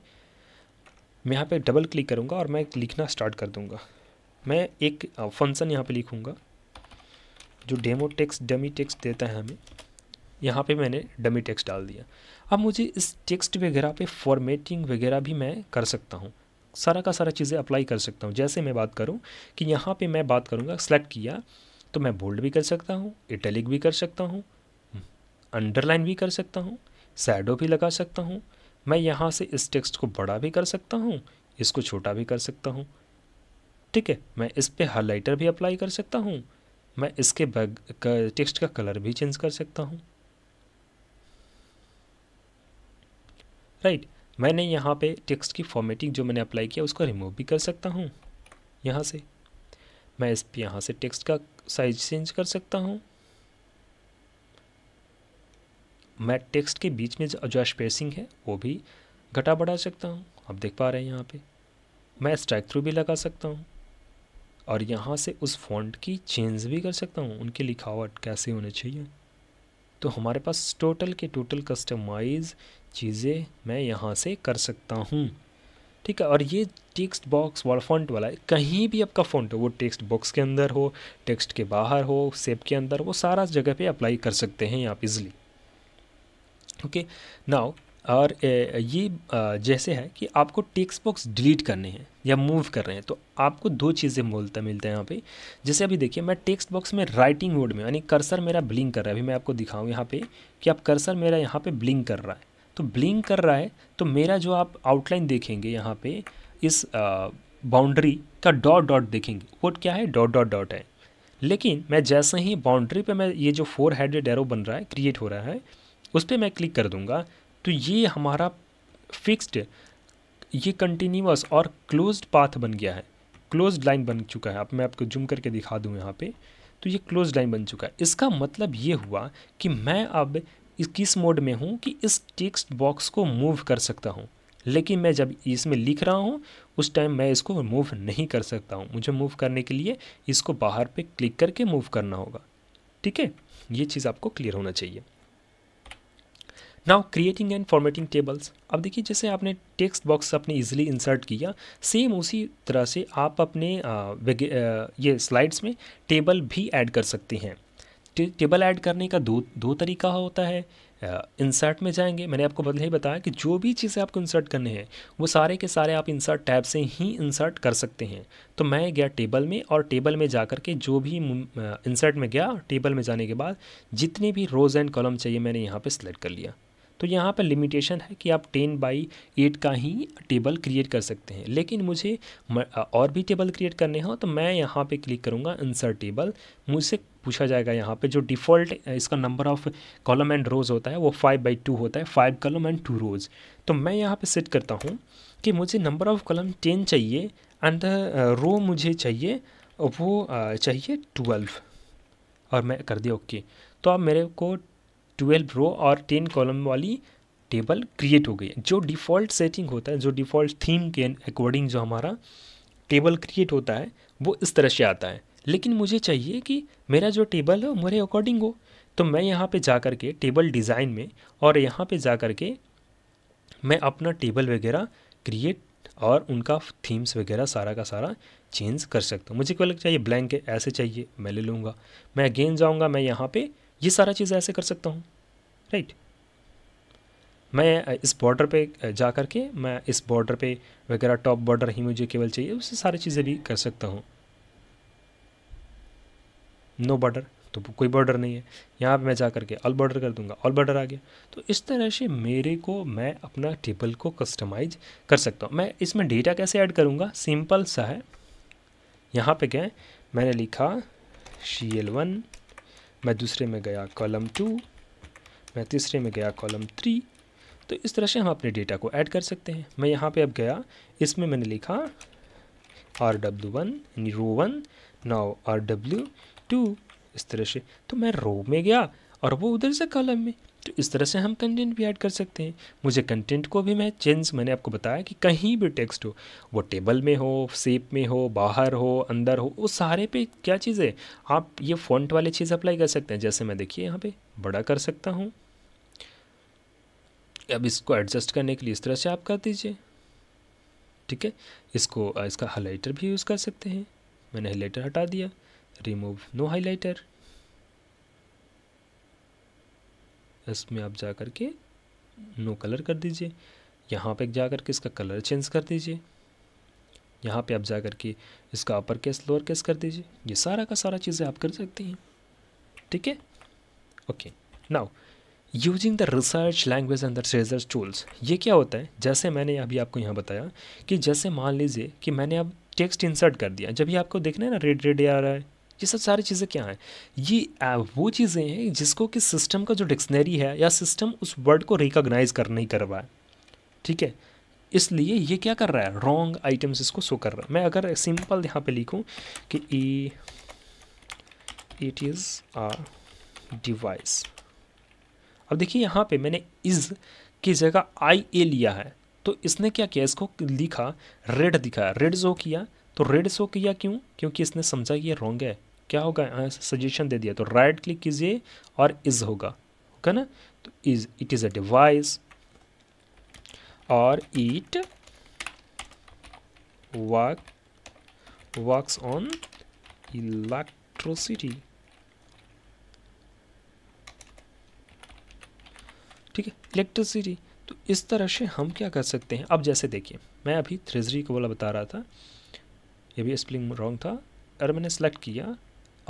Speaker 1: मैं यहाँ पे डबल क्लिक करूँगा और मैं लिखना स्टार्ट कर दूँगा मैं एक फंक्शन यहाँ पे लिखूँगा जो डेमो टेक्स्ट डमी टेक्स्ट देता है हमें यहाँ पे मैंने डमी टेक्स्ट डाल दिया अब मुझे इस टेक्स्ट वगैरह पे फॉर्मेटिंग वगैरह भी मैं कर सकता हूँ सारा का सारा चीज़ें अप्लाई कर सकता हूँ जैसे मैं बात करूँ कि यहाँ पे मैं बात करूँगा सेलेक्ट किया तो मैं बोल्ड भी कर सकता हूँ इटैलिक भी कर सकता हूँ अंडरलाइन भी कर सकता हूँ सैडो भी लगा सकता हूँ मैं यहाँ से इस टेक्स्ट को बड़ा भी कर सकता हूँ इसको छोटा भी कर सकता हूँ ठीक है मैं इस पर हाईलाइटर भी अप्लाई कर सकता हूँ मैं इसके बैग टेक्स्ट का कलर भी चेंज कर सकता हूँ राइट right. मैंने यहाँ पे टेक्स्ट की फॉर्मेटिंग जो मैंने अप्लाई किया उसको रिमूव भी कर सकता हूँ यहाँ से मैं इस यहाँ से टेक्स्ट का साइज चेंज कर सकता हूँ मैं टेक्स्ट के बीच में जो स्पेसिंग है वो भी घटा बढ़ा सकता हूँ आप देख पा रहे हैं यहाँ पे मैं स्ट्राइक थ्रू भी लगा सकता हूँ और यहाँ से उस फॉन्ट की चेंज भी कर सकता हूँ उनकी लिखावट कैसे होनी चाहिए तो हमारे पास टोटल के टोटल कस्टमाइज़ चीज़ें मैं यहाँ से कर सकता हूँ ठीक है और ये टेक्स्ट बॉक्स वाला फॉन्ट वाला है कहीं भी आपका फॉन्ट हो वो टेक्स्ट बॉक्स के अंदर हो टेक्स्ट के बाहर हो सेप के अंदर वो सारा जगह पे अप्लाई कर सकते हैं आप इजली ओके नाउ और ये जैसे है कि आपको टेक्स्ट बॉक्स डिलीट करने हैं या मूव कर रहे हैं तो आपको दो चीज़ें बोलता मिलता है यहाँ पे जैसे अभी देखिए मैं टेक्स्ट बॉक्स में राइटिंग मोड में यानी कर्सर मेरा ब्लिंक कर रहा है अभी मैं आपको दिखाऊँ यहाँ पे कि आप कर्सर मेरा यहाँ पे ब्लिंक कर रहा है तो ब्लिंक कर रहा है तो मेरा जो आप आउटलाइन देखेंगे यहाँ पे इस बाउंड्री का डॉट डॉट देखेंगे वो क्या है डॉट डॉट डॉट है लेकिन मैं जैसे ही बाउंड्री पे मैं ये जो फोर हेडेड एरो बन रहा है क्रिएट हो रहा है उस पर मैं क्लिक कर दूँगा तो ये हमारा फिक्स्ड ये कंटिन्यूस और क्लोज्ड पाथ बन गया है क्लोज्ड लाइन बन चुका है अब मैं आपको जुम करके दिखा दूँ यहाँ पे तो ये क्लोज लाइन बन चुका है इसका मतलब ये हुआ कि मैं अब किस मोड में हूँ कि इस टेक्स्ट बॉक्स को मूव कर सकता हूँ लेकिन मैं जब इसमें लिख रहा हूँ उस टाइम मैं इसको मूव नहीं कर सकता हूँ मुझे मूव करने के लिए इसको बाहर पे क्लिक करके मूव करना होगा ठीक है ये चीज़ आपको क्लियर होना चाहिए now creating and formatting tables अब देखिए जैसे आपने टेक्स्ट बॉक्स आपने इजीली इंसर्ट किया सेम उसी तरह से आप अपने आ, आ, ये स्लाइड्स में टेबल भी ऐड कर सकते हैं टेबल ऐड करने का दो दो तरीका होता है इंसर्ट में जाएंगे मैंने आपको बदले ही बताया कि जो भी चीज़ें आपको इंसर्ट करने हैं वो सारे के सारे आप इंसर्ट टैब से ही इंसर्ट कर सकते हैं तो मैं गया टेबल में और टेबल में जा कर के जो भी इंसर्ट में गया टेबल में जाने के बाद जितने भी रोज़ एंड कॉलम चाहिए मैंने यहाँ पे सिलेक्ट कर लिया तो यहाँ पर लिमिटेशन है कि आप टेन बाई एट का ही टेबल क्रिएट कर सकते हैं लेकिन मुझे और भी टेबल क्रिएट करने हो तो मैं यहाँ पे क्लिक करूँगा इंसर्ट टेबल मुझसे पूछा जाएगा यहाँ पे जो डिफ़ॉल्ट इसका number of column and rows होता है वो फाइव बाई टू होता है five column and two rows तो मैं यहाँ पे सेट करता हूँ कि मुझे नंबर ऑफ कॉलम टेन चाहिए एंड रो मुझे चाहिए वो चाहिए ट्वेल्व और मैं कर दिया ओके तो अब मेरे को ट्वेल्व रो और टेन कॉलम वाली टेबल क्रिएट हो गई है जो डिफ़ॉल्ट सेटिंग होता है जो डिफ़ॉल्ट थीम के अकॉर्डिंग जो हमारा टेबल क्रिएट होता है वो इस तरह से आता है लेकिन मुझे चाहिए कि मेरा जो टेबल है मेरे अकॉर्डिंग हो तो मैं यहाँ पे जा कर के टेबल डिज़ाइन में और यहाँ पे जा कर के मैं अपना टेबल वगैरह क्रिएट और उनका थीम्स वगैरह सारा का सारा चेंज कर सकता हूँ मुझे क्या चाहिए ब्लैंक है ऐसे चाहिए मैं ले लूँगा मैं अगेन जाऊँगा मैं यहाँ पे ये सारा चीज़ ऐसे कर सकता हूँ राइट मैं इस बॉर्डर पे जा करके के मैं इस बॉर्डर पे वगैरह टॉप बॉर्डर ही मुझे केवल चाहिए उससे सारी चीज़ें भी कर सकता हूँ नो बॉर्डर तो कोई बॉर्डर नहीं है यहाँ पे मैं जा करके ऑल बॉर्डर कर दूंगा ऑल बॉर्डर आ गया तो इस तरह से मेरे को मैं अपना टेबल को कस्टमाइज कर सकता हूँ मैं इसमें डेटा कैसे ऐड करूँगा सिंपल सा है यहाँ पे गए मैंने लिखा शी एल वन मैं दूसरे में गया कॉलम टू मैं तीसरे में गया कॉलम थ्री तो इस तरह से हम अपने डेटा को ऐड कर सकते हैं मैं यहाँ पे अब गया इसमें मैंने लिखा आर डब्ल्यू वन यानी row one now R W two इस तरह से तो मैं रो में गया और वो उधर से कॉलम में तो इस तरह से हम कंटेंट भी ऐड कर सकते हैं मुझे कंटेंट को भी मैं चेंज मैंने आपको बताया कि कहीं भी टेक्स्ट हो वो टेबल में हो सेप में हो बाहर हो अंदर हो वो सारे पे क्या चीज़ है आप ये फॉन्ट वाली चीज़ अप्लाई कर सकते हैं जैसे मैं देखिए यहाँ पे बड़ा कर सकता हूँ अब इसको एडजस्ट करने के लिए इस तरह से आप कर दीजिए ठीक है इसको इसका हाईलाइटर भी यूज़ कर सकते हैं मैंने हाईलाइटर हटा दिया रिमूव नो हाईलाइटर इसमें आप जा कर के नो कलर कर दीजिए यहाँ पे जा कर के इसका कलर चेंज कर दीजिए यहाँ पे आप जा करके के इसका अपर केस लोअर केस कर दीजिए ये सारा का सारा चीज़ें आप कर सकते हैं ठीक है okay now using the research language and the research tools ये क्या होता है जैसे मैंने अभी आपको यहाँ बताया कि जैसे मान लीजिए कि मैंने अब टेक्स्ट इंसर्ट कर दिया जब ये आपको देखना है ना रेड रेड आ रहा है ये सब सारी चीज़ें क्या हैं ये वो चीज़ें हैं जिसको कि सिस्टम का जो डिक्शनरी है या सिस्टम उस वर्ड को रिकॉग्नाइज कर नहीं कर रहा है ठीक है इसलिए ये क्या कर रहा है रॉन्ग आइटम्स इसको शो कर रहा है मैं अगर सिंपल यहाँ पे लिखूँ कि इट इज़ आ डिवाइस अब देखिए यहाँ पे मैंने इज़ की जगह आई ए लिया है तो इसने क्या किया इसको लिखा रेड दिखा रेड जो किया तो रेड शो किया क्यों क्योंकि इसने समझा ये रॉन्ग है क्या होगा सजेशन दे दिया तो राइट क्लिक कीजिए और इज़ होगा होगा ना तो is it is a device और it work works on electricity ठीक है इलेक्ट्रिसिटी तो इस तरह से हम क्या कर सकते हैं अब जैसे देखिए मैं अभी थ्रेजरी को वाला बता रहा था ये भी स्पेलिंग रॉन्ग था और मैंने सेलेक्ट किया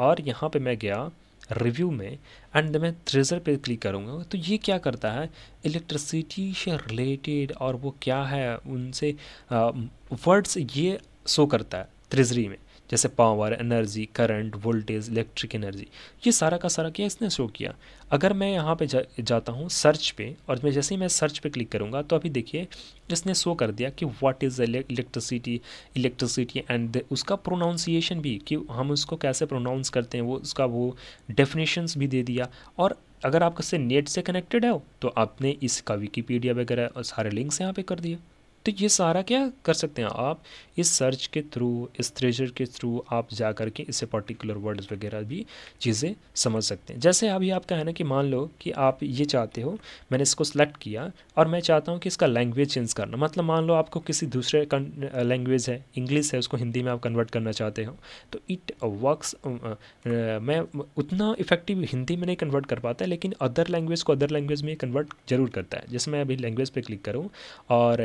Speaker 1: और यहाँ पे मैं गया रिव्यू में एंड मैं थ्रेजर पे क्लिक करूँगा तो ये क्या करता है इलेक्ट्रिसिटी से रिलेटेड और वो क्या है उनसे वर्ड्स ये शो करता है थ्रेजरी में जैसे power energy current voltage electric energy ये सारा का सारा क्या इसने शो किया अगर मैं यहाँ पे जा, जाता हूँ सर्च पे और मैं जैसे ही मैं सर्च पे क्लिक करूँगा तो अभी देखिए इसने शो कर दिया कि what is electricity electricity and उसका प्रोनाउंसिएशन भी कि हम उसको कैसे प्रोनाउंस करते हैं वो उसका वो डेफिनेशंस भी दे दिया और अगर आप किससे नेट से कनेक्टेड है तो आपने इसका विकीपीडिया वगैरह सारे लिंक्स यहाँ पर कर दिया तो ये सारा क्या कर सकते हैं आप इस सर्च के थ्रू इस ट्रेजर के थ्रू आप जा कर के इसे पर्टिकुलर वर्ड्स वगैरह भी चीज़ें समझ सकते हैं जैसे अभी आपका है ना कि मान लो कि आप ये चाहते हो मैंने इसको सेलेक्ट किया और मैं चाहता हूँ कि इसका लैंग्वेज चेंज करना मतलब मान लो आपको किसी दूसरे लैंग्वेज है इंग्लिश है उसको हिंदी में आप कन्वर्ट करना चाहते हो तो इट वर्क्स मैं उतना इफेक्टिव हिंदी में नहीं कन्वर्ट कर पाता लेकिन अदर लैंग्वेज को अदर लैंग्वेज में कन्वर्ट जरूर करता है जैसे मैं अभी लैंग्वेज पर क्लिक करूँ और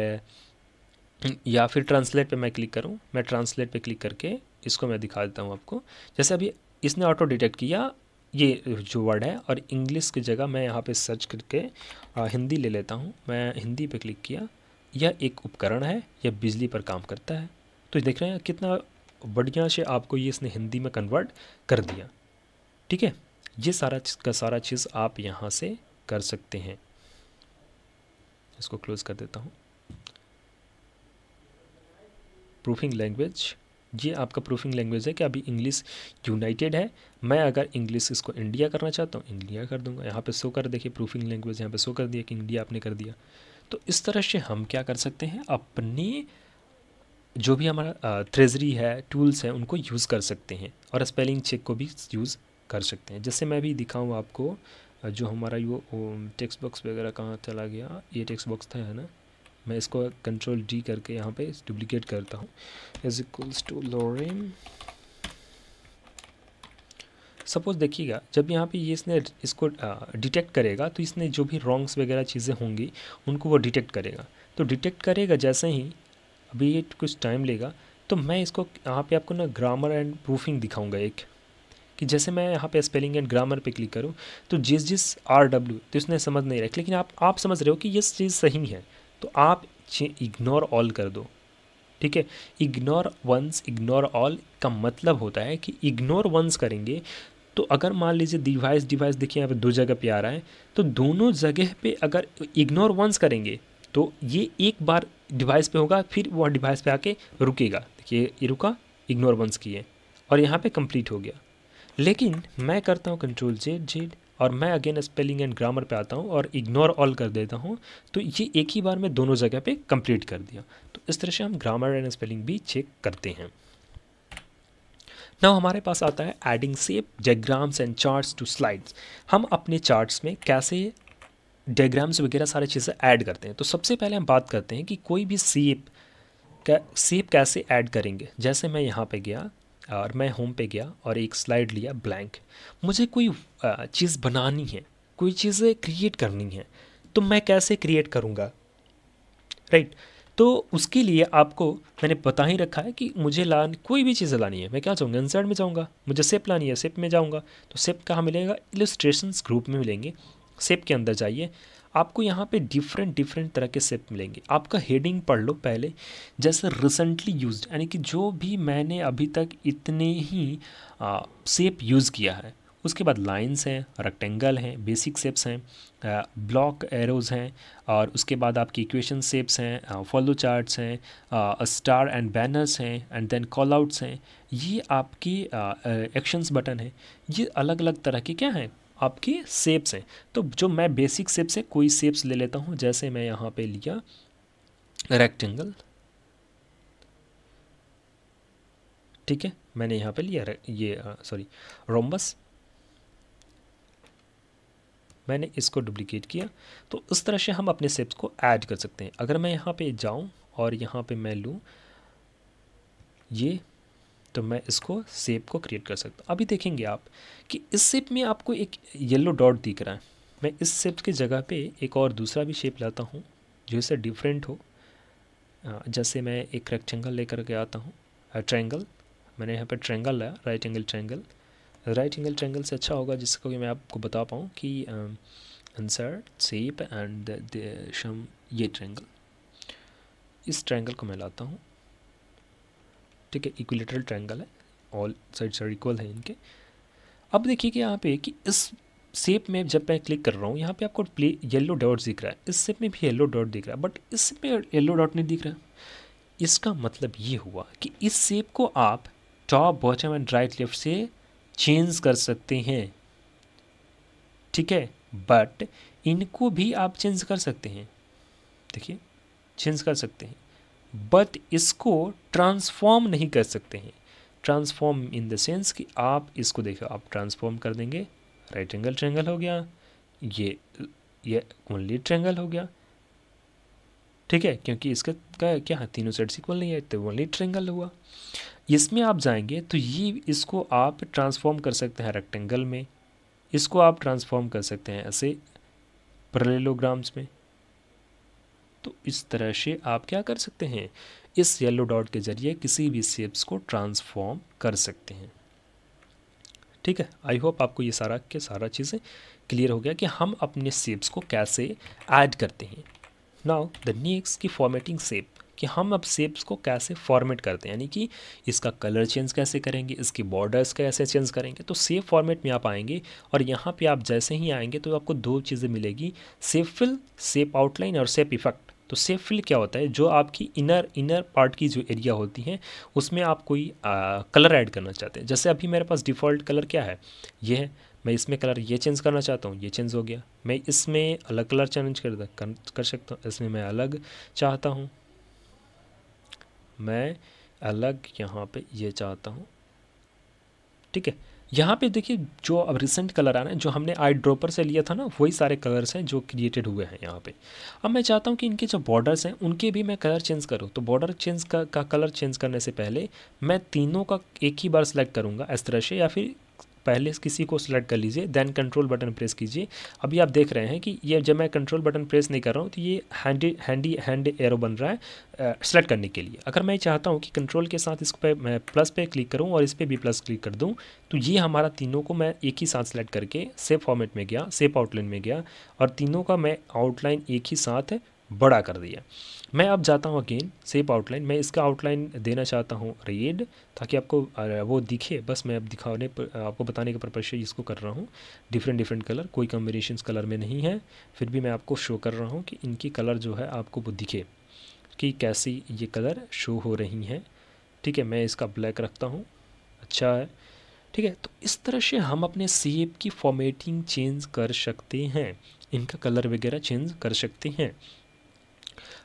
Speaker 1: या फिर ट्रांसलेट पे मैं क्लिक करूँ मैं ट्रांसलेट पे क्लिक करके इसको मैं दिखा देता हूँ आपको जैसे अभी इसने ऑटो डिटेक्ट किया ये जो वर्ड है और इंग्लिश की जगह मैं यहाँ पे सर्च करके हिंदी ले लेता हूँ मैं हिंदी पे क्लिक किया यह एक उपकरण है यह बिजली पर काम करता है तो देख रहे हैं कितना बढ़िया से आपको ये इसने हिंदी में कन्वर्ट कर दिया ठीक है ये सारा का सारा चीज़ आप यहाँ से कर सकते हैं इसको क्लोज़ कर देता हूँ प्रूफिंग लैंग्वेज ये आपका प्रूफिंग लैंग्वेज है कि अभी इंग्लिश यूनाइटेड है मैं अगर इंग्लिश इसको इंडिया करना चाहता हूँ इंडिया कर दूंगा यहाँ पे शो कर देखिए प्रूफिंग लैंग्वेज यहाँ पे शो कर दिया कि इंडिया आपने कर दिया तो इस तरह से हम क्या कर सकते हैं अपनी जो भी हमारा ट्रेजरी है टूल्स हैं उनको यूज़ कर सकते हैं और स्पेलिंग चेक को भी यूज़ कर सकते हैं जैसे मैं भी दिखाऊँ आपको जो हमारा यो टेक्स्ट बॉक्स वगैरह कहाँ चला गया ये टेक्स्ट बॉक्स था है ना मैं इसको कंट्रोल डी करके यहाँ पे डुप्लीकेट करता हूँ is equals to lorem suppose देखिएगा जब यहाँ पे ये इसने इसको डिटेक्ट करेगा तो इसने जो भी रॉन्ग्स वगैरह चीज़ें होंगी उनको वो डिटेक्ट करेगा तो डिटेक्ट करेगा जैसे ही अभी ये कुछ टाइम लेगा तो मैं इसको यहाँ पे आपको ना ग्रामर एंड प्रूफिंग दिखाऊंगा एक कि जैसे मैं यहाँ पे स्पेलिंग एंड ग्रामर पे क्लिक करूँ तो जिस जिस आर डब्ल्यू तो इसने समझ नहीं रहा लेकिन आप आप समझ रहे हो कि ये चीज़ सही है तो आप इग्नोर ऑल कर दो ठीक है इग्नोर वंस इग्नोर ऑल का मतलब होता है कि इग्नोर वंस करेंगे तो अगर मान लीजिए डिवाइस डिवाइस देखिए यहाँ पे दो जगह पे आ रहा है तो दोनों जगह पे अगर इग्नोर वंस करेंगे तो ये एक बार डिवाइस पे होगा फिर वह डिवाइस पे आके रुकेगा देखिए ये रुका इग्नोर वंस किए और यहाँ पे कंप्लीट हो गया लेकिन मैं करता हूँ कंट्रोल जेड जेड और मैं अगेन स्पेलिंग एंड ग्रामर पे आता हूँ और इग्नोर ऑल कर देता हूँ तो ये एक ही बार में दोनों जगह पे कंप्लीट कर दिया तो इस तरह से हम ग्रामर एंड स्पेलिंग भी चेक करते हैं नाउ हमारे पास आता है adding shape diagrams and charts to slides हम अपने चार्ट्स में कैसे डायग्राम्स वगैरह सारी चीज़ें ऐड करते हैं तो सबसे पहले हम बात करते हैं कि कोई भी सेप का सेप कैसे ऐड करेंगे जैसे मैं यहाँ पे गया और मैं होम पे गया और एक स्लाइड लिया ब्लैंक मुझे कोई चीज़ बनानी है कोई चीज़ें क्रिएट करनी है तो मैं कैसे क्रिएट करूँगा राइट right. तो उसके लिए आपको मैंने बता ही रखा है कि मुझे लान कोई भी चीज़ें लानी है मैं क्या चाहूँगा इंसर्ट में जाऊँगा मुझे सेप लानी है सेप में जाऊँगा तो सेप कहाँ मिलेगा इलस्ट्रेशन ग्रुप में मिलेंगे सेप के अंदर जाइए आपको यहाँ पे डिफरेंट डिफरेंट तरह के सेप मिलेंगे आपका हेडिंग पढ़ लो पहले जैसे रिसेंटली यूज यानी कि जो भी मैंने अभी तक इतने ही सेप यूज़ किया है उसके बाद लाइंस हैं रेक्टेंगल हैं बेसिक सेप्स हैं ब्लॉक एरोज़ हैं और उसके बाद आपकी इक्वेशन सेप्स हैं फॉलो चार्ट्स हैं स्टार एंड बैनर्स हैं एंड देन कॉल आउट्स हैं ये आपकी एक्शंस बटन है ये अलग अलग तरह के क्या हैं आपके सेप्स हैं तो जो मैं बेसिक सेप्स हैं कोई सेप्स ले लेता हूँ जैसे मैं यहाँ पे लिया रेक्टेंगल ठीक है मैंने यहाँ पे लिया ये सॉरी रोम्बस मैंने इसको डुप्लीकेट किया तो इस तरह से हम अपने सेप्स को ऐड कर सकते हैं अगर मैं यहाँ पे जाऊँ और यहाँ पे मैं लूँ ये तो मैं इसको सेप को क्रिएट कर सकता हूँ अभी देखेंगे आप कि इस सेप में आपको एक येलो डॉट दिख रहा है मैं इस सेप की जगह पे एक और दूसरा भी शेप लाता हूँ जो इससे डिफरेंट हो जैसे मैं एक रेक्टेंगल लेकर के आता हूँ ट्रैंगल मैंने यहाँ पर ट्रैंगल लाया right angle triangle right angle triangle से अच्छा होगा जिसको कि मैं आपको बता पाऊँ कि आंसर सेप एंड शम ये ट्रैंगल इस ट्रैंगल को मैं लाता हूँ ठीक है इक्विलेटरल ट्रायंगल है ऑल साइड्स आर इक्वल है इनके अब देखिए कि यहाँ पे कि इस सेप में जब मैं क्लिक कर रहा हूँ यहाँ पे आपको प्ले येलो डॉट दिख रहा है इस सेप में भी येलो डॉट दिख रहा है बट इस सेप में येलो डॉट नहीं दिख रहा इसका मतलब ये हुआ कि इस सेप को आप top bottom and right left से चेंज कर सकते हैं ठीक है बट इनको भी आप चेंज कर सकते हैं देखिए चेंज कर सकते हैं बट इसको ट्रांसफॉर्म नहीं कर सकते हैं ट्रांसफॉर्म इन द सेंस कि आप इसको देखो आप ट्रांसफॉर्म कर देंगे राइट एंगल ट्रेंगल हो गया ये ये ओनली ट्रेंगल हो गया ठीक है क्योंकि इसका का क्या तीनों साइड सिक्वल नहीं है तो ओनली ट्रेंगल हुआ इसमें आप जाएंगे तो ये इसको आप ट्रांसफॉर्म कर सकते हैं रेक्टेंगल में इसको आप ट्रांसफॉर्म कर सकते हैं ऐसे परलेलोग्राम्स में तो इस तरह से आप क्या कर सकते हैं इस येलो डॉट के ज़रिए किसी भी शेप्स को ट्रांसफॉर्म कर सकते हैं ठीक है आई होप आपको ये सारा के सारा चीज़ें क्लियर हो गया कि हम अपने शेप्स को कैसे ऐड करते हैं नाउ द नेक्स की फॉर्मेटिंग सेप कि हम अब शेप्स को कैसे फॉर्मेट करते हैं यानी कि इसका कलर चेंज कैसे करेंगे इसके बॉर्डर्स कैसे चेंज करेंगे तो सेफ फॉर्मेट में आप आएंगे और यहाँ पे आप जैसे ही आएंगे तो आपको दो चीज़ें मिलेगी सेप फिल सेप आउटलाइन और सेप इफेक्ट तो सेफ फिल क्या होता है जो आपकी इनर इनर पार्ट की जो एरिया होती है उसमें आप कोई आ, कलर ऐड करना चाहते हैं जैसे अभी मेरे पास डिफ़ॉल्ट कलर क्या है ये है मैं इसमें कलर ये चेंज करना चाहता हूँ ये चेंज हो गया मैं इसमें अलग कलर चेंज कर कर, कर सकता हूँ इसमें मैं अलग चाहता हूँ मैं अलग यहाँ पे ये चाहता हूँ ठीक है यहाँ पे देखिए जो अब रिसेंट कलर आ रहे हैं जो हमने आई ड्रॉपर से लिया था ना वही सारे कलर्स हैं जो क्रिएटेड हुए हैं यहाँ पे अब मैं चाहता हूँ कि इनके जो बॉर्डर्स हैं उनके भी मैं कलर चेंज करूँ तो बॉर्डर चेंज का, का कलर चेंज करने से पहले मैं तीनों का एक ही बार सेलेक्ट करूँगा इस तरह से या फिर पहले किसी को सिलेक्ट कर लीजिए देन कंट्रोल बटन प्रेस कीजिए अभी आप देख रहे हैं कि ये जब मैं कंट्रोल बटन प्रेस नहीं कर रहा हूँ तो ये हैंडी हैंडी हैंड एरो बन रहा है सेलेक्ट करने के लिए अगर मैं चाहता हूँ कि कंट्रोल के साथ इस पर मैं प्लस पे क्लिक करूँ और इस पर भी प्लस क्लिक कर दूँ तो ये हमारा तीनों को मैं एक ही साथ सेलेक्ट करके सेफ फॉर्मेट में गया सेफ आउटलाइन में गया और तीनों का मैं आउटलाइन एक ही साथ बड़ा कर दिया मैं अब जाता हूँ अगेन सेप आउटलाइन मैं इसका आउटलाइन देना चाहता हूँ रेड ताकि आपको वो दिखे बस मैं अब दिखाने पर आपको बताने के पर्पज से इसको कर रहा हूँ डिफरेंट डिफरेंट कलर कोई कम्बिनेशन कलर में नहीं है फिर भी मैं आपको शो कर रहा हूँ कि इनकी कलर जो है आपको वो दिखे कि कैसी ये कलर शो हो रही हैं ठीक है मैं इसका ब्लैक रखता हूँ अच्छा है ठीक है तो इस तरह से हम अपने सेप की फॉर्मेटिंग चेंज कर सकते हैं इनका कलर वगैरह चेंज कर सकते हैं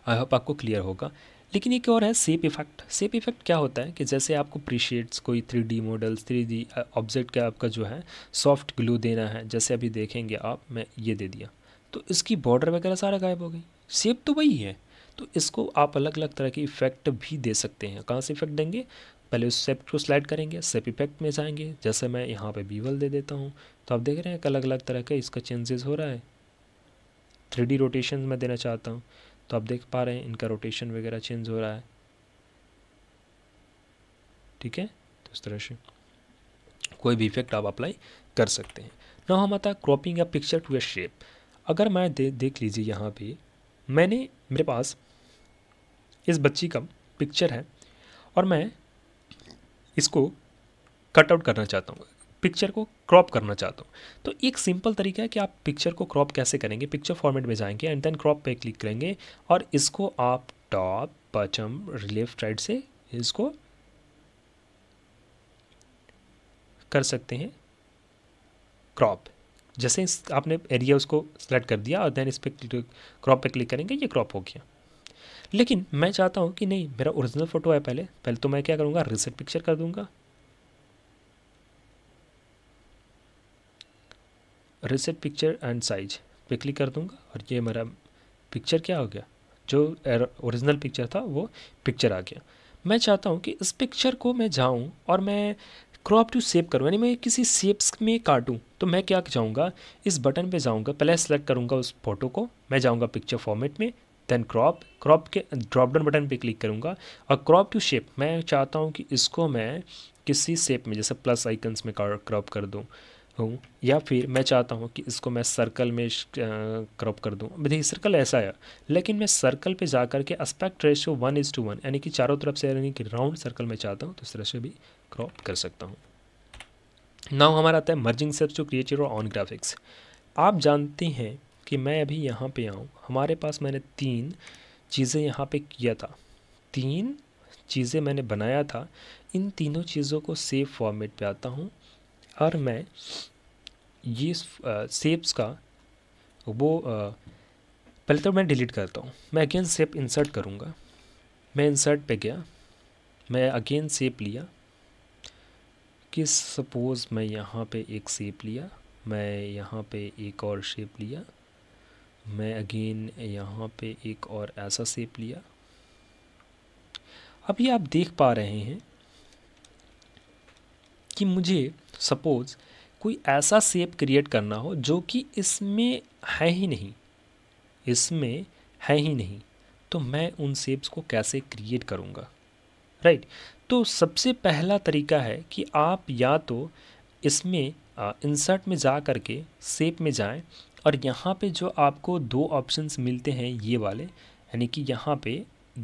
Speaker 1: आई होप आपको क्लियर होगा लेकिन एक और है सेप इफेक्ट सेप इफेक्ट क्या होता है कि जैसे आपको प्रीशेड्स कोई three D models three D object का आपका जो है सॉफ्ट ग्लू देना है जैसे अभी देखेंगे आप मैं ये दे दिया तो इसकी बॉर्डर वगैरह सारा गायब हो गई सेप तो वही है तो इसको आप अलग अलग तरह के इफेक्ट भी दे सकते हैं कहाँ से इफेक्ट देंगे पहले उस सेप को स्लाइड करेंगे सेप इफेक्ट में जाएंगे जैसे मैं यहाँ पर बीवल दे देता हूँ तो आप देख रहे हैं कि अलग अलग तरह के इसका चेंजेस हो रहा है थ्री रोटेशन मैं देना चाहता हूँ तो आप देख पा रहे हैं इनका रोटेशन वगैरह चेंज हो रहा है ठीक है तो इस तरह से कोई भी इफेक्ट आप अप्लाई कर सकते हैं ना हम आता क्रॉपिंग या पिक्चर टू ए शेप अगर मैं दे, देख लीजिए यहाँ पे मैंने मेरे पास इस बच्ची का पिक्चर है और मैं इसको कट आउट करना चाहता हूँ पिक्चर को क्रॉप करना चाहता हूँ तो एक सिंपल तरीका है कि आप पिक्चर को क्रॉप कैसे करेंगे पिक्चर फॉर्मेट में जाएंगे एंड देन क्रॉप पे क्लिक करेंगे और इसको आप टॉप बॉटम लेफ्ट राइट से इसको कर सकते हैं क्रॉप जैसे आपने एरिया उसको सेलेक्ट कर दिया और देन इस पर क्रॉप पे क्लिक करेंगे ये क्रॉप हो गया लेकिन मैं चाहता हूँ कि नहीं मेरा ओरिजिनल फ़ोटो है पहले पहले तो मैं क्या करूँगा रिसेट पिक्चर कर दूँगा रिसेट पिक्चर एंड साइज पे क्लिक कर दूंगा और ये मेरा पिक्चर क्या हो गया जो ओरिजिनल पिक्चर था वो पिक्चर आ गया मैं चाहता हूँ कि इस पिक्चर को मैं जाऊँ और मैं क्रॉप टू सेव करूँ यानी मैं किसी सेप्स में काटूँ तो मैं क्या जाऊँगा इस बटन पे जाऊँगा पहले सेलेक्ट करूँगा उस फोटो को मैं जाऊँगा पिक्चर फॉर्मेट में देन क्रॉप क्रॉप के ड्रॉप डाउन बटन पे क्लिक करूँगा और क्रॉप टू शेप मैं चाहता हूँ कि इसको मैं किसी सेप में जैसे प्लस आइकन्स में क्रॉप कर दूँ हूँ या फिर मैं चाहता हूँ कि इसको मैं सर्कल में क्रॉप कर दूँ देखिए सर्कल ऐसा आया लेकिन मैं सर्कल पे जा कर के aspect ratio one is to one यानी कि चारों तरफ से यानी कि राउंड सर्कल में चाहता हूँ तो इस तरह से भी क्रॉप कर सकता हूँ नाउ हमारा आता है मर्जिंग सेप्स टू क्रिएटिव और ऑन ग्राफिक्स आप जानते हैं कि मैं अभी यहाँ पर आऊँ हमारे पास मैंने तीन चीज़ें यहाँ पर किया था तीन चीज़ें मैंने बनाया था इन तीनों चीज़ों को सेव फॉर्मेट पे आता हूँ और मैं ये सेप्स का वो पहले तो मैं डिलीट करता हूँ मैं अगेन सेप इंसर्ट करूँगा मैं इंसर्ट पे गया मैं अगेन सेप लिया कि सपोज़ मैं यहाँ पे एक सेप लिया मैं यहाँ पे एक और शेप लिया मैं अगेन यहाँ पे एक और ऐसा सेप लिया अब ये आप देख पा रहे हैं कि मुझे सपोज़ कोई ऐसा सेप क्रिएट करना हो जो कि इसमें है ही नहीं इसमें है ही नहीं तो मैं उन सेप्स को कैसे क्रिएट करूँगा राइट right? तो सबसे पहला तरीका है कि आप या तो इसमें इंसर्ट में जा कर के सेप में जाएं और यहाँ पे जो आपको दो ऑप्शंस मिलते हैं ये वाले यानी कि यहाँ पे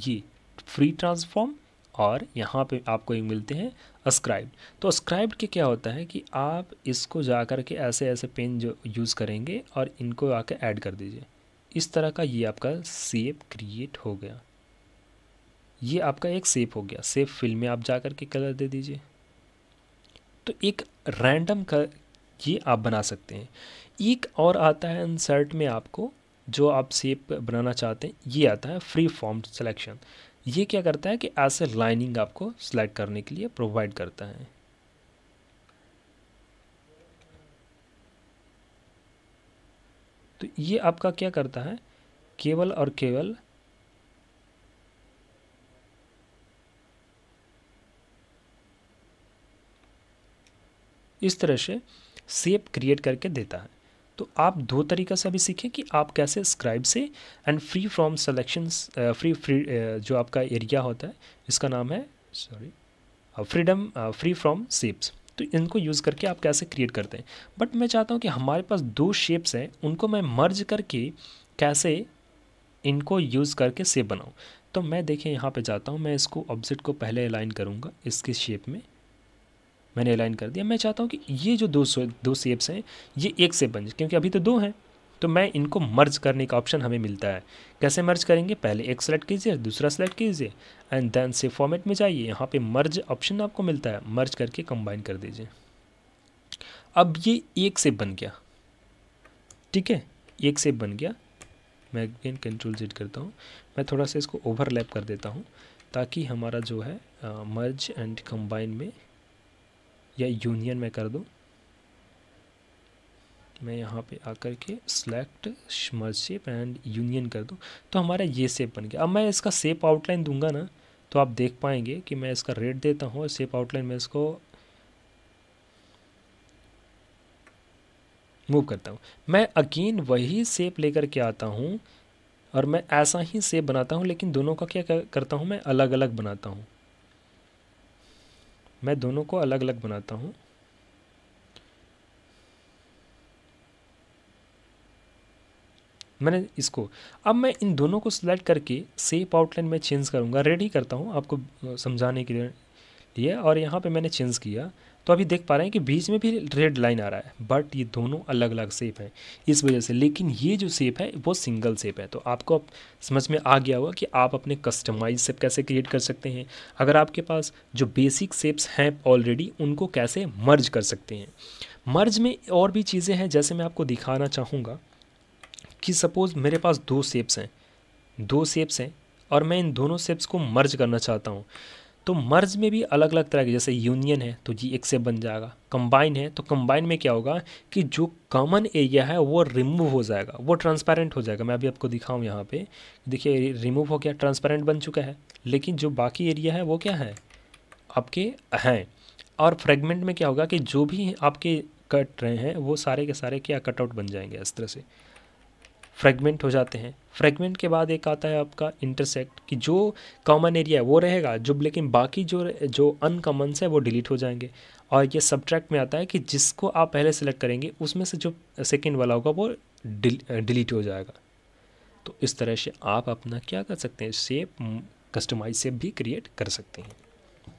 Speaker 1: ये फ्री ट्रांसफॉर्म और यहाँ पे आपको एक मिलते हैं अस्क्राइब तो अस्क्राइब के क्या होता है कि आप इसको जा कर के ऐसे ऐसे पेन जो यूज़ करेंगे और इनको आके ऐड कर दीजिए इस तरह का ये आपका सेप क्रिएट हो गया ये आपका एक सेप हो गया सेप फिल में आप जा कर के कलर दे दीजिए तो एक रैंडम का ये आप बना सकते हैं एक और आता है इंसर्ट में आपको जो आप सेप बनाना चाहते हैं ये आता है फ्री फॉर्म सिलेक्शन ये क्या करता है कि ऐसे लाइनिंग आपको सिलेक्ट करने के लिए प्रोवाइड करता है तो ये आपका क्या करता है केवल और केवल इस तरह से सेप क्रिएट करके देता है तो आप दो तरीक़ा से अभी सीखें कि आप कैसे स्क्राइब से and free from selections free free जो आपका एरिया होता है इसका नाम है sorry freedom free from shapes तो इनको यूज़ करके आप कैसे क्रिएट करते हैं बट मैं चाहता हूँ कि हमारे पास दो शेप्स हैं उनको मैं मर्ज करके कैसे इनको यूज़ करके सेप बनाऊँ तो मैं देखें यहाँ पे जाता हूँ मैं इसको ऑब्जेक्ट को पहले अलाइन करूँगा इसके शेप में मैंने अलाइन कर दिया मैं चाहता हूँ कि ये जो दो दो सेप्स हैं ये एक सेप बन जाए क्योंकि अभी तो दो हैं तो मैं इनको मर्ज करने का ऑप्शन हमें मिलता है कैसे मर्ज करेंगे पहले एक सेलेक्ट कीजिए दूसरा सेलेक्ट कीजिए एंड देन से फॉर्मेट में जाइए यहाँ पर मर्ज ऑप्शन आपको मिलता है मर्ज करके कंबाइन कर दीजिए अब ये एक सेप बन गया ठीक है एक सेप बन गया मैं अगेन कंट्रोल जेड करता हूँ मैं थोड़ा सा इसको ओवरलैप कर देता हूँ ताकि हमारा जो है मर्ज एंड कंबाइन में या यूनियन में कर दूँ मैं यहाँ पे आकर के select merge shape and union कर दूँ तो हमारा ये सेप बन गया अब मैं इसका सेप आउटलाइन दूंगा ना तो आप देख पाएंगे कि मैं इसका रेट देता हूँ और सेप आउटलाइन में इसको मूव करता हूँ मैं अगेन वही सेप लेकर के आता हूँ और मैं ऐसा ही सेप बनाता हूँ लेकिन दोनों का क्या करता हूँ मैं अलग अलग बनाता हूँ मैं दोनों को अलग अलग बनाता हूँ मैंने इसको अब मैं इन दोनों को सिलेक्ट करके सेप आउटलाइन में चेंज करूँगा रेडी करता हूँ आपको समझाने के लिए और यहाँ पे मैंने चेंज किया तो अभी देख पा रहे हैं कि बीच में भी रेड लाइन आ रहा है बट ये दोनों अलग अलग सेप हैं इस वजह से लेकिन ये जो सेप है वो सिंगल सेप है तो आपको समझ में आ गया होगा कि आप अपने कस्टमाइज सेप कैसे क्रिएट कर सकते हैं अगर आपके पास जो बेसिक सेप्स हैं ऑलरेडी उनको कैसे मर्ज कर सकते हैं मर्ज में और भी चीज़ें हैं जैसे मैं आपको दिखाना चाहूँगा कि सपोज़ मेरे पास दो सेप्स हैं दो सेप्स हैं और मैं इन दोनों सेप्स को मर्ज करना चाहता हूँ तो मर्ज में भी अलग अलग तरह के जैसे यूनियन है तो जी एक से बन जाएगा कंबाइन है तो कंबाइन में क्या होगा कि जो कॉमन एरिया है वो रिमूव हो जाएगा वो ट्रांसपेरेंट हो जाएगा मैं अभी आपको दिखाऊँ यहाँ पे देखिए रिमूव हो गया ट्रांसपेरेंट बन चुका है लेकिन जो बाकी एरिया है वो क्या है आपके हैं और फ्रेगमेंट में क्या होगा कि जो भी आपके कट रहे हैं वो सारे के सारे क्या कटआउट बन जाएंगे इस तरह से फ्रेगमेंट हो जाते हैं फ्रेगमेंट के बाद एक आता है आपका इंटरसेक्ट कि जो कॉमन एरिया है वो रहेगा जो लेकिन बाकी जो जो अनकॉमन्स है वो डिलीट हो जाएंगे और ये सब्ट्रैक्ट में आता है कि जिसको आप पहले सेलेक्ट करेंगे उसमें से जो सेकेंड वाला होगा वो डिल, डिलीट हो जाएगा तो इस तरह से आप अपना क्या कर सकते हैं सेप कस्टमाइज सेप भी क्रिएट कर सकते हैं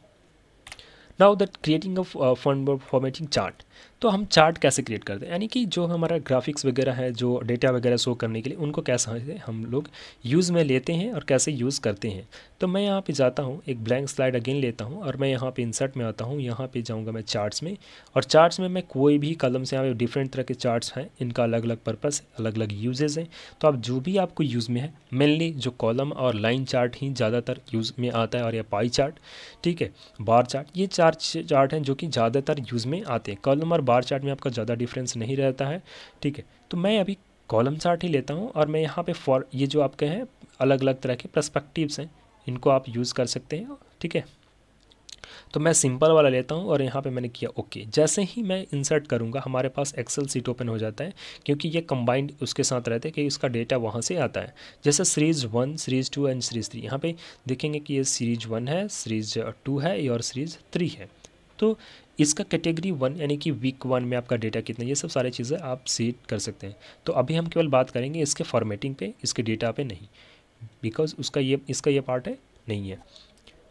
Speaker 1: now that creating a fund formatting chart तो हम चार्ट कैसे क्रिएट करते हैं यानी कि जो हमारा ग्राफिक्स वगैरह है जो डेटा वगैरह शो करने के लिए उनको कैसे हम लोग यूज़ में लेते हैं और कैसे यूज़ करते हैं तो मैं यहाँ पे जाता हूँ एक ब्लैंक स्लाइड अगेन लेता हूँ और मैं यहाँ पे इंसर्ट में आता हूँ यहाँ पे जाऊँगा मैं चार्ट्स में और चार्ट्स में मैं कोई भी कलम से यहाँ पे डिफरेंट तरह के चार्ट्स हैं इनका अलग अलग पर्पज अलग अलग यूजेज़ हैं तो आप जो भी आपको यूज़ में है मेनली जो कॉलम और लाइन चार्ट ही ज़्यादातर यूज़ में आता है और या पाई चार्ट ठीक है बार चार्ट ये चार चार्ट हैं जो कि ज़्यादातर यूज़ में आते हैं कॉलम कॉलम और बार चार्ट में आपका ज़्यादा डिफरेंस नहीं रहता है ठीक है तो मैं अभी कॉलम चार्ट ही लेता हूँ और मैं यहाँ पे फॉर ये जो आपके हैं अलग अलग तरह के प्रस्पेक्टिव्स हैं इनको आप यूज़ कर सकते हैं ठीक है तो मैं सिंपल वाला लेता हूँ और यहाँ पे मैंने किया ओके okay. जैसे ही मैं इंसर्ट करूँगा हमारे पास एक्सेल सीट ओपन हो जाता है क्योंकि ये कंबाइंड उसके साथ रहते हैं कि इसका डेटा वहाँ से आता है जैसे series one series two and series three यहाँ पर देखेंगे कि ये सीरीज़ वन है सीरीज़ टू है और सीरीज़ थ्री है तो इसका कैटेगरी वन यानी कि वीक वन में आपका डेटा कितना ये सब सारी चीज़ें आप सेट कर सकते हैं तो अभी हम केवल बात करेंगे इसके फॉर्मेटिंग पे इसके डेटा पे नहीं बिकॉज उसका ये इसका ये पार्ट है नहीं है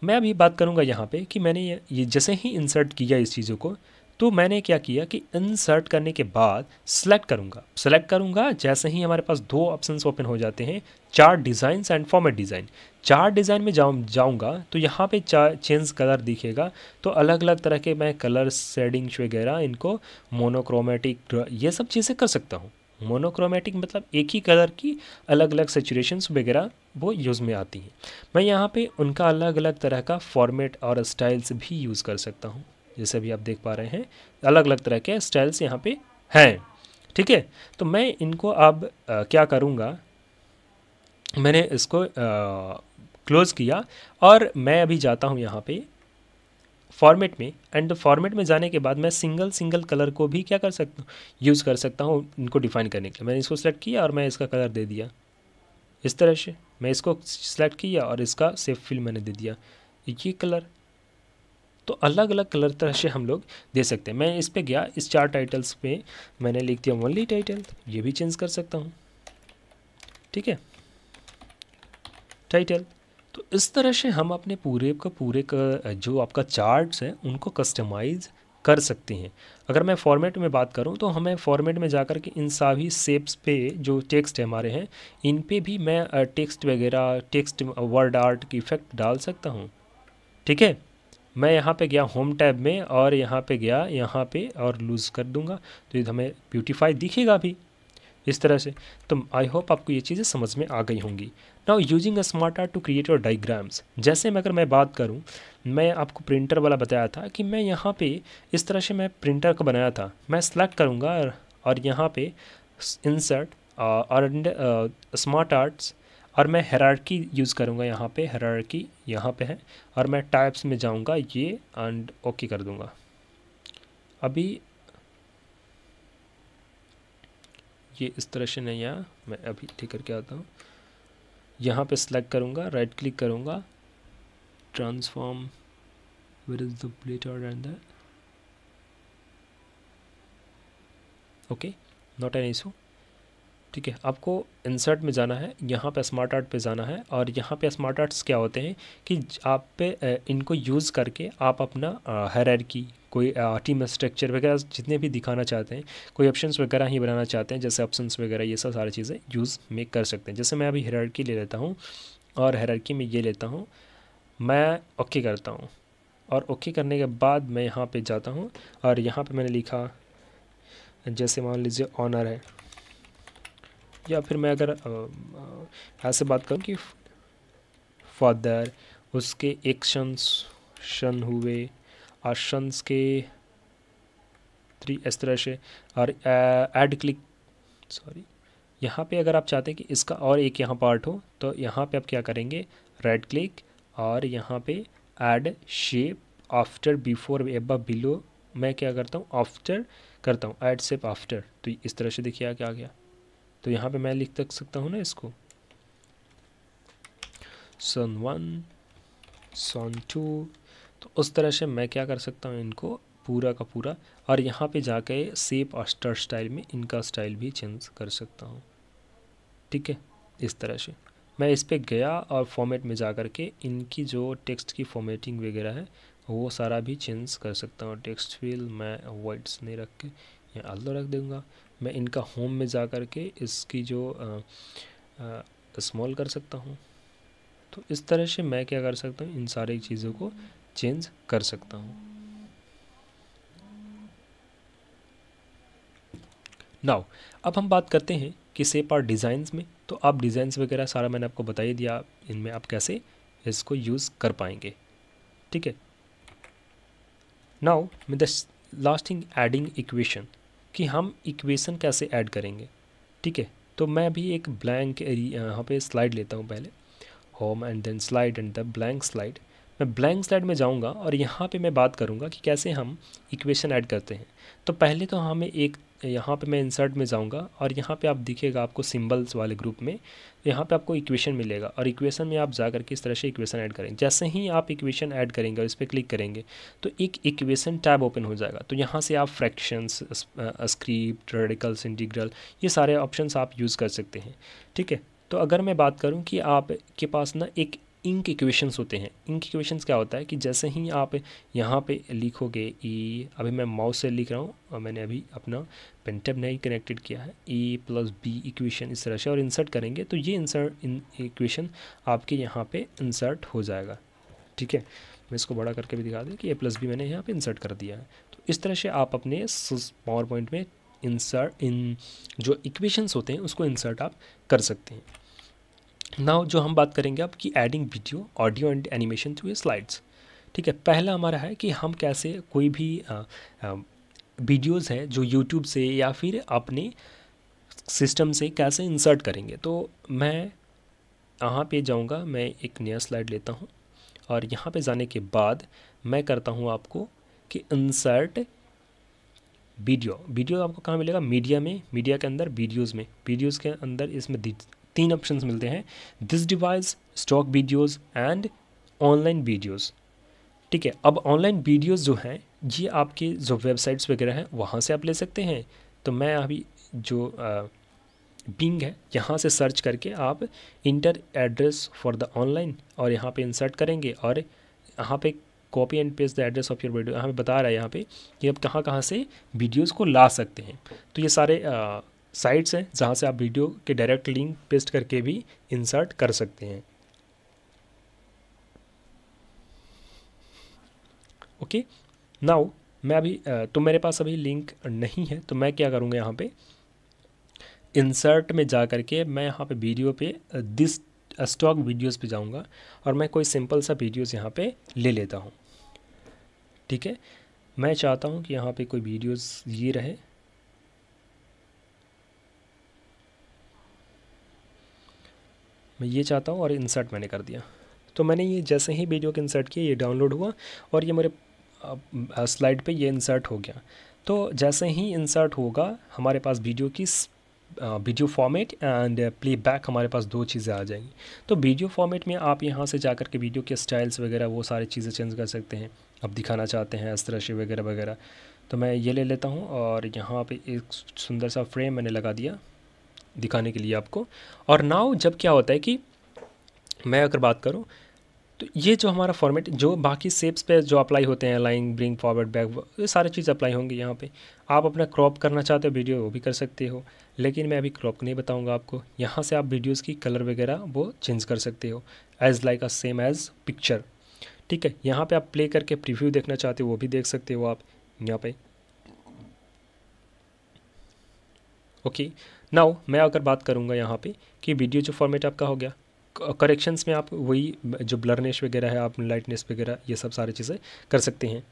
Speaker 1: मैं अभी बात करूँगा यहाँ पे कि मैंने ये, जैसे ही इंसर्ट किया इस चीज़ों को तो मैंने क्या किया कि इंसर्ट करने के बाद सेलेक्ट करूँगा सेलेक्ट करूँगा जैसे ही हमारे पास दो ऑप्शंस ओपन हो जाते हैं chart design and format design chart design में जाऊँ जाऊँगा तो यहाँ पे चार चेंज कलर दिखेगा तो अलग अलग तरह के मैं कलर सेडिंग्स वगैरह इनको मोनोक्रोमेटिक ये सब चीज़ें कर सकता हूँ मोनोक्रोमेटिक मतलब एक ही कलर की अलग अलग सेचुरेशंस वगैरह वो यूज़ में आती हैं मैं यहाँ पे उनका अलग अलग तरह का फॉर्मेट और स्टाइल्स भी यूज़ कर सकता हूँ जैसे अभी आप देख पा रहे हैं अलग अलग तरह के स्टाइल्स यहाँ पे हैं ठीक है तो मैं इनको अब क्या करूँगा मैंने इसको क्लोज़ किया और मैं अभी जाता हूँ यहाँ पे फॉर्मेट में एंड फॉर्मेट में जाने के बाद मैं सिंगल सिंगल कलर को भी क्या कर सकता हूँ यूज़ कर सकता हूँ इनको डिफ़ाइन करने के लिए मैंने इसको सेलेक्ट किया और मैं इसका कलर दे दिया इस तरह से मैं इसको सेलेक्ट किया और इसका सेफ फिल मैंने दे दिया ये कलर तो अलग अलग कलर तरह से हम लोग दे सकते हैं मैं इस पर गया इस चार टाइटल्स पर मैंने लिख दिया ओनली टाइटल ये भी चेंज कर सकता हूँ ठीक है टाइटल तो इस तरह से हम अपने पूरे का पूरे का जो आपका चार्ट्स है उनको कस्टमाइज़ कर सकते हैं अगर मैं फॉर्मेट में बात करूं तो हमें फॉर्मेट में जाकर के इन सभी सेप्स पे जो टेक्स्ट है हमारे हैं इन पे भी मैं टेक्स्ट वगैरह टेक्स्ट वर्ड आर्ट की इफ़ेक्ट डाल सकता हूं ठीक है मैं यहाँ पे गया होम टैब में और यहाँ पे गया यहाँ पे और लूज़ कर दूँगा तो ये हमें ब्यूटीफाई दिखेगा भी इस तरह से तो आई होप आपको ये चीज़ें समझ में आ गई होंगी now using a smart art to create your diagrams जैसे मैं अगर मैं बात करूँ मैं आपको प्रिंटर वाला बताया था कि मैं यहाँ पे इस तरह से मैं प्रिंटर का बनाया था मैं सेलेक्ट करूँगा और यहाँ पे इंसर्ट और स्मार्ट आर्ट्स और मैं हेरारकी यूज़ करूँगा यहाँ पे हेरारकी यहाँ पे है और मैं टाइप्स में जाऊँगा ये एंड ओके कर दूँगा अभी ये इस तरह से नहीं आया मैं अभी ठीक करके आता हूँ यहाँ पे सेलेक्ट करूँगा राइट क्लिक करूँगा transform where is the platter and okay not an issue ठीक है आपको इंसर्ट में जाना है यहाँ पे स्मार्ट आर्ट पे जाना है और यहाँ पे स्मार्ट आर्ट्स क्या होते हैं कि आप पे इनको यूज़ करके आप अपना हेरर की कोई टीम स्ट्रक्चर वगैरह जितने भी दिखाना चाहते हैं कोई ऑप्शन वगैरह ही बनाना चाहते हैं जैसे ऑप्शन वगैरह ये सब सारी चीज़ें यूज़ में कर सकते हैं जैसे मैं अभी हेरर ले लेता हूँ और हेरर में ये लेता हूँ मैं ओके करता हूँ और ओके करने के बाद मैं यहाँ पर जाता हूँ और यहाँ पर मैंने लिखा जैसे मान लीजिए ऑनर है या फिर मैं अगर ऐसे बात करूँ कि फादर उसके एक्शंस शन हुए आशंस के थ्री इस तरह से और ऐड क्लिक सॉरी यहाँ पे अगर आप चाहते हैं कि इसका और एक यहाँ पार्ट हो तो यहाँ पे आप क्या करेंगे राइट क्लिक और यहाँ पे add shape after before above below मैं क्या करता हूँ आफ्टर करता हूँ ऐड शेप आफ्टर तो इस तरह से देखिए क्या गया तो यहाँ पे मैं लिख तक सकता हूँ ना इसको सन वन सन टू तो उस तरह से मैं क्या कर सकता हूँ इनको पूरा का पूरा और यहाँ पे जाके सेप और स्टाइल में इनका स्टाइल भी चेंज कर सकता हूँ ठीक है इस तरह से मैं इस पर गया और फॉर्मेट में जा कर के इनकी जो टेक्स्ट की फॉर्मेटिंग वगैरह है वो सारा भी चेंज कर सकता हूँ टेक्स्ट फील मैं वर्ड्स नहीं रख के या अल्दो रख दूँगा मैं इनका होम में जा कर के इसकी जो स्मॉल कर सकता हूँ तो इस तरह से मैं क्या कर सकता हूँ इन सारी चीज़ों को चेंज कर सकता हूँ नाउ अब हम बात करते हैं कि सेप और डिज़ाइंस में तो आप डिज़ाइंस वगैरह सारा मैंने आपको बता ही दिया इनमें आप कैसे इसको यूज़ कर पाएंगे ठीक है now with the lasting thing adding equation कि हम इक्वेशन कैसे ऐड करेंगे ठीक है तो मैं भी एक ब्लैंक यहाँ पे स्लाइड लेता हूँ पहले home and then slide and the blank slide मैं ब्लैंक स्लाइड में जाऊँगा और यहाँ पे मैं बात करूँगा कि कैसे हम इक्वेशन ऐड करते हैं तो पहले तो हमें एक यहाँ पे मैं इंसर्ट में जाऊँगा और यहाँ पे आप दिखेगा आपको सिंबल्स वाले ग्रुप में यहाँ पे आपको इक्वेशन मिलेगा और इक्वेशन में आप जा करके इस तरह से इक्वेशन ऐड करेंगे जैसे ही आप इक्वेशन ऐड करेंगे और इस पर क्लिक करेंगे तो एक इक्वेशन टैब ओपन हो जाएगा तो यहाँ से आप फ्रैक्शंस स्क्रिप्ट रेडिकल्स इंटीग्रल ये सारे ऑप्शन आप यूज़ कर सकते हैं ठीक है तो अगर मैं बात करूँ कि आपके पास ना एक इंक इक्वेशंस होते हैं इंक इक्वेशंस क्या होता है कि जैसे ही आप यहाँ पे लिखोगे ई e, अभी मैं माउस से लिख रहा हूँ और मैंने अभी अपना पेंटेप नहीं कनेक्टेड किया है ए प्लस बी इक्वेशन इस तरह से और इंसर्ट करेंगे तो ये इंसर्ट इन इक्वेशन आपके यहाँ पे इंसर्ट हो जाएगा ठीक है मैं इसको बड़ा करके भी दिखा दें कि ए प्लस बी मैंने यहाँ पर इंसर्ट कर दिया है तो इस तरह से आप अपने पावर पॉइंट में इंसर्ट इन जो इक्वेशंस होते हैं उसको इंसर्ट आप कर सकते हैं नाउ जो हम बात करेंगे अब कि adding video audio and animation through a slides ठीक है पहला हमारा है कि हम कैसे कोई भी वीडियोस है जो यूट्यूब से या फिर अपने सिस्टम से कैसे इंसर्ट करेंगे तो मैं यहाँ पे जाऊँगा मैं एक नया स्लाइड लेता हूँ और यहाँ पे जाने के बाद मैं करता हूँ आपको कि इंसर्ट वीडियो वीडियो आपको कहाँ मिलेगा मीडिया में मीडिया के अंदर वीडियोज़ में वीडियोज़ के अंदर इसमें तीन ऑप्शंस मिलते हैं this device stock videos and online videos ठीक है अब ऑनलाइन वीडियोस जो हैं ये आपके जो वेबसाइट्स वगैरह हैं वहाँ से आप ले सकते हैं तो मैं अभी जो बिंग है यहाँ से सर्च करके आप enter address for the online और यहाँ पे इंसर्ट करेंगे और यहाँ पे copy and paste the address of your video हमें बता रहा है यहाँ पे कि आप कहाँ कहाँ से वीडियोस को ला सकते हैं तो ये सारे आ, साइट्स हैं जहाँ से आप वीडियो के डायरेक्ट लिंक पेस्ट करके भी इंसर्ट कर सकते हैं ओके नाउ मैं अभी तो मेरे पास अभी लिंक नहीं है तो मैं क्या करूँगा यहाँ पे इंसर्ट में जा करके मैं यहाँ पे वीडियो पे दिस स्टॉक वीडियोस पे जाऊँगा और मैं कोई सिंपल सा वीडियोस यहाँ पे ले लेता हूँ ठीक है मैं चाहता हूँ कि यहाँ पे कोई वीडियोस ये रहे मैं ये चाहता हूँ और इंसर्ट मैंने कर दिया तो मैंने ये जैसे ही वीडियो को इंसर्ट किया ये डाउनलोड हुआ और ये मेरे स्लाइड पे ये इंसर्ट हो गया तो जैसे ही इंसर्ट होगा हमारे पास वीडियो की वीडियो फॉर्मेट एंड प्लेबैक हमारे पास दो चीज़ें आ जाएंगी तो वीडियो फॉर्मेट में आप यहाँ से जा कर के वीडियो के स्टाइल्स वगैरह वो सारी चीज़ें चेंज कर सकते हैं अब दिखाना चाहते हैं इस तरह से वगैरह वगैरह तो मैं ये ले लेता हूँ और यहाँ पे एक सुंदर सा फ्रेम मैंने लगा दिया दिखाने के लिए आपको और नाव जब क्या होता है कि मैं अगर बात करूँ तो ये जो हमारा फॉर्मेट जो बाकी सेप्स पे जो अप्लाई होते हैं लाइन ब्रिंग फॉरवर्ड बैक ये सारे चीज़ अप्लाई होंगी यहाँ पे आप अपना क्रॉप करना चाहते हो वीडियो वो भी कर सकते हो लेकिन मैं अभी क्रॉप नहीं बताऊँगा आपको यहाँ से आप वीडियोज़ की कलर वगैरह वो चेंज कर सकते हो as like a same as picture ठीक है यहाँ पर आप प्ले करके प्रिव्यू देखना चाहते हो वो भी देख सकते हो आप यहाँ पर ओके okay. नाउ मैं अगर बात करूँगा यहाँ पे कि वीडियो जो फॉर्मेट आपका हो गया करेक्शंस में आप वही जो ब्लरनेस वगैरह है आप लाइटनेस वगैरह ये सब सारी चीज़ें कर सकते हैं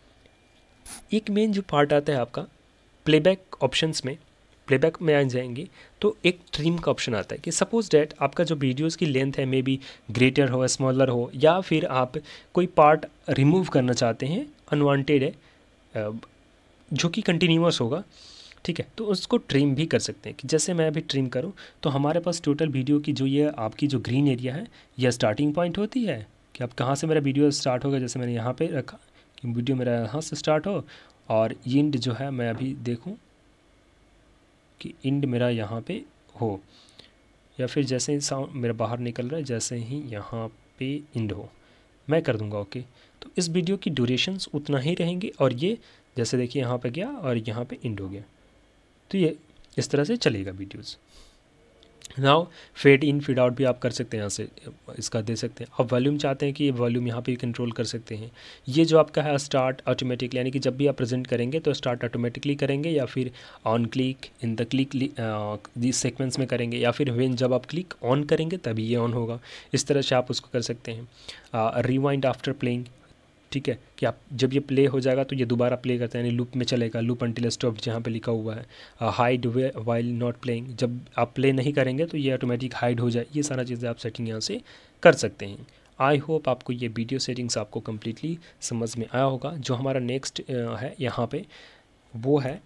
Speaker 1: एक मेन जो पार्ट आता है आपका प्लेबैक ऑप्शंस में प्लेबैक में आ जाएंगे तो एक ट्रिम का ऑप्शन आता है कि सपोज डैट आपका जो वीडियोस की लेंथ है मे बी ग्रेटर हो स्मॉलर हो या फिर आप कोई पार्ट रिमूव करना चाहते हैं अनवांटेड है जो कि कंटिन्यूस होगा ठीक है तो उसको ट्रिम भी कर सकते हैं कि जैसे मैं अभी ट्रिम करूँ तो हमारे पास टोटल वीडियो की जो ये आपकी जो ग्रीन एरिया है यह स्टार्टिंग पॉइंट होती है कि अब कहाँ से मेरा वीडियो स्टार्ट होगा जैसे मैंने यहाँ पे रखा कि वीडियो मेरा यहाँ से स्टार्ट हो और इंड जो है मैं अभी देखूँ कि इंड मेरा यहाँ पे हो या फिर जैसे ही साउंड मेरा बाहर निकल रहा है जैसे ही यहाँ पे इंड हो मैं कर दूँगा ओके तो इस वीडियो की ड्यूरेशंस उतना ही रहेंगे और ये जैसे देखिए यहाँ पे गया और यहाँ पे इंड हो गया तो ये इस तरह से चलेगा videos now fade in fade out भी आप कर सकते हैं यहाँ से इसका दे सकते हैं आप वॉल्यूम चाहते हैं कि ये वॉल्यूम यहाँ पे कंट्रोल कर सकते हैं ये जो आपका है स्टार्ट ऑटोमेटिकली यानी कि जब भी आप प्रेजेंट करेंगे तो स्टार्ट ऑटोमेटिकली करेंगे या फिर on click in the click this sequence में करेंगे या फिर वेन जब आप क्लिक ऑन करेंगे तभी ये ऑन होगा इस तरह से आप उसको कर सकते हैं रिवाइंड आफ्टर प्लेइंग ठीक है कि आप जब ये प्ले हो जाएगा तो ये दोबारा प्ले करते हैं यानी लूप में चलेगा लूप अंटिल स्टॉप जहाँ पे लिखा हुआ है हाइड वाइल नॉट प्लेइंग जब आप प्ले नहीं करेंगे तो ये ऑटोमेटिक हाइड हो जाए ये सारा चीज़ें आप सेटिंग यहाँ से कर सकते हैं आई होप आपको ये वीडियो सेटिंग्स आपको कम्प्लीटली समझ में आया होगा जो हमारा नेक्स्ट uh, है यहाँ पर वो है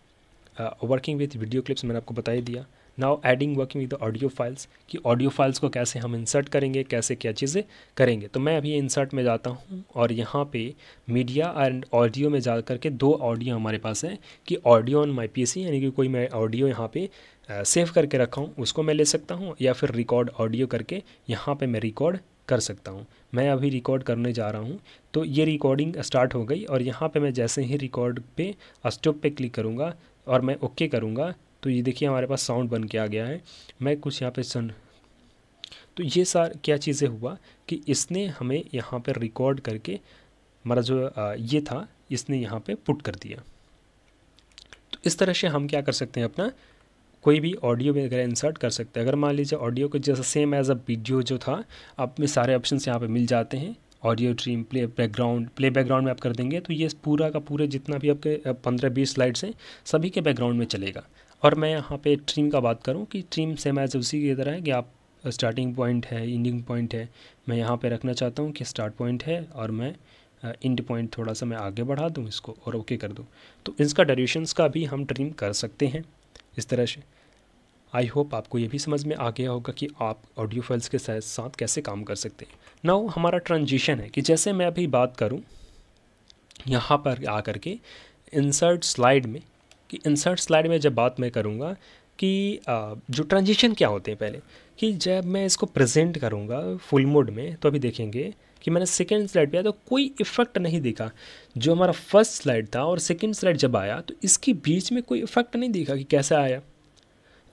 Speaker 1: वर्किंग विथ वीडियो क्लिप्स मैंने आपको बता ही दिया now adding working with audio files कि ऑडियो फाइल्स को कैसे हम इंसर्ट करेंगे कैसे क्या चीज़ें करेंगे तो मैं अभी इंसर्ट में जाता हूँ और यहाँ पे मीडिया एंड ऑडियो में जा करके दो ऑडियो हमारे पास हैं कि ऑडियो ऑन माई पी यानी कि कोई मैं ऑडियो यहाँ पे सेव करके रखा हूँ उसको मैं ले सकता हूँ या फिर रिकॉर्ड ऑडियो करके यहाँ पर मैं रिकॉर्ड कर सकता हूँ मैं अभी रिकॉर्ड करने जा रहा हूँ तो ये रिकॉर्डिंग स्टार्ट हो गई और यहाँ पर मैं जैसे ही रिकॉर्ड पे स्टॉप पे क्लिक करूँगा और मैं ओके okay करूँगा तो ये देखिए हमारे पास साउंड बन के आ गया है मैं कुछ यहाँ पे सन तो ये सार क्या चीज़ें हुआ कि इसने हमें यहाँ पर रिकॉर्ड करके हमारा जो ये था इसने यहाँ पे पुट कर दिया तो इस तरह से हम क्या कर सकते हैं अपना कोई भी ऑडियो वगैरह इंसर्ट कर सकते हैं अगर मान लीजिए ऑडियो को जैसा सेम एज अ वीडियो जो था आप में सारे ऑप्शन यहाँ पर मिल जाते हैं audio trim play background play background में आप कर देंगे तो ये पूरा का पूरे जितना भी आपके पंद्रह बीस स्लाइड्स हैं सभी के बैकग्राउंड में चलेगा और मैं यहाँ पे ट्रीम का बात करूँ कि ट्रीम सेम एज उसी की तरह है कि आप स्टार्टिंग पॉइंट है इंडिंग पॉइंट है मैं यहाँ पे रखना चाहता हूँ कि स्टार्ट पॉइंट है और मैं इंड पॉइंट थोड़ा सा मैं आगे बढ़ा दूँ इसको और ओके कर दूँ तो इसका ड्यूरेशंस का भी हम ट्रीम कर सकते हैं इस तरह से आई होप आपको ये भी समझ में आ गया होगा कि आप ऑडियो फाइल्स के साथ साथ कैसे काम कर सकते हैं नाउ हमारा ट्रांजिशन है कि जैसे मैं अभी बात करूँ यहाँ पर आ करके इंसर्ट स्लाइड में कि इंसर्ट स्लाइड में जब बात मैं करूँगा कि जो ट्रांजिशन क्या होते हैं पहले कि जब मैं इसको प्रेजेंट करूँगा फुल मोड में तो अभी देखेंगे कि मैंने सेकेंड स्लाइड पे आया तो कोई इफेक्ट नहीं दिखा जो हमारा फर्स्ट स्लाइड था और सेकेंड स्लाइड जब आया तो इसके बीच में कोई इफेक्ट नहीं दिखा कि कैसे आया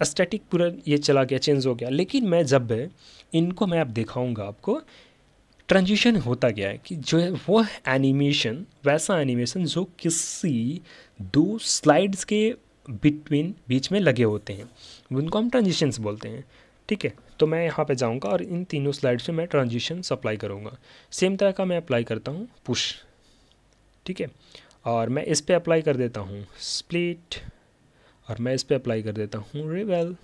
Speaker 1: स्टैटिक पूरा ये चला गया चेंज हो गया लेकिन मैं जब इनको मैं अब दिखाऊंगा आपको ट्रांजिशन होता गया है कि जो है वो एनिमेशन वैसा एनिमेशन जो किसी दो स्लाइड्स के बिटवीन बीच में लगे होते हैं उनको हम ट्रांजिशंस बोलते हैं ठीक है तो मैं यहाँ पे जाऊँगा और इन तीनों स्लाइड्स में मैं ट्रांजिशन अप्लाई करूँगा सेम तरह का मैं अप्लाई करता हूँ पुश ठीक है और मैं इस पर अप्लाई कर देता हूँ स्प्लिट और मैं इस पर अप्लाई कर देता हूँ रिवेल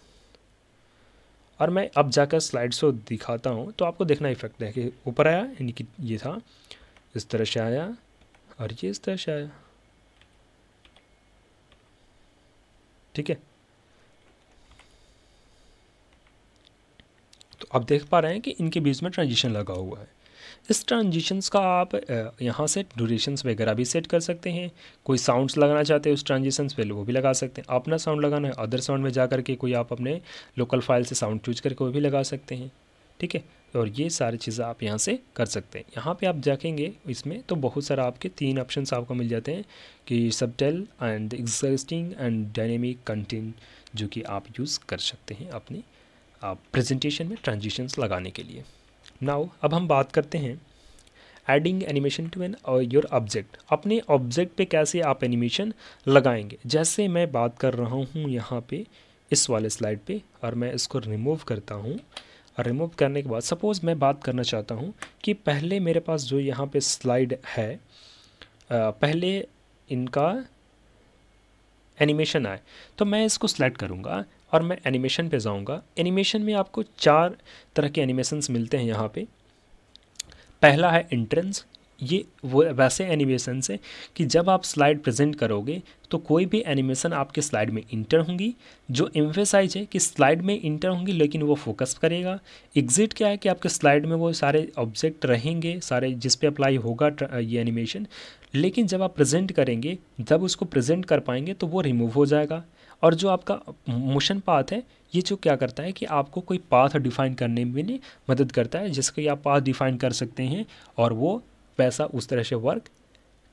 Speaker 1: और मैं अब जाकर स्लाइड शो दिखाता हूँ तो आपको देखना इफेक्ट है कि ऊपर आया यानी कि ये था इस तरह से आया और ये इस तरह से आया ठीक है तो आप देख पा रहे हैं कि इनके बीच में ट्रांजिशन लगा हुआ है इस ट्रांजिशंस का आप यहाँ से ड्यूरेशंस वगैरह भी सेट कर सकते हैं कोई साउंड्स लगाना चाहते हैं उस ट्रांजिशंस पे वो भी लगा सकते हैं अपना साउंड लगाना है अदर साउंड में जा करके कोई आप अपने लोकल फाइल से साउंड चूज करके वो भी लगा सकते हैं ठीक है और ये सारी चीज़ें आप यहाँ से कर सकते हैं यहाँ पे आप जाकेंगे इसमें तो बहुत सारा आपके तीन ऑप्शन आपको मिल जाते हैं कि subtle and existing and dynamic content जो कि आप यूज़ कर सकते हैं अपनी आप प्रेजेंटेशन में ट्रांजिशंस लगाने के लिए नाउ अब हम बात करते हैं adding animation to an your object अपने ऑब्जेक्ट पे कैसे आप एनिमेशन लगाएंगे जैसे मैं बात कर रहा हूँ यहाँ पे इस वाले स्लाइड पे और मैं इसको रिमूव करता हूँ और रिमूव करने के बाद सपोज़ मैं बात करना चाहता हूँ कि पहले मेरे पास जो यहाँ पे स्लाइड है uh, पहले इनका एनिमेशन आए तो मैं इसको सेलेक्ट करूँगा और मैं एनिमेशन पे जाऊंगा एनिमेशन में आपको चार तरह के एनिमेशंस मिलते हैं यहाँ पे पहला है इंट्रेंस ये वो वैसे एनिमेशन से कि जब आप स्लाइड प्रेजेंट करोगे तो कोई भी एनिमेशन आपके स्लाइड में इंटर होंगी जो एम्फेसाइज है कि स्लाइड में इंटर होंगी लेकिन वो फोकस करेगा एग्जिट क्या है कि आपके स्लाइड में वो सारे ऑब्जेक्ट रहेंगे सारे जिस पे अप्लाई होगा ये एनिमेशन लेकिन जब आप प्रेजेंट करेंगे जब उसको प्रेजेंट कर पाएंगे तो वो रिमूव हो जाएगा और जो आपका मोशन पाथ है ये जो क्या करता है कि आपको कोई पाथ डिफाइन करने में मदद करता है जिसको आप पाथ डिफाइन कर सकते हैं और वो पैसा उस तरह से वर्क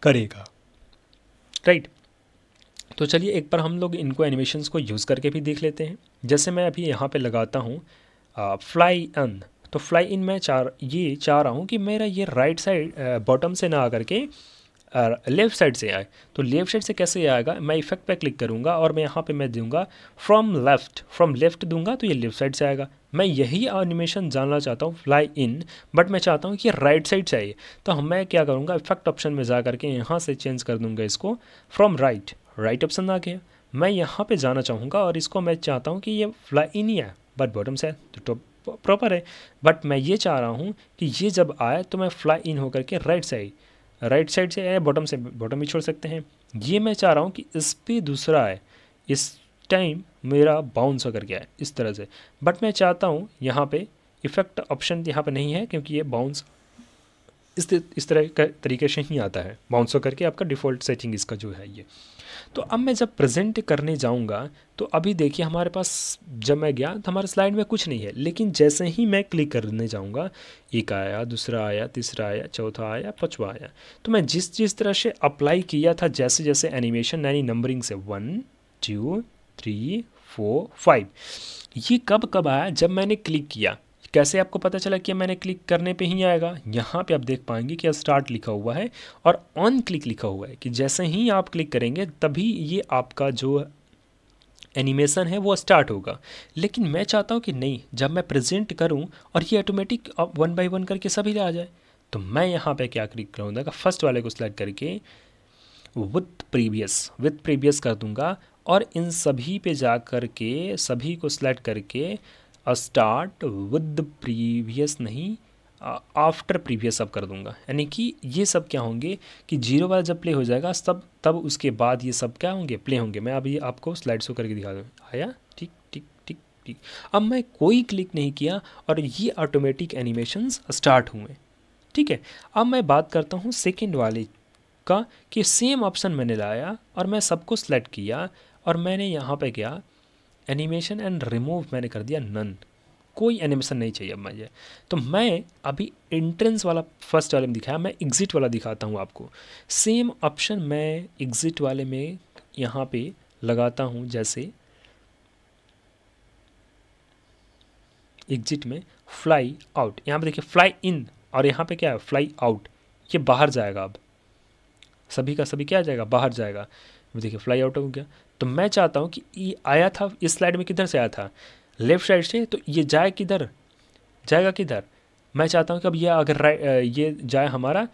Speaker 1: करेगा राइट right. तो चलिए एक बार हम लोग इनको एनिमेशंस को यूज़ करके भी देख लेते हैं जैसे मैं अभी यहाँ पे लगाता हूँ फ्लाई इन तो फ्लाई इन मैं चाह ये चाह रहा हूँ कि मेरा ये राइट साइड बॉटम से ना आकर करके लेफ़्ट साइड से आए तो लेफ़्ट साइड से कैसे आएगा मैं इफेक्ट पे क्लिक करूँगा और मैं यहाँ पे मैं दूंगा फ्रॉम लेफ़्ट फ्रॉम लेफ़्ट दूंगा तो ये लेफ़्ट साइड से आएगा मैं यही एनिमेशन जानना चाहता हूँ फ्लाई इन बट मैं चाहता हूँ कि राइट साइड से आइए तो हम मैं क्या करूँगा इफेक्ट ऑप्शन में जा करके यहाँ से चेंज कर दूँगा इसको फ्रॉम राइट राइट ऑप्शन आ गया मैं यहाँ पे जाना चाहूँगा और इसको मैं चाहता हूँ कि ये फ्लाई इन ही तो है बट बॉटम से तो टॉप प्रॉपर है बट मैं ये चाह रहा हूँ कि ये जब आए तो मैं फ्लाई इन होकर के राइट साइड राइट साइड से आए बॉटम से बॉटम भी छोड़ सकते हैं ये मैं चाह रहा हूँ कि इस पर दूसरा आए इस टाइम मेरा बाउंस होकर गया है इस तरह से बट मैं चाहता हूँ यहाँ पे इफेक्ट ऑप्शन यहाँ पे नहीं है क्योंकि ये बाउंस इस इस तरह का तरीके से ही आता है बाउंस होकर के आपका डिफ़ॉल्ट सेटिंग इसका जो है ये तो अब मैं जब प्रेजेंट करने जाऊँगा तो अभी देखिए हमारे पास जब मैं गया तो हमारे स्लाइड में कुछ नहीं है लेकिन जैसे ही मैं क्लिक करने जाऊँगा एक आया दूसरा आया तीसरा आया चौथा आया पाँचवा आया तो मैं जिस जिस तरह से अप्लाई किया था जैसे जैसे एनिमेशन यानी नंबरिंग से one two three four five ये कब कब आया जब मैंने क्लिक किया कैसे आपको पता चला कि मैंने क्लिक करने पे ही आएगा यहाँ पे आप देख पाएंगे कि स्टार्ट लिखा हुआ है और ऑन क्लिक लिखा हुआ है कि जैसे ही आप क्लिक करेंगे तभी ये आपका जो एनिमेशन है वो स्टार्ट होगा लेकिन मैं चाहता हूँ कि नहीं जब मैं प्रेजेंट करूँ और ये ऑटोमेटिक वन बाई वन करके सभी आ जाए तो मैं यहाँ पर क्या क्लिक करूँगा फर्स्ट वाले को सिलेक्ट करके विथ प्रीवियस विथ प्रीवियस कर दूँगा और इन सभी पे जा कर के सभी को सिलेक्ट करके स्टार्ट विद प्रीवियस नहीं आफ्टर प्रीवियस अब कर दूंगा यानी कि ये सब क्या होंगे कि जीरो वाला जब प्ले हो जाएगा तब तब उसके बाद ये सब क्या होंगे प्ले होंगे मैं अभी आपको स्लाइड शो करके दिखा दूँ आया ठीक ठीक ठीक ठीक अब मैं कोई क्लिक नहीं किया और ये ऑटोमेटिक एनिमेशंस स्टार्ट हुए ठीक है अब मैं बात करता हूँ सेकेंड वाले का कि सेम ऑप्शन मैंने लाया और मैं सबको सेलेक्ट किया और मैंने यहाँ पर क्या एनिमेशन एंड रिमूव मैंने कर दिया नन कोई एनिमेशन नहीं चाहिए अब मुझे तो मैं अभी एंट्रेंस वाला फर्स्ट वाले में दिखाया मैं एग्ज़िट वाला दिखाता हूँ आपको सेम ऑप्शन मैं एग्ज़िट वाले में यहाँ पे लगाता हूँ जैसे एग्जिट में फ्लाई आउट यहाँ पे देखिए फ्लाई इन और यहाँ पे क्या है फ्लाई आउट ये बाहर जाएगा अब सभी का सभी क्या जाएगा बाहर जाएगा देखिए फ्लाई आउट हो गया तो मैं चाहता हूँ कि ये आया था इस स्लाइड में किधर से आया था लेफ्ट साइड से तो ये जाए किधर जाएगा किधर मैं चाहता हूँ कि अब ये अगर राइट ये जाए हमारा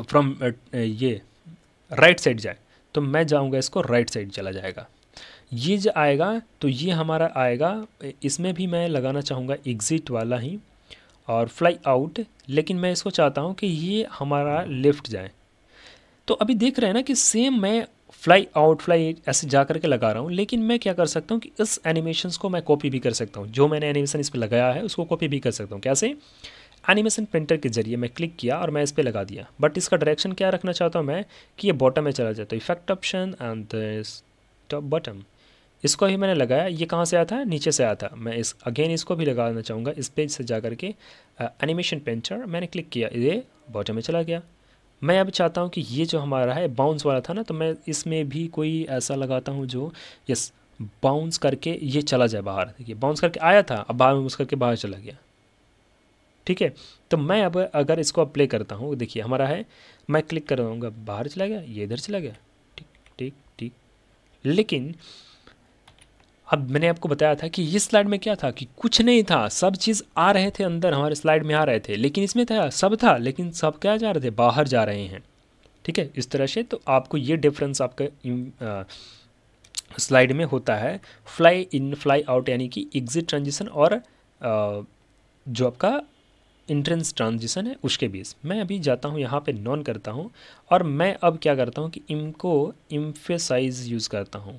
Speaker 1: फ्रॉम ये राइट साइड जाए तो मैं जाऊँगा इसको राइट साइड चला जाएगा ये जो आएगा तो ये हमारा आएगा इसमें भी मैं लगाना चाहूँगा एग्ज़िट वाला ही और फ्लाई आउट लेकिन मैं इसको चाहता हूँ कि ये हमारा लेफ़्ट जाए तो अभी देख रहे हैं ना कि सेम मैं फ्लाई आउट फ्लाई ऐसे जा करके लगा रहा हूँ लेकिन मैं क्या कर सकता हूँ कि इस एनिमेशन को मैं कॉपी भी कर सकता हूँ जो मैंने एनिमेशन इस पर लगाया है उसको कॉपी भी कर सकता हूँ कैसे एनिमेशन प्रिंटर के जरिए मैं क्लिक किया और मैं इस पर लगा दिया बट इसका डायरेक्शन क्या रखना चाहता हूँ मैं कि ये बॉटम में चला जाता है effect option and top bottom इसको ही मैंने लगाया ये कहाँ से आया था नीचे से आया था मैं इस अगेन इसको भी लगाना चाहूँगा इस पेज से जा करके एनिमेशन uh, पेंटर मैंने क्लिक किया ये बॉटम में चला गया मैं अब चाहता हूँ कि ये जो हमारा है बाउंस वाला था ना तो मैं इसमें भी कोई ऐसा लगाता हूँ जो यस बाउंस करके ये चला जाए बाहर देखिए बाउंस करके आया था अब बाहर बाउंस करके बाहर चला गया ठीक है तो मैं अब अगर इसको अब प्ले करता हूँ देखिए हमारा है मैं क्लिक कर बाहर चला गया ये इधर चला गया ठीक ठीक ठीक लेकिन अब मैंने आपको बताया था कि ये स्लाइड में क्या था कि कुछ नहीं था सब चीज़ आ रहे थे अंदर हमारे स्लाइड में आ रहे थे लेकिन इसमें था सब था लेकिन सब क्या जा रहे थे बाहर जा रहे हैं ठीक है इस तरह से तो आपको ये डिफरेंस आपका स्लाइड में होता है फ्लाई इन फ्लाई आउट यानी कि एग्जिट ट्रांजिशन और आ, जो आपका इंट्रेंस ट्रांजिशन है उसके बीच मैं अभी जाता हूँ यहाँ पे नॉन करता हूँ और मैं अब क्या करता हूँ कि इमको इम्फेसाइज यूज़ करता हूँ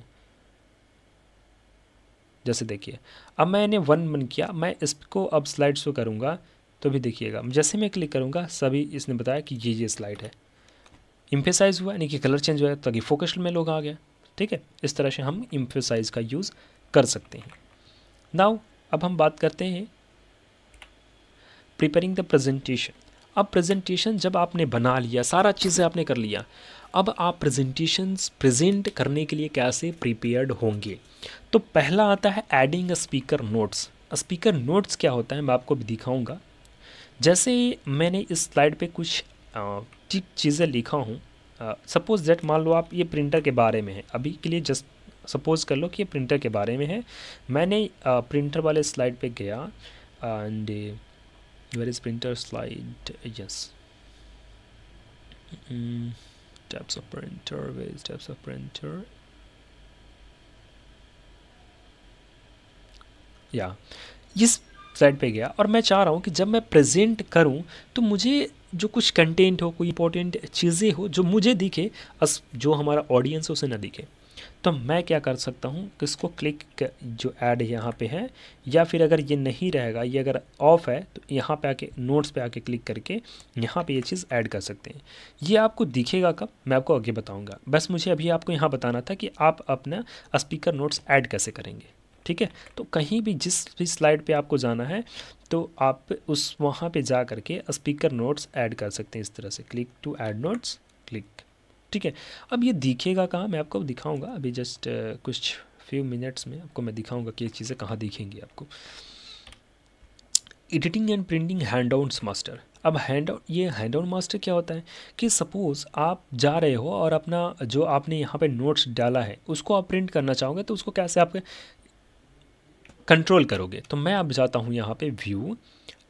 Speaker 1: जैसे देखिए अब मैंने वन मन किया मैं इसको अब स्लाइड शो करूँगा तो भी देखिएगा जैसे मैं क्लिक करूँगा सभी इसने बताया कि ये ये स्लाइड है इम्फेसाइज हुआ यानी कि कलर चेंज हुआ ताकि फोकस में लोग आ गया ठीक है इस तरह से हम इम्फेसाइज का यूज़ कर सकते हैं नाउ अब हम बात करते हैं प्रिपेयरिंग द प्रेजेंटेशन अब प्रेजेंटेशन जब आपने बना लिया सारा चीज़ें आपने कर लिया अब आप प्रेजेंटेशंस प्रेजेंट करने के लिए कैसे प्रिपेयर्ड होंगे तो पहला आता है adding speaker notes speaker notes क्या होता है मैं आपको भी दिखाऊंगा जैसे मैंने इस स्लाइड पे कुछ ठीक चीज़ें लिखा हूँ सपोज़ दैट मान लो आप ये प्रिंटर के बारे में है अभी के लिए जस्ट सपोज़ कर लो कि ये प्रिंटर के बारे में है मैंने प्रिंटर वाले स्लाइड पे गया and where is printer slide yes types of printer various types of printer या इस साइड पे गया और मैं चाह रहा हूँ कि जब मैं प्रेजेंट करूँ तो मुझे जो कुछ कंटेंट हो कोई इंपॉर्टेंट चीज़ें हो जो मुझे दिखे अस जो हमारा ऑडियंस हो उसे ना दिखे तो मैं क्या कर सकता हूँ किसको क्लिक जो ऐड यहाँ पे है या फिर अगर ये नहीं रहेगा ये अगर ऑफ है तो यहाँ पे आके नोट्स पे आके क्लिक करके यहाँ पे ये चीज़ ऐड कर सकते हैं ये आपको दिखेगा कब मैं आपको आगे बताऊँगा बस मुझे अभी आपको यहाँ बताना था कि आप अपना स्पीकर नोट्स ऐड कैसे करेंगे ठीक है तो कहीं भी जिस भी स्लाइड पे आपको जाना है तो आप उस वहाँ पे जा करके स्पीकर नोट्स ऐड कर सकते हैं इस तरह से click to add notes click ठीक है अब ये दिखेगा कहाँ मैं आपको दिखाऊंगा अभी जस्ट कुछ फ्यू मिनट्स में आपको मैं दिखाऊंगा कि ये चीज़ें कहाँ दिखेंगी आपको editing and printing handouts master अब हैंड आउट ये हैंड आउट मास्टर क्या होता है कि सपोज़ आप जा रहे हो और अपना जो आपने यहाँ पे नोट्स डाला है उसको आप प्रिंट करना चाहोगे तो उसको कैसे आप कंट्रोल करोगे तो मैं अब जाता हूँ यहाँ पे view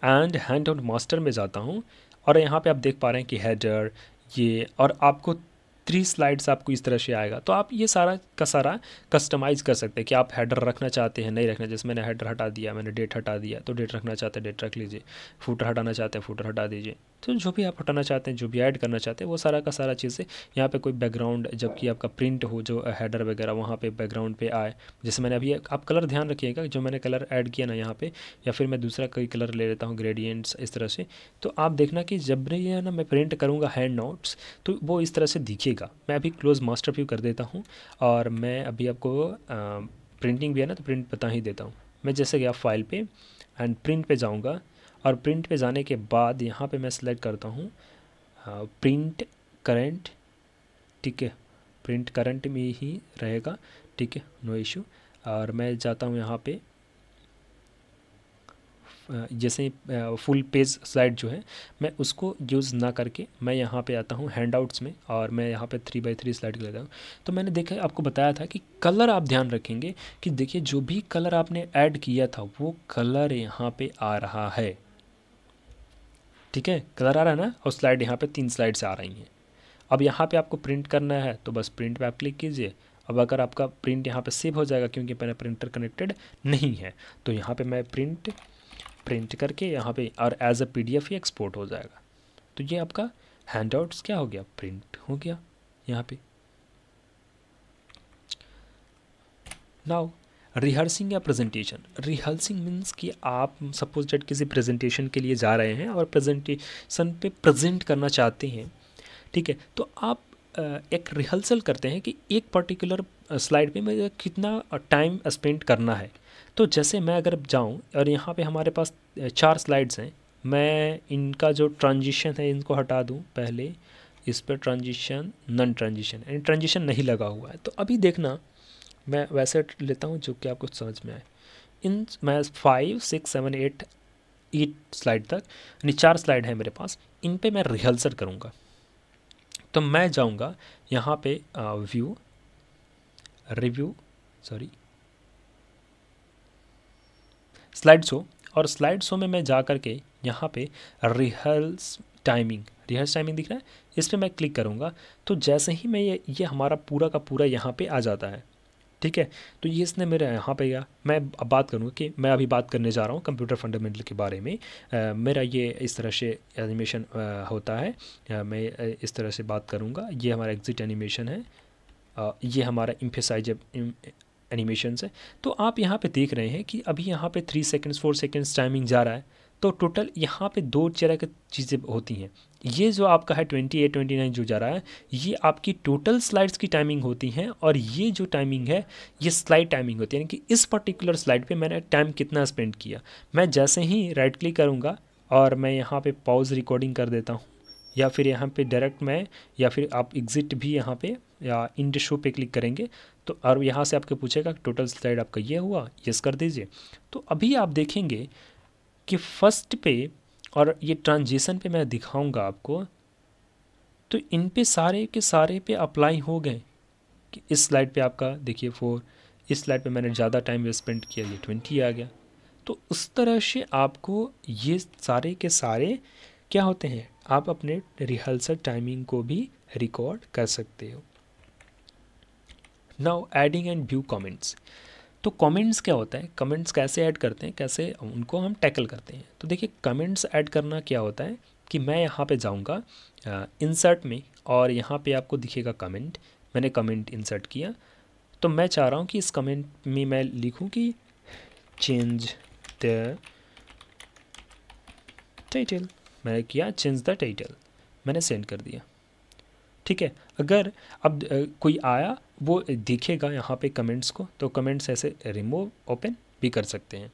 Speaker 1: and handout master में जाता हूँ और यहाँ पे आप देख पा रहे हैं कि हेडर ये और आपको थ्री स्लाइड्स आपको इस तरह से आएगा तो आप ये सारा का सारा कस्टमाइज़ कर सकते हैं कि आप हेडर रखना चाहते हैं नहीं रखना जैसे मैंने हेडर हटा दिया मैंने डेट हटा दिया तो डेट रखना चाहते हैं डेट रख लीजिए फूटर हटाना चाहते हैं फूटर हटा दीजिए तो जो भी आप हटाना चाहते हैं जो भी ऐड करना चाहते हैं वो सारा का सारा चीज़ें यहाँ पर कोई बैकग्राउंड जबकि आपका प्रिंट हो जो हैडर वगैरह वहाँ पर बैकग्राउंड पर आए जैसे मैंने अभी आप कलर ध्यान रखिएगा जो मैंने कलर ऐड किया ना यहाँ पर या फिर मैं दूसरा कोई कलर ले लेता हूँ ग्रेडियंट्स इस तरह से तो आप देखना कि जब ये ना मैं प्रिंट करूँगा हैंड नोट्स तो वो इस तरह से दिखेगा मिलेगा मैं अभी क्लोज़ मास्टर व्यू कर देता हूँ और मैं अभी आपको प्रिंटिंग भी है ना तो प्रिंट बता ही देता हूँ मैं जैसे गया फाइल पे एंड प्रिंट पे जाऊँगा और प्रिंट पे जाने के बाद यहाँ पे मैं सिलेक्ट करता हूँ प्रिंट करंट ठीक है प्रिंट करंट में ही रहेगा ठीक है नो इशू और मैं जाता हूँ यहाँ पे जैसे फुल पेज स्लाइड जो है मैं उसको यूज़ ना करके मैं यहाँ पे आता हूँ हैंडआउट्स में और मैं यहाँ पे थ्री बाई थ्री स्लाइड लेता हूँ तो मैंने देखा आपको बताया था कि कलर आप ध्यान रखेंगे कि देखिए जो भी कलर आपने ऐड किया था वो कलर यहाँ पर आ रहा है ठीक है कलर आ रहा है ना और स्लाइड यहाँ पर तीन स्लाइड आ रही हैं अब यहाँ पर आपको प्रिंट करना है तो बस प्रिंट पर आप क्लिक कीजिए अब अगर आपका प्रिंट यहाँ पे सेव हो जाएगा क्योंकि मेरा प्रिंटर कनेक्टेड नहीं है तो यहाँ पे मैं प्रिंट प्रिंट करके यहाँ पे और एज अ पी ही एक्सपोर्ट हो जाएगा तो ये आपका हैंड आउट्स क्या हो गया प्रिंट हो गया यहाँ पे नाउ रिहर्सिंग या प्रेजेंटेशन रिहर्सिंग मीन्स कि आप सपोज डेट किसी प्रेजेंटेशन के लिए जा रहे हैं और प्रेजेंटेशन पे प्रेजेंट करना चाहते हैं ठीक है तो आप एक रिहर्सल करते हैं कि एक पर्टिकुलर स्लाइड पे मुझे कितना टाइम स्पेंड करना है तो जैसे मैं अगर जाऊँ और यहाँ पे हमारे पास चार स्लाइड्स हैं मैं इनका जो ट्रांजिशन है इनको हटा दूँ पहले इस पर ट्रांजिशन नन ट्रांजिशन यानी ट्रांजिशन नहीं लगा हुआ है तो अभी देखना मैं वैसे लेता हूँ जो कि आपको समझ में आए इन मैं five six seven eight eight slide तक यानी चार स्लाइड है मेरे पास इन पे मैं रिहर्सल करूँगा तो मैं जाऊँगा यहाँ पे view review sorry slide show और स्लाइड शो में मैं जा कर के यहाँ पे रिहर्स टाइमिंग रिहर्स टाइमिंग दिख रहा है इस पर मैं क्लिक करूँगा तो जैसे ही मैं ये ये हमारा पूरा का पूरा यहाँ पे आ जाता है ठीक है तो ये इसने मेरे यहाँ पे गया मैं अब बात करूँगा कि मैं अभी बात करने जा रहा हूँ कंप्यूटर फंडामेंटल के बारे में आ, मेरा ये इस तरह से एनिमेशन होता है आ, मैं इस तरह से बात करूँगा ये हमारा एग्ज़िट एनिमेशन है आ, ये हमारा इम्फेसाइज एनिमेशन से तो आप यहाँ पे देख रहे हैं कि अभी यहाँ पे three seconds four seconds timing जा रहा है तो टोटल यहाँ पे दो चरह की चीज़ें होती हैं ये जो आपका है ट्वेंटी एट ट्वेंटी नाइन जो जा रहा है ये आपकी टोटल स्लाइड्स की टाइमिंग होती हैं और ये जो टाइमिंग है ये स्लाइड टाइमिंग होती है यानी कि इस पर्टिकुलर स्लाइड पे मैंने टाइम कितना स्पेंड किया मैं जैसे ही राइट क्लिक करूँगा और मैं यहाँ पे पॉज रिकॉर्डिंग कर देता हूँ या फिर यहाँ पे डायरेक्ट में या फिर आप एग्ज़िट भी यहाँ पे या इंड शो पे क्लिक करेंगे तो और यहाँ से आपके पूछेगा टोटल स्लाइड आपका ये हुआ यस कर दीजिए तो अभी आप देखेंगे कि फर्स्ट पे और ये ट्रांजिशन पे मैं दिखाऊंगा आपको तो इन पे सारे के सारे पे अप्लाई हो गए कि इस स्लाइड पे आपका देखिए फोर इस स्लाइड पे मैंने ज़्यादा टाइम स्पेंड किया ये ट्वेंटी आ गया तो उस तरह से आपको ये सारे के सारे क्या होते हैं आप अपने रिहर्सल टाइमिंग को भी रिकॉर्ड कर सकते हो now adding and view comments तो कमेंट्स क्या होता है कमेंट्स कैसे ऐड करते हैं कैसे उनको हम टैकल करते हैं तो देखिए कमेंट्स ऐड करना क्या होता है कि मैं यहाँ पे जाऊँगा इंसर्ट में और यहाँ पे आपको दिखेगा कमेंट मैंने कमेंट इंसर्ट किया तो मैं चाह रहा हूँ कि इस कमेंट में मैं लिखूँ कि चेंज द टाइटल मैंने किया चेंज द टाइटल मैंने सेंड कर दिया ठीक है अगर अब कोई आया वो देखेगा यहाँ पे कमेंट्स को तो कमेंट्स ऐसे रिमूव ओपन भी कर सकते हैं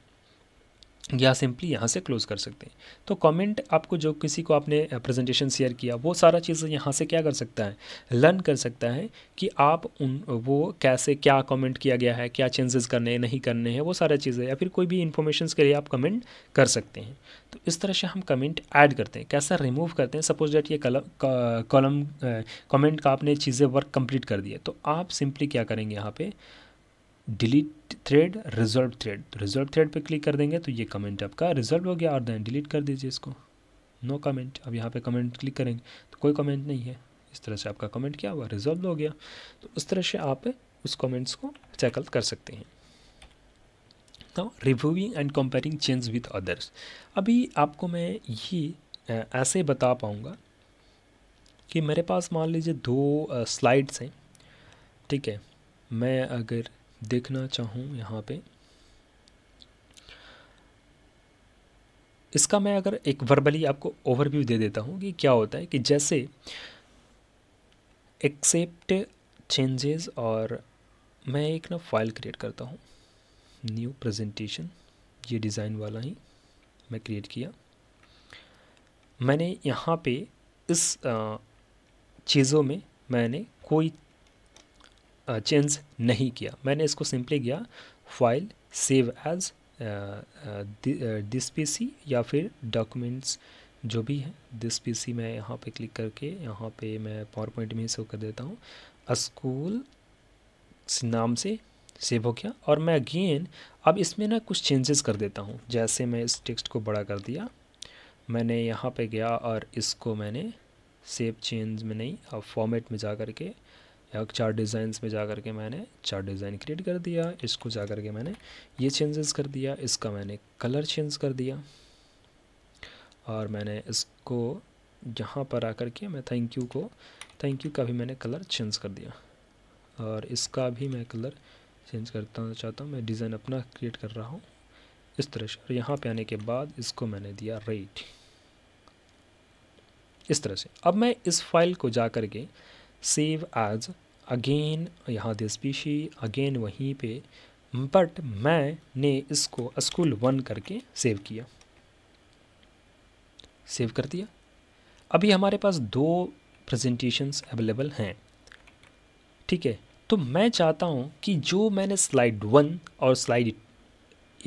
Speaker 1: या सिंपली यहाँ से क्लोज़ कर सकते हैं तो कमेंट आपको जो किसी को आपने प्रेजेंटेशन शेयर किया वो सारा चीज़ यहाँ से क्या कर सकता है लर्न कर सकता है कि आप उन वो कैसे क्या कमेंट किया गया है क्या चेंजेस करने हैं नहीं करने हैं वो सारा चीज़ें या फिर कोई भी इन्फॉर्मेशन के लिए आप कमेंट कर सकते हैं तो इस तरह से हम कमेंट ऐड करते हैं कैसा रिमूव करते हैं सपोज डेट ये कलम कॉलम कमेंट का आपने चीज़ें वर्क कम्प्लीट कर दिए तो आप सिंपली क्या करेंगे यहाँ पर डिलीट थ्रेड रिजर्व थ्रेड तो रिजर्व थ्रेड पर क्लिक कर देंगे तो ये कमेंट आपका रिजर्व हो गया और दैन डिलीट कर दीजिए इसको नो no कमेंट अब यहाँ पे कमेंट क्लिक करेंगे तो कोई कमेंट नहीं है इस तरह से आपका कमेंट क्या हुआ रिजॉल्व हो गया तो उस तरह से आप उस कमेंट्स को चेकअल कर सकते हैं now reviewing and comparing change with others अभी आपको मैं ये ऐसे बता पाऊँगा कि मेरे पास मान लीजिए दो स्लाइड्स हैं ठीक है मैं अगर देखना चाहूँ यहाँ पे इसका मैं अगर एक वर्बली आपको ओवरव्यू दे देता हूँ कि क्या होता है कि जैसे एक्सेप्ट चेंजेस और मैं एक ना फाइल क्रिएट करता हूँ न्यू प्रेजेंटेशन ये डिज़ाइन वाला ही मैं क्रिएट किया मैंने यहाँ पे इस चीज़ों में मैंने कोई चेंज नहीं किया मैंने इसको सिंपली किया file save as this PC या फिर डॉक्यूमेंट्स जो भी है दिस पीसी मैं यहाँ पे क्लिक करके यहाँ पे मैं पावर पॉइंट में सेव कर देता हूँ स्कूल नाम से सेव हो गया और मैं अगेन अब इसमें ना कुछ चेंजेस कर देता हूँ जैसे मैं इस टेक्स्ट को बड़ा कर दिया मैंने यहाँ पे गया और इसको मैंने सेव चेंज में नहीं अब फॉर्मेट में जा कर के लगभग चार डिज़ाइंस में जा कर के मैंने चार डिज़ाइन क्रिएट कर दिया इसको जा कर के मैंने ये चेंजेस कर दिया इसका मैंने कलर चेंज कर दिया और मैंने इसको जहाँ पर आकर के मैं थैंक यू को थैंक यू का भी मैंने कलर चेंज कर दिया और इसका भी मैं कलर चेंज करता चाहता हूँ मैं डिज़ाइन अपना क्रिएट कर रहा हूँ इस तरह से और यहाँ पर आने के बाद इसको मैंने दिया रेट इस तरह से अब मैं इस फाइल को जा कर के सेव एज अगेन यहाँ द स्पीशी अगेन वहीं पे बट मैंने इसको स्कूल वन करके सेव किया सेव कर दिया अभी हमारे पास दो प्रेजेंटेशंस अवेलेबल हैं ठीक है तो मैं चाहता हूँ कि जो मैंने स्लाइड वन और स्लाइड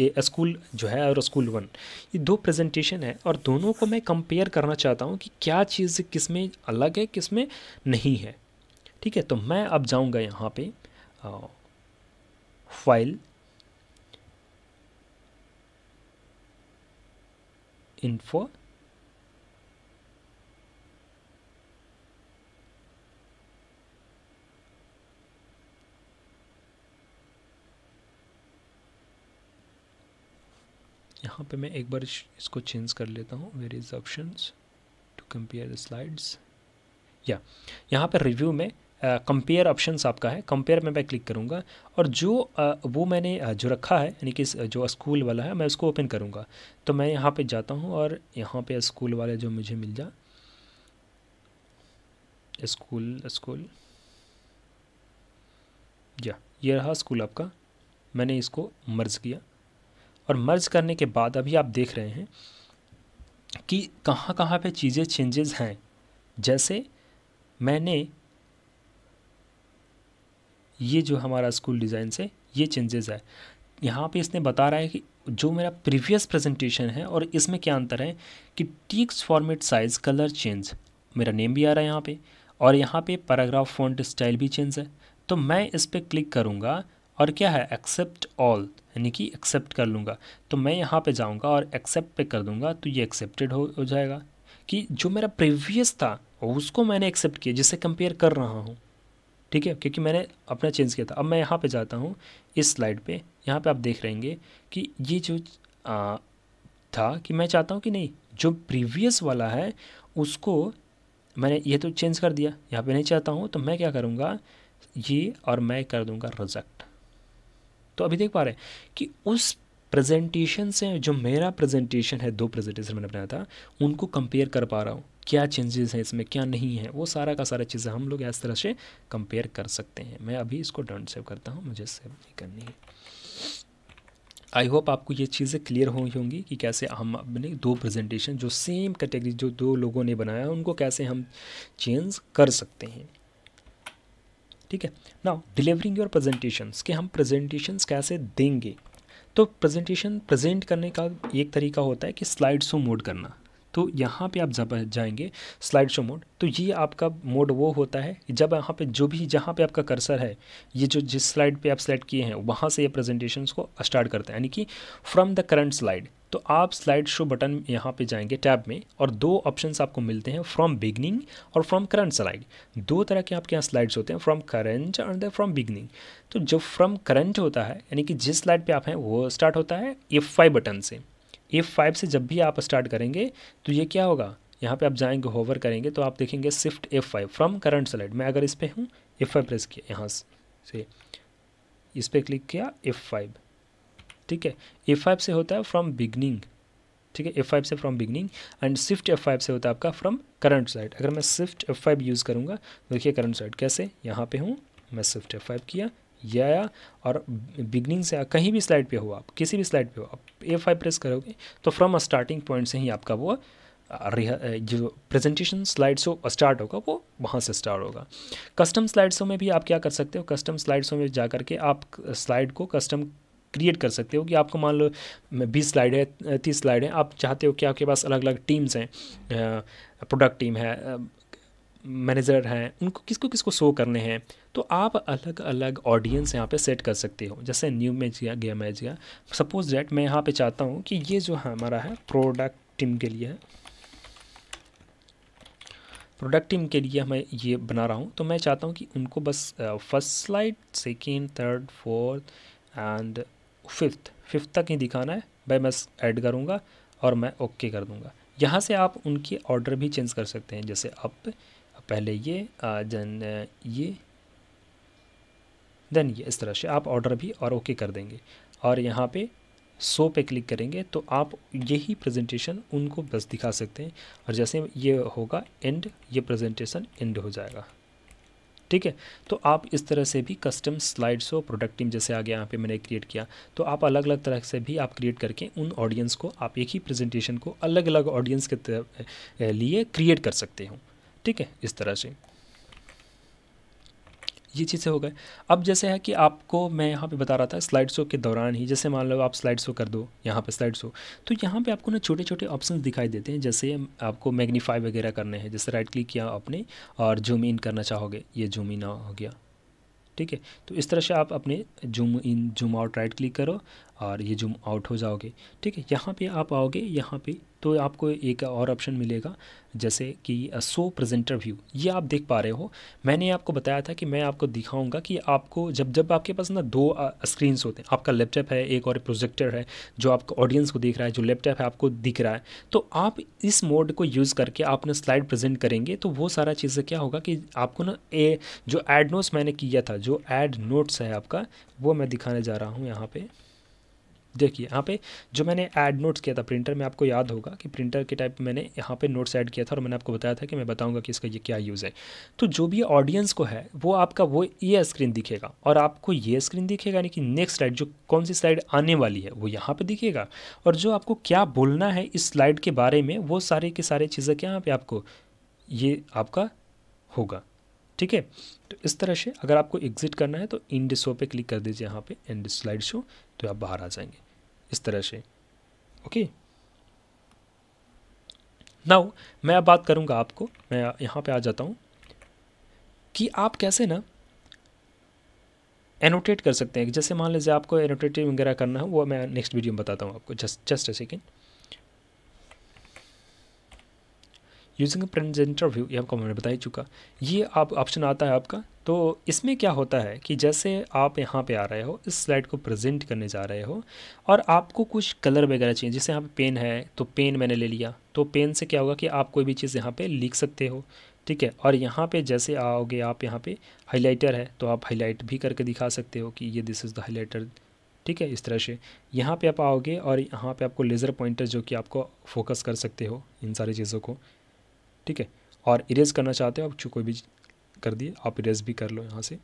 Speaker 1: ए स्कूल जो है और स्कूल वन ये दो प्रेजेंटेशन है और दोनों को मैं कंपेयर करना चाहता हूँ कि क्या चीज़ किस में अलग है किस में नहीं है ठीक है तो मैं अब जाऊंगा यहाँ पे फाइल इन्फो यहाँ पे मैं एक बार इसको चेंज कर लेता हूँ where is option to compare the slides या यहाँ पर रिव्यू में कंपेयर uh, ऑप्शंस आपका है कंपेयर में मैं क्लिक करूँगा और जो uh, वो मैंने uh, जो रखा है यानी कि जो स्कूल वाला है मैं उसको ओपन करूँगा तो मैं यहाँ पे जाता हूँ और यहाँ पे स्कूल वाले जो मुझे मिल जा स्कूल स्कूल जा ये रहा स्कूल आपका मैंने इसको मर्ज किया और मर्ज करने के बाद अभी आप देख रहे हैं कि कहाँ कहाँ पर चीज़ें चेंजेस हैं जैसे मैंने ये जो हमारा स्कूल डिज़ाइन से ये चेंजेस है यहाँ पे इसने बता रहा है कि जो मेरा प्रीवियस प्रेजेंटेशन है और इसमें क्या अंतर है कि text format size colour change मेरा नेम भी आ रहा है यहाँ पे और यहाँ पे पैराग्राफ फॉन्ट स्टाइल भी चेंज है तो मैं इस पर क्लिक करूँगा और क्या है एक्सेप्ट ऑल यानी कि एक्सेप्ट कर लूँगा तो मैं यहाँ पर जाऊँगा और एक्सेप्ट पे कर दूँगा तो ये एक्सेप्टेड हो, हो जाएगा कि जो मेरा प्रीवियस था उसको मैंने एक्सेप्ट किया जिसे कंपेयर कर रहा हूँ ठीक है क्योंकि मैंने अपना चेंज किया था अब मैं यहाँ पे जाता हूँ इस स्लाइड पे यहाँ पे आप देख रहेंगे कि ये जो आ, था कि मैं चाहता हूँ कि नहीं जो प्रीवियस वाला है उसको मैंने ये तो चेंज कर दिया यहाँ पे नहीं चाहता हूँ तो मैं क्या करूँगा ये और मैं कर दूँगा रिजेक्ट तो अभी देख पा रहे हैं कि उस प्रेजेंटेशन से जो मेरा प्रेजेंटेशन है दो प्रेजेंटेशन मैंने बनाया था उनको कंपेयर कर पा रहा हूँ क्या चेंजेस हैं इसमें क्या नहीं है वो सारा का सारा चीज़ें हम लोग इस तरह से कंपेयर कर सकते हैं मैं अभी इसको डॉन्ट सेव करता हूँ मुझे सेव नहीं करनी है आई होप आपको ये चीज़ें क्लियर हुई होंगी कि कैसे हम अपने दो प्रेजेंटेशन जो सेम कैटेगरी जो दो लोगों ने बनाया उनको कैसे हम चेंज कर सकते हैं ठीक है ना डिलीवरिंग योर प्रेजेंटेशंस कि हम प्रेजेंटेशंस कैसे देंगे तो प्रेजेंटेशन प्रेजेंट करने का एक तरीका होता है कि स्लाइड्स को मोड करना तो यहाँ पे आप जब जाएंगे स्लाइड शो मोड तो ये आपका मोड वो होता है जब यहाँ पे जो भी जहाँ पे आपका कर्सर है ये जो जिस स्लाइड पे आप सेलेक्ट किए हैं वहाँ से ये प्रेजेंटेशन को स्टार्ट करते हैं यानी कि फ्रॉम द करंट स्लाइड तो आप स्लाइड शो बटन यहाँ पे जाएंगे टैब में और दो ऑप्शंस आपको मिलते हैं फ्रॉम बिगनिंग और फ्रॉम करंट स्लाइड दो तरह के आपके यहाँ स्लाइड्स होते हैं फ्रॉम करंट और फ्रॉम बिगनिंग तो जो फ्रॉम करंट होता है यानी कि जिस स्लाइड पे आप हैं वो स्टार्ट होता है एफ फाइव बटन से एफ़ फाइव से जब भी आप स्टार्ट करेंगे तो ये क्या होगा यहाँ पे आप जाएंगे होवर करेंगे तो आप देखेंगे shift F five from current slide मैं अगर इस पर हूँ एफ फाइव प्रेस किया यहाँ से इस पर क्लिक किया एफ फाइव ठीक है एफ फाइव से होता है फ्रॉम बिगनिंग ठीक है एफ फाइव से from beginning and shift F five से होता है आपका फ्रॉम करंट साइड अगर मैं शिफ्ट एफ फाइव यूज़ करूँगा तो देखिए करंट साइड कैसे यहाँ पे हूँ मैं शिफ्ट एफ फाइव किया ये आया और बिगनिंग से कहीं भी स्लाइड पे हो आप किसी भी स्लाइड पे हो आप ए फाइव प्रेस करोगे तो फ्रॉम स्टार्टिंग पॉइंट से ही आपका वो जो प्रेजेंटेशन स्लाइड शो स्टार्ट होगा वो वहाँ से स्टार्ट होगा कस्टम स्लाइड शो में भी आप क्या कर सकते हो कस्टम स्लाइड शो में जा करके आप स्लाइड को कस्टम क्रिएट कर सकते हो कि आपको मान लो बीस स्लाइड है तीस स्लाइड है आप चाहते हो कि आपके पास अलग अलग टीम्स हैं प्रोडक्ट टीम है मैनेजर हैं उनको किसको किसको शो करने हैं तो आप अलग अलग ऑडियंस यहाँ पे सेट कर सकते हो जैसे न्यू मैच गया गेम मैच या सपोज डेट मैं यहाँ पे चाहता हूँ कि ये जो है हमारा है प्रोडक्ट टीम के लिए है प्रोडक्ट टीम के लिए मैं ये बना रहा हूँ तो मैं चाहता हूँ कि उनको बस first slide second third fourth and fifth fifth तक ही दिखाना है भाई मैं ऐड करूँगा और मैं ओके okay कर दूँगा यहाँ से आप उनके ऑर्डर भी चेंज कर सकते हैं जैसे अप पहले ये जन ये देन ये इस तरह से आप ऑर्डर भी और ओके कर देंगे और यहाँ पे सो पे क्लिक करेंगे तो आप यही प्रेजेंटेशन उनको बस दिखा सकते हैं और जैसे ये होगा एंड ये प्रेजेंटेशन एंड हो जाएगा ठीक है तो आप इस तरह से भी कस्टम स्लाइड्स हो प्रोडक्ट टीम जैसे आगे यहाँ पे मैंने क्रिएट किया तो आप अलग अलग तरह से भी आप क्रिएट करके उन ऑडियंस को आप एक ही प्रेजेंटेशन को अलग अलग ऑडियंस के लिए क्रिएट कर सकते हो ठीक है इस तरह से ये चीज़ें हो गए अब जैसे है कि आपको मैं यहाँ पे बता रहा था स्लाइड शो के दौरान ही जैसे मान लो आप स्लाइड शो कर दो यहाँ पे स्लाइड शो तो यहाँ पे आपको ना छोटे छोटे ऑप्शन दिखाई देते हैं जैसे आपको मैग्नीफाई वगैरह करने हैं जैसे राइट क्लिक किया आपने और जूम इन करना चाहोगे ये जूम इन हो गया ठीक है तो इस तरह से आप अपने zoom in zoom out right click करो और ये जूम आउट हो जाओगे ठीक है यहाँ पर आप आओगे यहाँ पर तो आपको एक और ऑप्शन मिलेगा जैसे कि सो प्रेजेंटर व्यू ये आप देख पा रहे हो मैंने आपको बताया था कि मैं आपको दिखाऊंगा कि आपको जब जब आपके पास ना दो स्क्रीन्स होते हैं आपका लैपटॉप है एक और प्रोजेक्टर है जो आपको ऑडियंस को देख रहा है जो लैपटॉप है आपको दिख रहा है तो आप इस मोड को यूज़ करके आप ना स्लाइड प्रेजेंट करेंगे तो वो सारा चीज़ें क्या होगा कि आपको ना ए जो एड नोट्स मैंने किया था जो एड नोट्स है आपका वो मैं दिखाने जा रहा हूँ यहाँ पर देखिए यहाँ पे जो मैंने ऐड नोट्स किया था प्रिंटर में आपको याद होगा कि प्रिंटर के टाइप मैंने यहाँ पे नोट्स ऐड किया था और मैंने आपको बताया था कि मैं बताऊँगा कि इसका ये क्या यूज़ है तो जो भी ऑडियंस को है वो आपका वो ये स्क्रीन दिखेगा और आपको ये स्क्रीन दिखेगा यानी कि नेक्स्ट स्लाइड जो कौन सी स्लाइड आने वाली है वो यहाँ पर दिखेगा और जो आपको क्या बोलना है इस स्लाइड के बारे में वो सारे के सारे चीज़ें क्या यहाँ पर आपको ये आपका होगा ठीक है तो इस तरह से अगर आपको एग्जिट करना है तो इंड शो पे क्लिक कर दीजिए यहाँ पे एंड स्लाइड शो तो आप बाहर आ जाएंगे इस तरह से ओके नाउ मैं अब बात करूँगा आपको मैं यहाँ पे आ जाता हूँ कि आप कैसे ना एनोटेट कर सकते हैं जैसे मान लीजिए आपको एनोटेटिंग वगैरह करना है वो मैं नेक्स्ट वीडियो में बताता हूँ आपको just just a second using present interview view ये आपको मैं बता चुका ये आप ऑप्शन आता है आपका तो इसमें क्या होता है कि जैसे आप यहाँ पे आ रहे हो इस स्लाइड को प्रेजेंट करने जा रहे हो और आपको कुछ कलर वगैरह चाहिए जैसे यहाँ पे पेन है तो पेन मैंने ले लिया तो पेन से क्या होगा कि आप कोई भी चीज़ यहाँ पे लिख सकते हो ठीक है और यहाँ पे जैसे आओगे आप यहाँ पे हाईलाइटर है तो आप हाईलाइट भी करके दिखा सकते हो कि ये दिस इज़ द हाईलाइटर ठीक है इस तरह से यहाँ पर आप आओगे और यहाँ पर आपको लेज़र पॉइंटर जो कि आपको फोकस कर सकते हो इन सारी चीज़ों को ठीक है और इरेज़ करना चाहते हो आप कोई भी कर दिए आप इरेज़ भी कर लो यहाँ से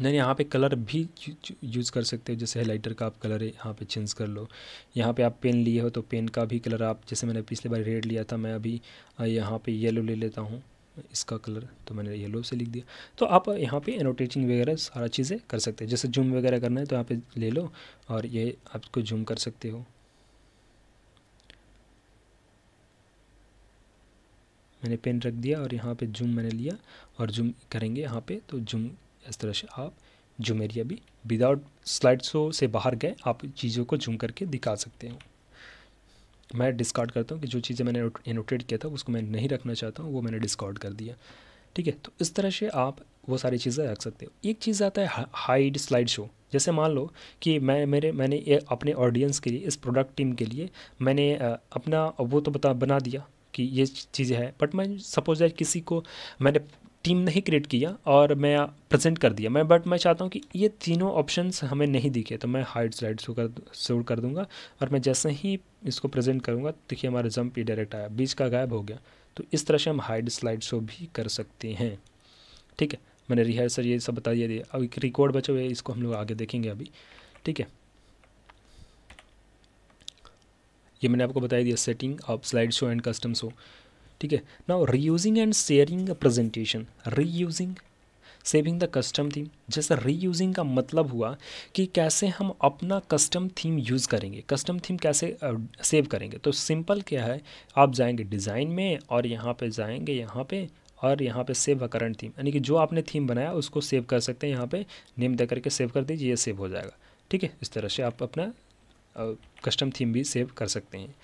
Speaker 1: नहीं यहाँ पे कलर भी यूज़ कर सकते हो जैसे हाईलाइटर का आप कलर यहाँ पे चेंज कर लो यहाँ पे आप पेन लिए हो तो पेन का भी कलर आप जैसे मैंने पिछले बार रेड लिया था मैं अभी यहाँ पे येलो ले लेता हूँ इसका कलर तो मैंने येलो से लिख दिया तो आप यहाँ पे एनोटेटिंग वगैरह सारा चीज़ें कर सकते हैं जैसे जूम वगैरह करना है तो यहाँ पे ले लो और ये आपको जूम कर सकते हो मैंने पेन रख दिया और यहाँ पे जूम मैंने लिया और जूम करेंगे यहाँ पे तो जूम इस तरह से आप जूम एरिया भी विदाउट स्लाइड शो से बाहर गए आप चीज़ों को जूम करके दिखा सकते हो मैं डिस्कार्ड करता हूँ कि जो चीज़ें मैंने एनोटेट किया था उसको मैं नहीं रखना चाहता हूँ वो मैंने डिस्कार्ड कर दिया ठीक है तो इस तरह से आप वो सारी चीज़ें रख सकते हो एक चीज़ आता है हाइड स्लाइड शो जैसे मान लो कि मैं मेरे मैंने अपने ऑडियंस के लिए इस प्रोडक्ट टीम के लिए मैंने अपना वो तो बता बना दिया कि ये चीज़ें हैं बट मैं सपोज दैट किसी को मैंने टीम नहीं क्रिएट किया और मैं प्रेजेंट कर दिया मैं बट मैं चाहता हूँ कि ये तीनों ऑप्शंस हमें नहीं दिखे तो मैं हाइड स्लाइड शो कर शोर कर दूंगा और मैं जैसे ही इसको प्रेजेंट करूँगा देखिए हमारा जंप ही डायरेक्ट आया बीच का गायब हो गया तो इस तरह से हम हाइड स्लाइड शो भी कर सकते हैं ठीक है मैंने रिहर्सल ये सब बता दिया अब एक रिकॉर्ड बचे हुए इसको हम लोग आगे देखेंगे अभी ठीक है ये मैंने आपको बताया दिया setting of slide show and custom show ठीक है now using and sharing a reusing saving the custom theme reusing का मतलब हुआ कि कैसे हम अपना कस्टम थीम यूज़ करेंगे कस्टम थीम कैसे सेव करेंगे तो सिंपल क्या है आप जाएंगे डिज़ाइन में और यहाँ पे जाएंगे यहाँ पे और यहाँ पे सेव अ करंट थीम यानी कि जो आपने थीम बनाया उसको सेव कर सकते हैं यहाँ पे नेम दे करके सेव कर दीजिए ये सेव हो जाएगा ठीक है इस तरह से आप अपना कस्टम थीम भी सेव कर सकते हैं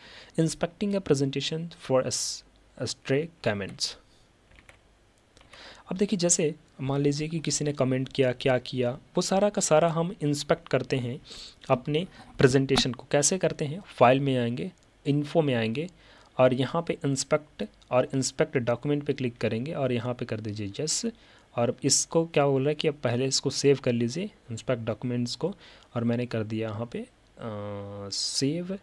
Speaker 1: inspecting a presentation for stray comments अब देखिए जैसे मान लीजिए कि किसी ने कमेंट किया क्या किया वो सारा का सारा हम इंस्पेक्ट करते हैं अपने प्रेजेंटेशन को कैसे करते हैं फाइल में आएंगे इन्फो में आएंगे और यहाँ पे इंस्पेक्ट और इंस्पेक्ट डॉक्यूमेंट पे क्लिक करेंगे और यहाँ पे कर दीजिए यस और इसको क्या बोल रहा है कि अब पहले इसको सेव कर लीजिए इंस्पेक्ट डॉक्यूमेंट्स को और मैंने कर दिया यहाँ पर सेव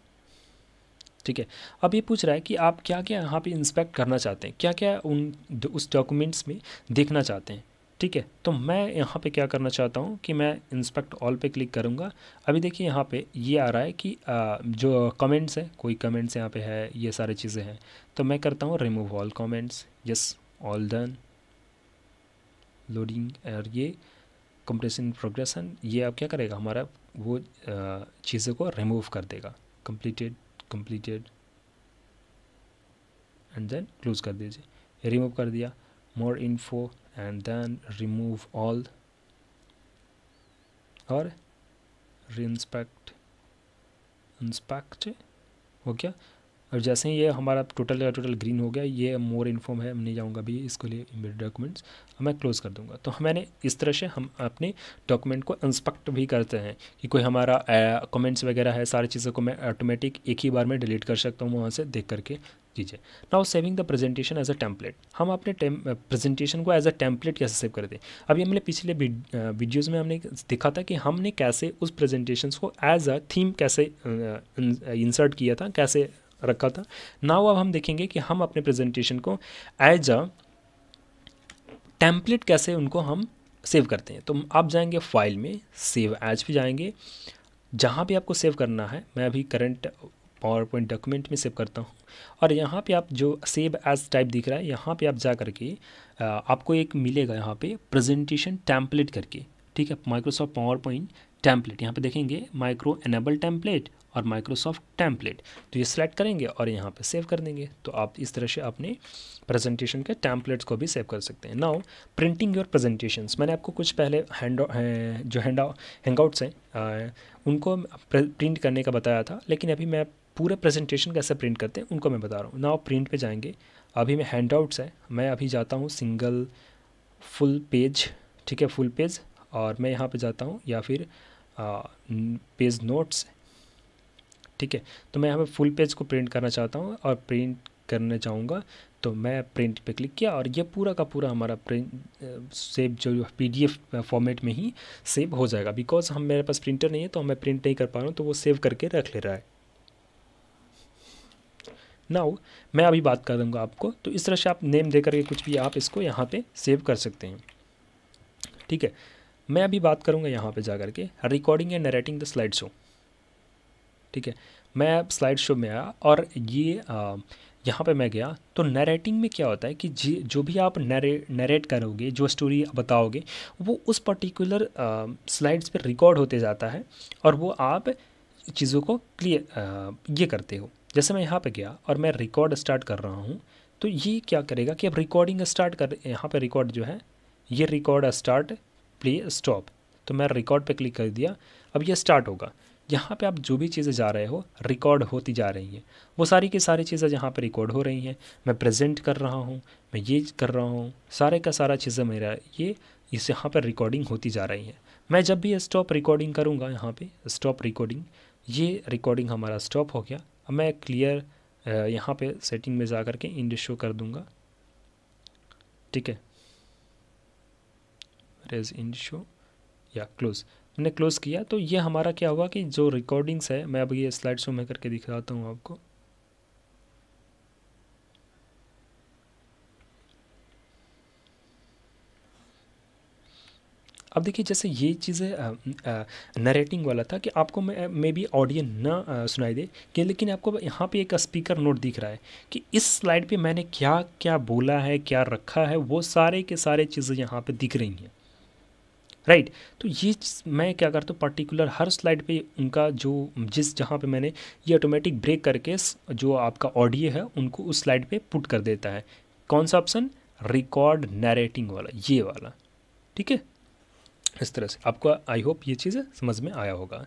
Speaker 1: ठीक है अब ये पूछ रहा है कि आप क्या क्या यहाँ पे इंस्पेक्ट करना चाहते हैं क्या क्या उन उस डॉक्यूमेंट्स में देखना चाहते हैं ठीक है तो मैं यहाँ पे क्या करना चाहता हूँ कि मैं इंस्पेक्ट ऑल पे क्लिक करूँगा अभी देखिए यहाँ पे ये आ रहा है कि आ, जो कमेंट्स हैं कोई कमेंट्स यहाँ पे है ये सारी चीज़ें हैं तो मैं करता हूँ remove all comments yes all done loading और ये कंप्रेशन प्रोग्रेशन ये आप क्या करेगा हमारा वो चीज़ों को रिमूव कर देगा completed completed and then close कर दीजिए रिमूव कर दिया more info and then remove all और री इंस्पेक्ट इंस्पेक्ट हो गया और जैसे ही ये हमारा टोटल का टोटल ग्रीन हो गया ये मोर इन्फॉर्म है नहीं जाऊँगा अभी इसके लिए मेरे डॉक्यूमेंट्स मैं क्लोज़ कर दूँगा तो हमने इस तरह से हम अपने डॉक्यूमेंट को इंस्पेक्ट भी करते हैं कि कोई हमारा कमेंट्स वगैरह है सारी चीज़ों को मैं ऑटोमेटिक एक ही बार में डिलीट कर सकता हूँ वहाँ से देख करके कीजिए now saving the presentation as a template हम अपने प्रेजेंटेशन को एज अ टेम्पलेट कैसे सेव करते हैं अभी हमने पिछले वीडियोज़ में हमने देखा था कि हमने कैसे उस प्रेजेंटेशन को एज अ थीम कैसे इंसर्ट किया था कैसे रखा था नाउ अब हम देखेंगे कि हम अपने प्रेजेंटेशन को एज अ टेम्पलेट कैसे उनको हम सेव करते हैं तो आप जाएंगे फाइल में सेव एज भी जाएंगे जहाँ भी आपको सेव करना है मैं अभी करंट पावर पॉइंट डॉक्यूमेंट में सेव करता हूँ और यहाँ पे आप जो सेव एज टाइप दिख रहा है यहाँ पे आप जा करके आपको एक मिलेगा यहाँ पे प्रेजेंटेशन टैम्पलेट करके ठीक है माइक्रोसॉफ्ट पावर पॉइंट टैम्पलेट यहाँ पे देखेंगे माइक्रो एनेबल टैंपलेट और माइक्रोसॉफ्ट टैम्पलेट तो ये सिलेक्ट करेंगे और यहाँ पे सेव कर देंगे तो आप इस तरह से अपने प्रेजेंटेशन के टैम्पलेट्स को भी सेव कर सकते हैं नाउ प्रिंटिंग योर प्रेजेंटेशंस मैंने आपको कुछ पहले हैंड eh, जो हैंड हैंगआउट्स हैं eh, उनको प्रिंट करने का बताया था लेकिन अभी मैं पूरे प्रेजेंटेशन कैसे प्रिंट करते हैं उनको मैं बता रहा हूँ नाव प्रिंट पर जाएंगे अभी मैं हैंड आउट्स है मैं अभी जाता हूँ सिंगल फुल पेज ठीक है फुल पेज और मैं यहाँ पे जाता हूँ या फिर पेज नोट्स ठीक है तो मैं यहाँ पे फुल पेज को प्रिंट करना चाहता हूँ और प्रिंट करने जाऊँगा तो मैं प्रिंट पे क्लिक किया और ये पूरा का पूरा हमारा प्रिंट सेव जो पीडीएफ फॉर्मेट में ही सेव हो जाएगा बिकॉज हम मेरे पास प्रिंटर नहीं है तो मैं प्रिंट नहीं कर पा रहा हूँ तो वो सेव करके रख ले रहा है नाउ मैं अभी बात कर दूँगा आपको तो इस तरह से आप नेम दे करके कुछ भी आप इसको यहाँ पर सेव कर सकते हैं ठीक है मैं अभी बात करूँगा यहाँ पे जा कर के recording and narrating the slide show ठीक है मैं अब स्लाइड शो में आया और ये आ, यहाँ पे मैं गया तो नरेटिंग में क्या होता है कि जी जो भी आप नरे नरेट करोगे जो स्टोरी बताओगे वो उस पर्टिकुलर स्लाइड्स पर रिकॉर्ड होते जाता है और वो आप चीज़ों को क्लियर ये करते हो जैसे मैं यहाँ पे गया और मैं रिकॉर्ड स्टार्ट कर रहा हूँ तो ये क्या करेगा कि अब रिकॉर्डिंग स्टार्ट कर यहाँ पे रिकॉर्ड जो है ये रिकॉर्ड स्टार्ट प्ले स्टॉप तो मैं रिकॉर्ड पे क्लिक कर दिया अब ये स्टार्ट होगा यहाँ पे आप जो भी चीज़ें जा रहे हो रिकॉर्ड होती जा रही हैं वो सारी की सारी चीज़ें यहाँ पे रिकॉर्ड हो रही हैं मैं प्रेजेंट कर रहा हूँ मैं ये कर रहा हूँ सारे का सारा चीज़ें मेरा ये इस यहाँ पर रिकॉर्डिंग होती जा रही है मैं जब भी स्टॉप रिकॉर्डिंग करूँगा यहाँ पर स्टॉप रिकॉर्डिंग ये रिकॉर्डिंग हमारा स्टॉप हो गया अब मैं क्लियर यहाँ पर सेटिंग में जा कर के इंड शो कर दूँगा ठीक है रेज इन शो या क्लोज मैंने क्लोज़ किया तो ये हमारा क्या हुआ कि जो रिकॉर्डिंग्स है मैं अब ये स्लाइड शो में करके दिखाता हूँ आपको अब देखिए जैसे ये चीज़ें नरेटिंग वाला था कि आपको मे बी ऑडियन ना सुनाई दे कि लेकिन आपको यहाँ पे एक स्पीकर नोट दिख रहा है कि इस स्लाइड पे मैंने क्या क्या बोला है क्या रखा है वो सारे के सारे चीज़ें यहाँ पे दिख रही हैं राइट तो ये मैं क्या करता हूँ पर्टिकुलर हर स्लाइड पे उनका जो जिस जहाँ पे मैंने ये ऑटोमेटिक ब्रेक करके जो आपका ऑडियो है उनको उस स्लाइड पे पुट कर देता है कौन सा ऑप्शन रिकॉर्ड नरेटिंग वाला ये वाला ठीक है इस तरह से आपको आई होप ये चीज़ समझ में आया होगा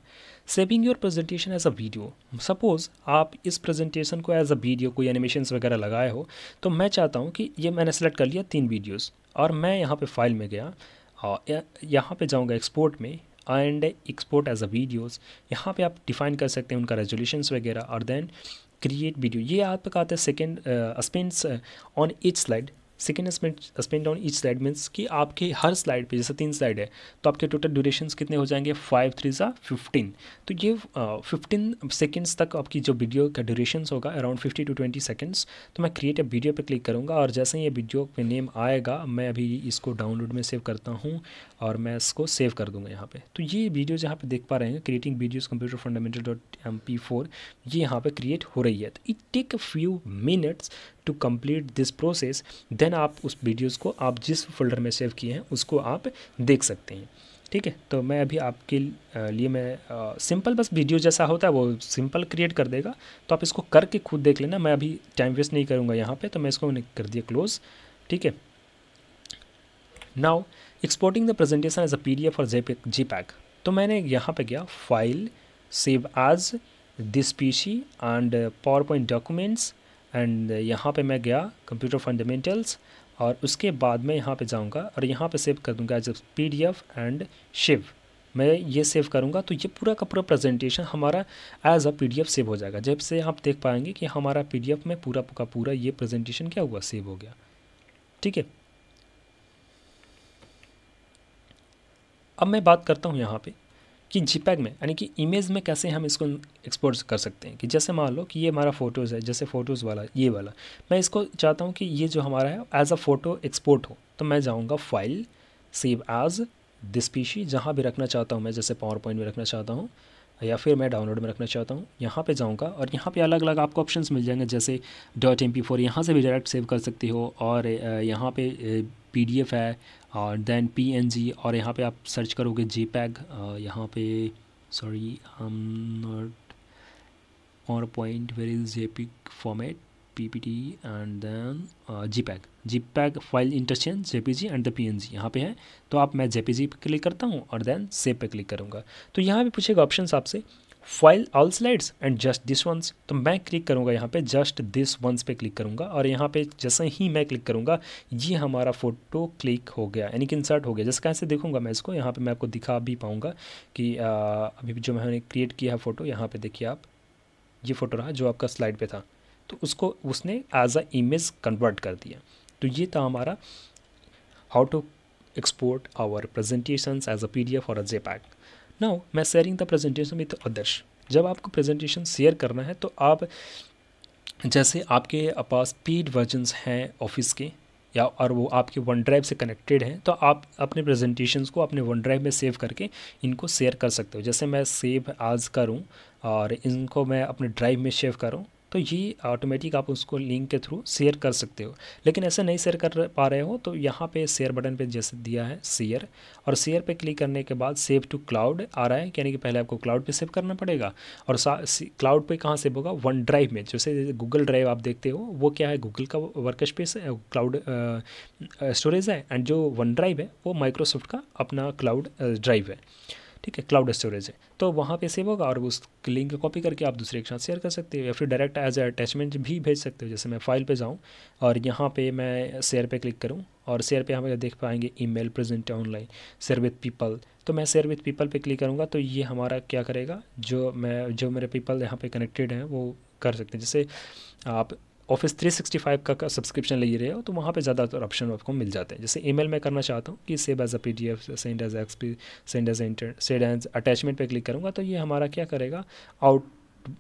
Speaker 1: saving your presentation as a video suppose आप इस प्रेजेंटेशन को एज अ वीडियो कोई एनिमेशन वगैरह लगाए हो तो मैं चाहता हूँ कि ये मैंने सेलेक्ट कर लिया तीन वीडियोस और मैं यहाँ पे फाइल में गया हाँ, यहाँ पे जाऊँगा एक्सपोर्ट में and export as a videos यहाँ पे आप डिफाइन कर सकते हैं उनका रेजोल्यूशन वगैरह और देन क्रिएट वीडियो ये आपका आता है second spends on each slide second spent on each slide means कि आपके हर स्लाइड पे जैसे तीन स्लाइड है तो आपके टोटल ड्यूरेशन कितने हो जाएंगे फाइव थ्री सा फिफ्टीन तो ये फिफ्टीन uh, सेकेंड्स तक आपकी जो वीडियो का ड्यूरेशन होगा around fifty two twenty seconds तो मैं क्रिएट ए वीडियो पर क्लिक करूँगा और जैसे ही ये वीडियो पे नेम आएगा मैं अभी इसको डाउनलोड में सेव करता हूँ और मैं इसको सेव कर दूँगा यहाँ पर तो ये वीडियो जहाँ पर देख पा रहे हैं creating videos computer fundamental dot M P four ये यहाँ पर क्रिएट हो रही है तो it take a few minutes to complete this process then आप उस वीडियोस को आप जिस फोल्डर में सेव किए हैं उसको आप देख सकते हैं ठीक है तो मैं अभी आपके लिए मैं आ, सिंपल बस वीडियो जैसा होता है वो सिंपल क्रिएट कर देगा तो आप इसको करके खुद देख लेना मैं अभी टाइम वेस्ट नहीं करूँगा यहाँ पर तो मैं इसको कर दिया क्लोज़ ठीक है now exporting the presentation as a P D F और जी पैक तो मैंने यहाँ पे गया फाइल सेव आज this P C and PowerPoint documents and uh, यहाँ पे मैं गया कंप्यूटर फंडामेंटल्स और उसके बाद मैं यहाँ पे जाऊँगा और यहाँ पे सेव कर दूँगा as P D F and शिव मैं ये सेव करूँगा तो ये पूरा का पूरा प्रेजेंटेशन हमारा एज अ एफ़ सेव हो जाएगा जब से आप देख पाएंगे कि हमारा एफ़ में पूरा का पूरा ये प्रेजेंटेशन क्या हुआ सेव हो गया ठीक है अब मैं बात करता हूँ यहाँ पर कि जीपैग में यानी कि इमेज में कैसे हम इसको एक्सपोर्ट कर सकते हैं कि जैसे मान लो कि ये हमारा फोटोज़ है जैसे फ़ोटोज़ वाला ये वाला मैं इसको चाहता हूँ कि ये जो हमारा है एज अ फ़ोटो एक्सपोर्ट हो तो मैं जाऊँगा file save as this PC जहाँ भी रखना चाहता हूँ मैं जैसे पावर पॉइंट में रखना चाहता हूँ या फिर मैं डाउनलोड में रखना चाहता हूँ यहाँ पे जाऊँगा और यहाँ पे अलग अलग आपको ऑप्शंस मिल जाएंगे जैसे डॉट एम पी फोर यहाँ से भी डायरेक्ट सेव कर सकती हो और यहाँ पे पी है और दैन पी और यहाँ पे आप सर्च करोगे जे पैग यहाँ पे सॉरी हम नॉट और point where is J format P G and file interchange J P G and the P N G यहाँ पे है तो आप मैं jpg पे क्लिक करता हूँ और देन सेव पे क्लिक करूँगा तो यहाँ पे पूछेगा ऑप्शन आपसे file all slides and just this once तो मैं क्लिक करूँगा यहाँ पे जस्ट दिस वंस पे क्लिक करूँगा और यहाँ पे जैसे ही मैं क्लिक करूँगा ये हमारा फ़ोटो क्लिक हो गया यानी कि इंसर्ट हो गया जैसे कैसे देखूँगा मैं इसको यहाँ पे मैं आपको दिखा भी पाऊँगा कि आ, अभी जो मैंने क्रिएट किया है फ़ोटो यहाँ पर देखिए आप ये फ़ोटो रहा जो आपका स्लाइड पर था तो उसको उसने एज अ इमेज कन्वर्ट कर दिया तो ये था हमारा how to export our presentations as a P D F और अ जे पैक नाउ मैं sharing the presentation with others जब आपको प्रेजेंटेशन शेयर करना है तो आप जैसे आपके पास पेड वर्जन्स हैं ऑफिस के या और वो आपके वन ड्राइव से कनेक्टेड हैं तो आप अपने प्रेजेंटेशन को अपने वन ड्राइव में सेव करके इनको शेयर कर सकते हो जैसे मैं सेव आज करूँ और इनको मैं अपने ड्राइव में सेव करूँ तो ये ऑटोमेटिक आप उसको लिंक के थ्रू शेयर कर सकते हो लेकिन ऐसे नहीं शेयर कर पा रहे हो तो यहाँ पे शेयर बटन पे जैसे दिया है शेयर और शेयर पे क्लिक करने के बाद सेव टू क्लाउड आ रहा है यानी कि पहले आपको क्लाउड पे सेव करना पड़ेगा और क्लाउड पे कहाँ सेव होगा वन ड्राइव में जैसे गूगल ड्राइव आप देखते हो वो क्या है गूगल का वर्क स्पेस है क्लाउड स्टोरेज है एंड जो वन ड्राइव है वो माइक्रोसॉफ्ट का अपना क्लाउड ड्राइव है ठीक है क्लाउड स्टोरेज है तो वहाँ पे सेव होगा और उस लिंक कॉपी करके आप दूसरे के साथ शेयर कर सकते हो या फिर डायरेक्ट एज ए अटैचमेंट भी भेज सकते हो जैसे मैं फाइल पे जाऊँ और यहाँ पे मैं शेयर पे क्लिक करूँ और शेयर पे हम देख पाएंगे email present online share with people तो मैं शेयर विथ पीपल पे क्लिक करूँगा तो ये हमारा क्या करेगा जो मैं जो मेरे पीपल यहाँ पे कनेक्टेड हैं वो कर सकते हैं जैसे आप ऑफिस 365 का सब्सक्रिप्शन ले रहे हो तो वहाँ पे ज़्यादातर तो ऑप्शन आपको मिल जाते हैं जैसे ईमेल में करना चाहता हूँ कि save as a P D F send as X P send as inter send as attachment पर क्लिक करूँगा तो ये हमारा क्या करेगा आउट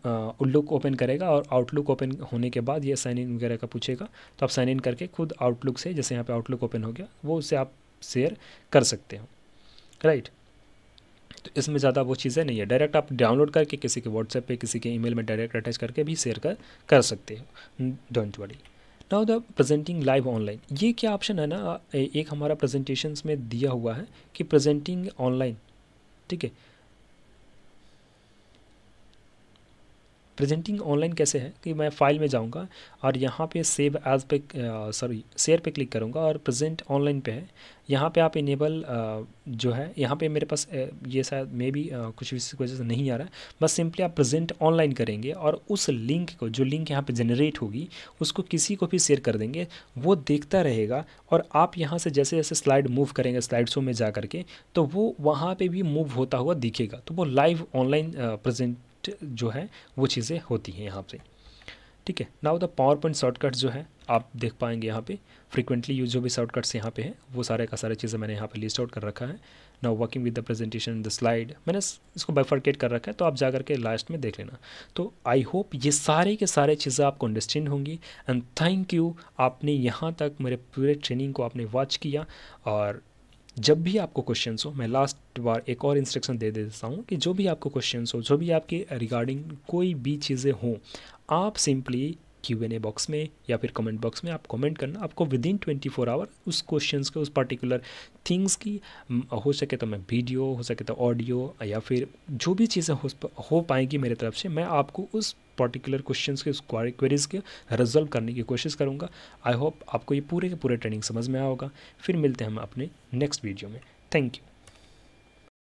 Speaker 1: आउटलुक ओपन करेगा और आउटलुक ओपन होने के बाद ये साइन इन वगैरह का पूछेगा तो आप साइन इन करके खुद आउटलुक से जैसे यहाँ पे आउटलुक ओपन हो गया वो उसे आप शेयर कर सकते हो राइट right. तो इसमें ज़्यादा वो चीज़ें नहीं है डायरेक्ट आप डाउनलोड करके किसी के व्हाट्सएप पे किसी के ईमेल में डायरेक्ट अटैच करके भी शेयर कर कर सकते हो don't worry now the presenting live online ये क्या ऑप्शन है ना एक हमारा प्रेजेंटेशन में दिया हुआ है कि प्रेजेंटिंग ऑनलाइन ठीक है प्रेजेंटिंग ऑनलाइन कैसे है कि मैं फाइल में जाऊँगा और यहाँ पे सेव एज पे सॉरी शेयर पे क्लिक करूँगा और प्रेजेंट ऑनलाइन पे है यहाँ पे आप इनेबल जो है यहाँ पे मेरे पास ये शायद मे भी कुछ इस वजह से नहीं आ रहा है बस सिंपली आप प्रेजेंट ऑनलाइन करेंगे और उस लिंक को जो लिंक यहाँ पे जनरेट होगी उसको किसी को भी शेयर कर देंगे वो देखता रहेगा और आप यहाँ से जैसे जैसे स्लाइड मूव करेंगे स्लाइड शो में जा करके तो वो वहाँ पर भी मूव होता हुआ दिखेगा तो वो लाइव ऑनलाइन प्रजेंट जो है वो चीज़ें होती हैं यहाँ पर ठीक है now the PowerPoint shortcuts जो है आप देख पाएंगे यहाँ पे फ्रीक्वेंटली यूज जो भी शॉर्टकट्स यहाँ पे हैं वो सारे का सारे चीज़ें मैंने यहाँ पे लिस्ट आउट कर रखा है now working with the presentation the slide मैंने इसको बाइफर्केट कर रखा है तो आप जा करके लास्ट में देख लेना तो आई होप ये सारे के सारे चीज़ें आपको अंडरस्टैंड होंगी एंड थैंक यू आपने यहाँ तक मेरे पूरे ट्रेनिंग को आपने वॉच किया और जब भी आपको क्वेश्चन हो मैं लास्ट बार एक और इंस्ट्रक्शन दे देता हूँ कि जो भी आपको क्वेश्चन हो जो भी आपके रिगार्डिंग कोई भी चीज़ें हों आप simply Q and A box में या फिर कमेंट बॉक्स में आप कमेंट करना आपको within twenty four hour उस क्वेश्चन के उस पर्टिकुलर थिंग्स की हो सके तो मैं वीडियो हो सके तो ऑडियो या फिर जो भी चीज़ें हो, हो पाएंगी मेरी तरफ से मैं आपको उस पर्टिकुलर क्वेश्चन के उस क्वेरीज के रिजोल्व करने की कोशिश करूँगा आई होप आपको ये पूरे के पूरे ट्रेनिंग समझ में आएगा फिर मिलते हैं हम अपने नेक्स्ट वीडियो में थैंक यू